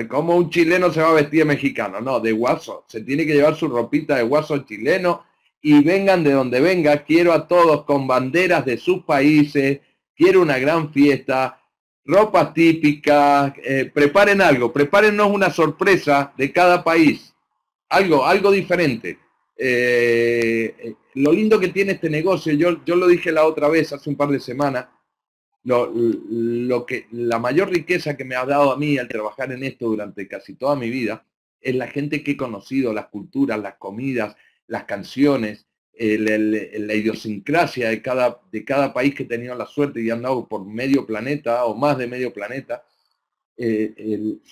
Como un chileno se va a vestir mexicano? No, de guaso. Se tiene que llevar su ropita de guaso chileno y vengan de donde venga. Quiero a todos con banderas de sus países. Quiero una gran fiesta ropa típica, eh, preparen algo, prepárennos una sorpresa de cada país, algo, algo diferente. Eh, eh, lo lindo que tiene este negocio, yo, yo lo dije la otra vez hace un par de semanas, lo que, la mayor riqueza que me ha dado a mí al trabajar en esto durante casi toda mi vida es la gente que he conocido, las culturas, las comidas, las canciones, la idiosincrasia de cada, de cada país que tenía la suerte y han por medio planeta o más de medio planeta. Eh,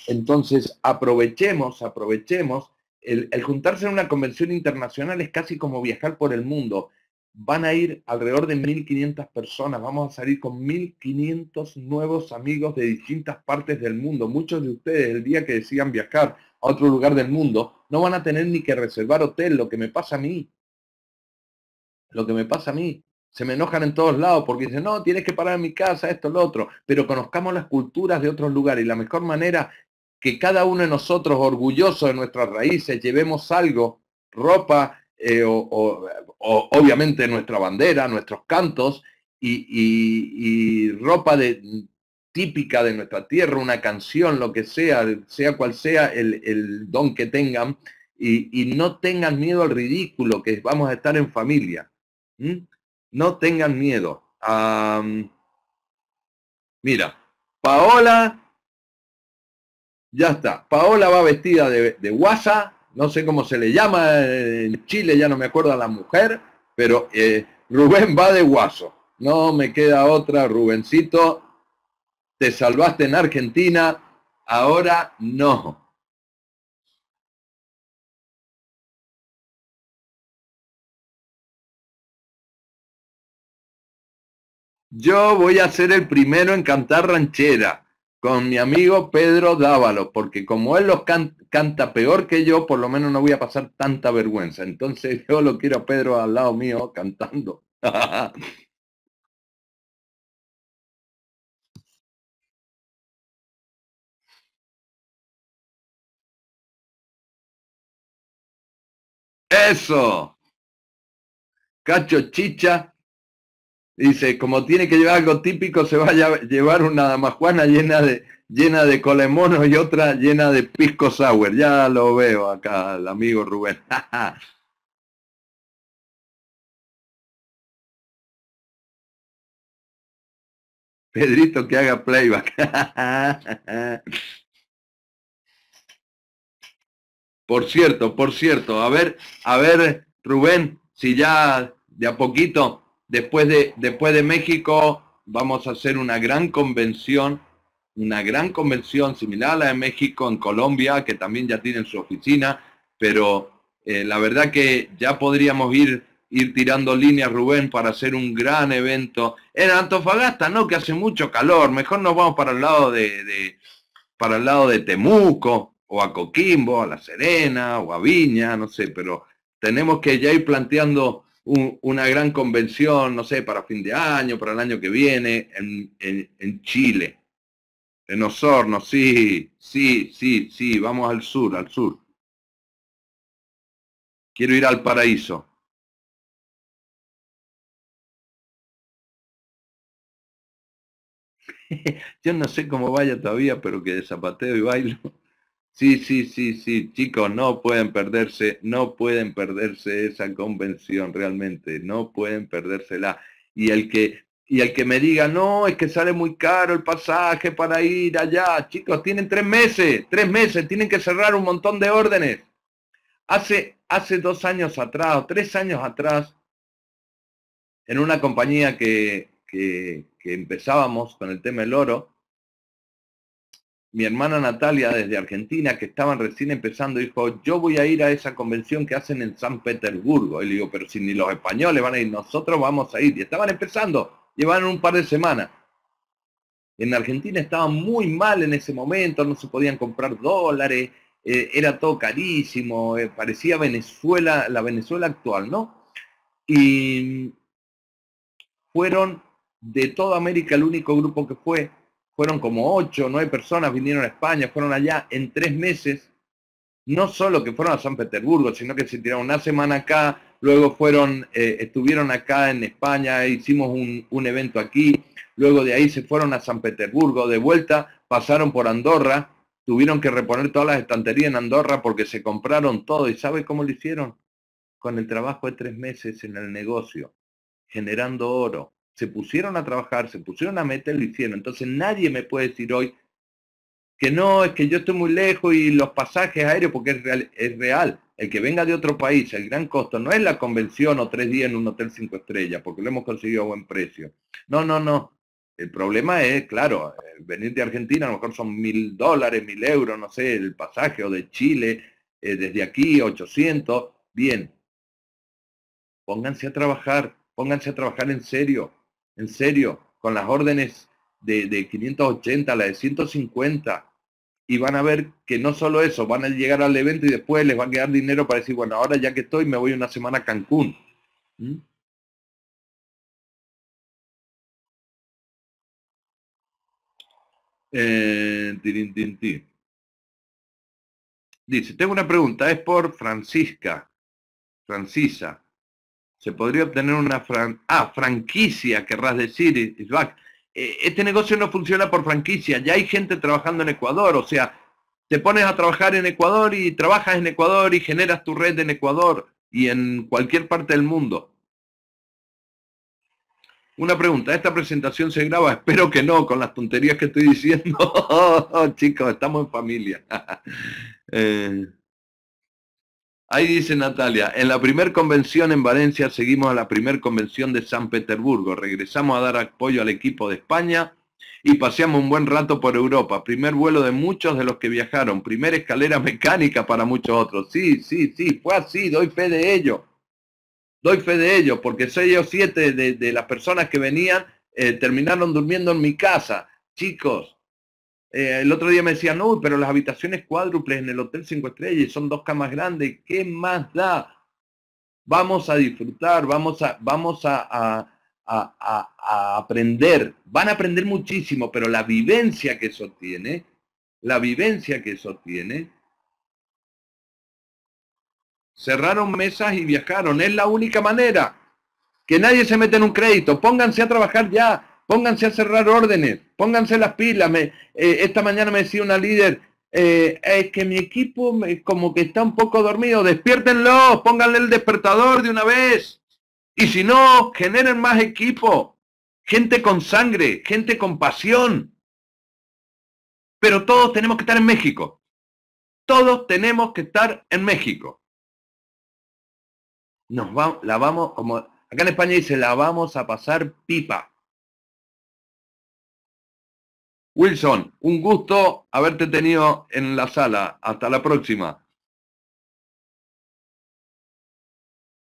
entonces, aprovechemos, aprovechemos. El, juntarse en una convención internacional es casi como viajar por el mundo. Van a ir alrededor de 1.500 personas, vamos a salir con 1.500 nuevos amigos de distintas partes del mundo. Muchos de ustedes, el día que decidan viajar a otro lugar del mundo, no van a tener ni que reservar hotel, lo que me pasa a mí lo que me pasa a mí. Se me enojan en todos lados porque dicen, no, tienes que parar en mi casa, esto, lo otro. Pero conozcamos las culturas de otros lugares y la mejor manera que cada uno de nosotros, orgulloso de nuestras raíces, llevemos algo, ropa, eh, o, obviamente nuestra bandera, nuestros cantos y, ropa de, mm, típica de nuestra tierra, una canción, lo que sea, sea cual sea el, don que tengan, y, no tengan miedo al ridículo, que vamos a estar en familia. No tengan miedo. mira, Paola, ya está. Paola va vestida de, guasa, no sé cómo se le llama eh, en Chile, ya no me acuerdo a la mujer, pero eh, Rubén va de guaso. No me queda otra, Rubencito. Te salvaste en Argentina, ahora no. Yo voy a ser el primero en cantar ranchera con mi amigo Pedro Dávalo, porque como él lo canta peor que yo, por lo menos no voy a pasar tanta vergüenza. Entonces yo lo quiero a Pedro al lado mío cantando. Eso. Cacho Chicha Dice, como tiene que llevar algo típico, se va a llevar una damajuana llena de, llena de colemonos y otra llena de pisco sour. Ya lo veo acá, el amigo Rubén. Pedrito que haga playback. por cierto, por cierto, a ver, a ver, Rubén, si ya de a poquito Después de, después de México vamos a hacer una gran convención, una gran convención similar a la de México en Colombia, que también ya tienen su oficina, pero eh, la verdad que ya podríamos ir, ir tirando líneas, Rubén, para hacer un gran evento. En Antofagasta, no, que hace mucho calor, mejor nos vamos para el lado para el lado de Temuco, o a Coquimbo, a La Serena, o a Viña, no sé, pero tenemos que ya ir planteando una gran convención, no sé, para fin de año, para el año que viene, en, en, en Chile, en Osorno, sí, sí, sí, sí, vamos al sur, al sur. Quiero ir al paraíso. Yo no sé cómo vaya todavía, pero que de zapateo y bailo. Sí, sí, sí, sí, chicos, no pueden perderse, no pueden perderse esa convención realmente, no pueden perdérsela. Y el que y el que me diga, no, es que sale muy caro el pasaje para ir allá, chicos, tienen tres meses, tres meses, tienen que cerrar un montón de órdenes. Hace, hace dos años atrás, o tres años atrás, en una compañía que, que, que empezábamos con el tema del oro, mi hermana Natalia desde Argentina, que estaban recién empezando, dijo, yo voy a ir a esa convención que hacen en San Petersburgo. Y le digo, pero si ni los españoles van a ir, nosotros vamos a ir. Y estaban empezando, llevaban un par de semanas. En Argentina estaban muy mal en ese momento, no se podían comprar dólares, eh, era todo carísimo, eh, parecía Venezuela, la Venezuela actual, ¿no? Y fueron de toda América el único grupo que fue fueron como ocho, nueve personas, vinieron a España, fueron allá en tres meses, no solo que fueron a San Petersburgo, sino que se tiraron una semana acá, luego fueron, eh, estuvieron acá en España, hicimos un, un, evento aquí, luego de ahí se fueron a San Petersburgo, de vuelta pasaron por Andorra, tuvieron que reponer todas las estanterías en Andorra porque se compraron todo, ¿y sabe cómo lo hicieron? Con el trabajo de tres meses en el negocio, generando oro se pusieron a trabajar, se pusieron a meter, lo hicieron. Entonces nadie me puede decir hoy que no, es que yo estoy muy lejos y los pasajes aéreos, porque es real, es real. El que venga de otro país, el gran costo no es la convención o tres días en un hotel cinco estrellas, porque lo hemos conseguido a buen precio. No, no, no. El problema es, claro, eh, venir de Argentina a lo mejor son mil dólares, mil euros, no sé, el pasaje, o de Chile, eh, desde aquí, 800. Bien, pónganse a trabajar, pónganse a trabajar en serio, en serio, con las órdenes de, 580, las de 150, y van a ver que no solo eso, van a llegar al evento y después les va a quedar dinero para decir, bueno, ahora ya que estoy, me voy una semana a Cancún. ¿Mm? Eh, Dice, tengo una pregunta, es por Francisca, Francisa se podría obtener una ah, franquicia, querrás decir, Isbak. Eh, este negocio no funciona por franquicia, ya hay gente trabajando en Ecuador, o sea, te pones a trabajar en Ecuador y trabajas en Ecuador y generas tu red en Ecuador y en cualquier parte del mundo. Una pregunta, ¿esta presentación se graba? Espero que no, con las tonterías que estoy diciendo. Oh, chicos, estamos en familia. Eh, Ahí dice Natalia, en la primer convención en Valencia seguimos a la primer convención de San Petersburgo, regresamos a dar apoyo al equipo de España y paseamos un buen rato por Europa. Primer vuelo de muchos de los que viajaron, primera escalera mecánica para muchos otros. Sí, sí, sí, fue así, doy fe de ello. Doy fe de ello, porque seis o siete de, las personas que venían eh, terminaron durmiendo en mi casa. Chicos, eh, el otro día me decían, no, pero las habitaciones cuádruples en el Hotel 5 Estrellas son dos camas grandes, ¿qué más da? Vamos a disfrutar, vamos a, vamos a aprender. Van a aprender muchísimo, pero la vivencia que eso tiene, la vivencia que eso tiene, cerraron mesas y viajaron. Es la única manera. Que nadie se mete en un crédito. Pónganse a trabajar ya. Pónganse a cerrar órdenes, pónganse las pilas. Eh, esta mañana me decía una líder, eh, es que mi equipo como que está un poco dormido, despiértenlo, pónganle el despertador de una vez. Y si no, generen más equipo, gente con sangre, gente con pasión. Pero todos tenemos que estar en México. Todos tenemos que estar en México. Nos la vamos, como acá en España dice, la vamos a pasar pipa. Wilson, un gusto haberte tenido en la sala. Hasta la próxima.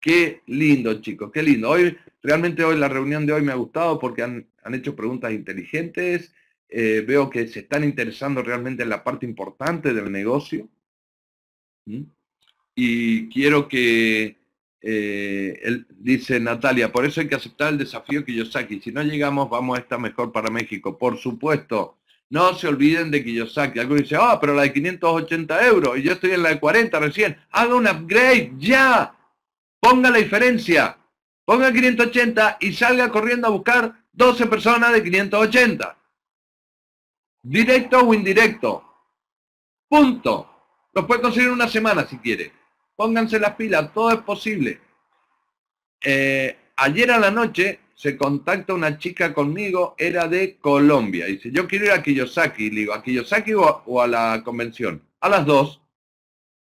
Qué lindo, chicos, qué lindo. Hoy, realmente hoy la reunión de hoy me ha gustado porque han, hecho preguntas inteligentes. Eh, veo que se están interesando realmente en la parte importante del negocio. ¿Mm? Y quiero que eh, él, dice Natalia, por eso hay que aceptar el desafío que yo y Si no llegamos, vamos a estar mejor para México. Por supuesto, no se olviden de Kiyosaki. Algunos dicen, ah, pero la de 580 euros y yo estoy en la de 40 recién. Haga un upgrade ya. Ponga la diferencia. Ponga 580 y salga corriendo a buscar 12 personas de 580. Directo o indirecto. Punto. Los puede conseguir en una semana si quiere. Pónganse las pilas, todo es posible. Eh, ayer a la noche se contacta una chica conmigo, era de Colombia. Y dice, yo quiero ir a Kiyosaki. le digo, ¿a Kiyosaki o a, la convención? A las dos.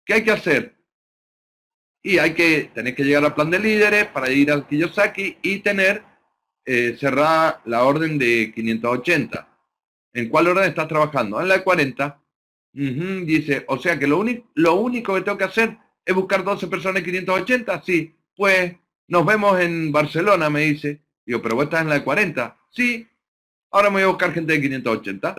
¿Qué hay que hacer? Y hay que, tener que llegar al plan de líderes para ir a Kiyosaki y tener eh, cerrada la orden de 580. ¿En cuál orden estás trabajando? En la de 40. dice, o sea que lo, lo único que tengo que hacer ¿Es buscar 12 personas en 580? Sí. Pues nos vemos en Barcelona, me dice. Digo, pero vos estás en la de 40. Sí. Ahora me voy a buscar gente de 580.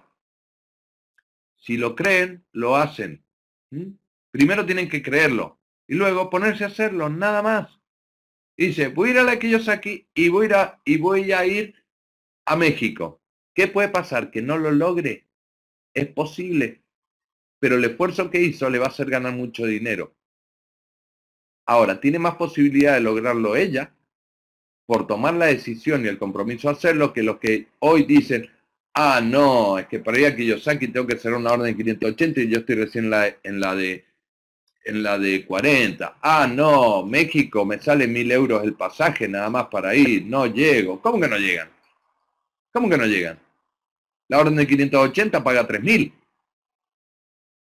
Si lo creen, lo hacen. ¿Mm? Primero tienen que creerlo y luego ponerse a hacerlo, nada más. dice, voy a ir a la que y voy y voy a ir a México. ¿Qué puede pasar? Que no lo logre. Es posible. Pero el esfuerzo que hizo le va a hacer ganar mucho dinero. Ahora, tiene más posibilidad de lograrlo ella por tomar la decisión y el compromiso a hacerlo que los que hoy dicen, ah, no, es que para ir a Kiyosaki tengo que hacer una orden de 580 y yo estoy recién en la de en la de 40. Ah, no, México me sale mil euros el pasaje nada más para ir. No llego. ¿Cómo que no llegan? ¿Cómo que no llegan? La orden de 580 paga 3.000.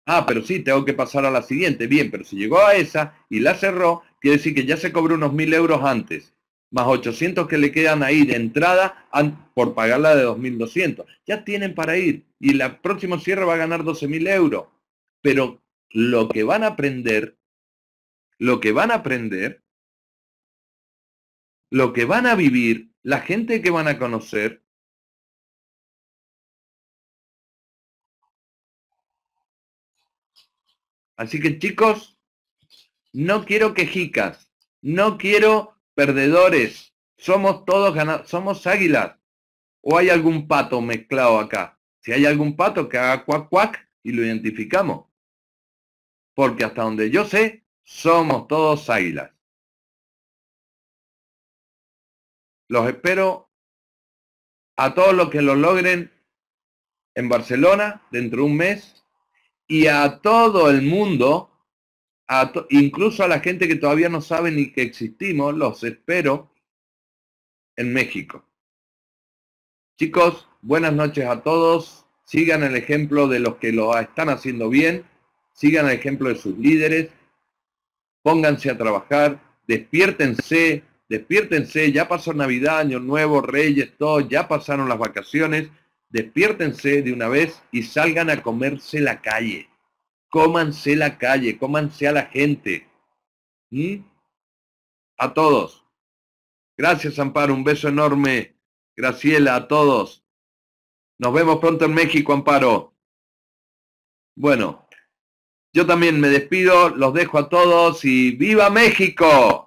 Ah, pero sí, tengo que pasar a la siguiente. Bien, pero si llegó a esa y la cerró, quiere decir que ya se cobró unos 1.000 euros antes, más 800 que le quedan ahí de entrada por pagarla de 2.200. Ya tienen para ir y la próximo cierre va a ganar 12.000 euros. Pero lo que van a aprender, lo que van a aprender, lo que van a vivir, la gente que van a conocer, Así que chicos, no quiero quejicas, no quiero perdedores, somos todos ganadores, somos águilas. ¿O hay algún pato mezclado acá? Si hay algún pato que haga cuac cuac y lo identificamos. Porque hasta donde yo sé, somos todos águilas. Los espero a todos los que lo logren en Barcelona dentro de un mes y a todo el mundo, incluso a la gente que todavía no sabe ni que existimos, los espero en México. Chicos, buenas noches a todos. Sigan el ejemplo de los que lo están haciendo bien. Sigan el ejemplo de sus líderes. Pónganse a trabajar. Despiértense. Despiértense. Ya pasó Navidad, Año Nuevo, Reyes, todo. Ya pasaron las vacaciones despiértense de una vez y salgan a comerse la calle. Cómanse la calle, cómanse a la gente. ¿Mm? A todos. Gracias, Amparo. Un beso enorme. Graciela, a todos. Nos vemos pronto en México, Amparo. Bueno, yo también me despido, los dejo a todos y ¡viva México!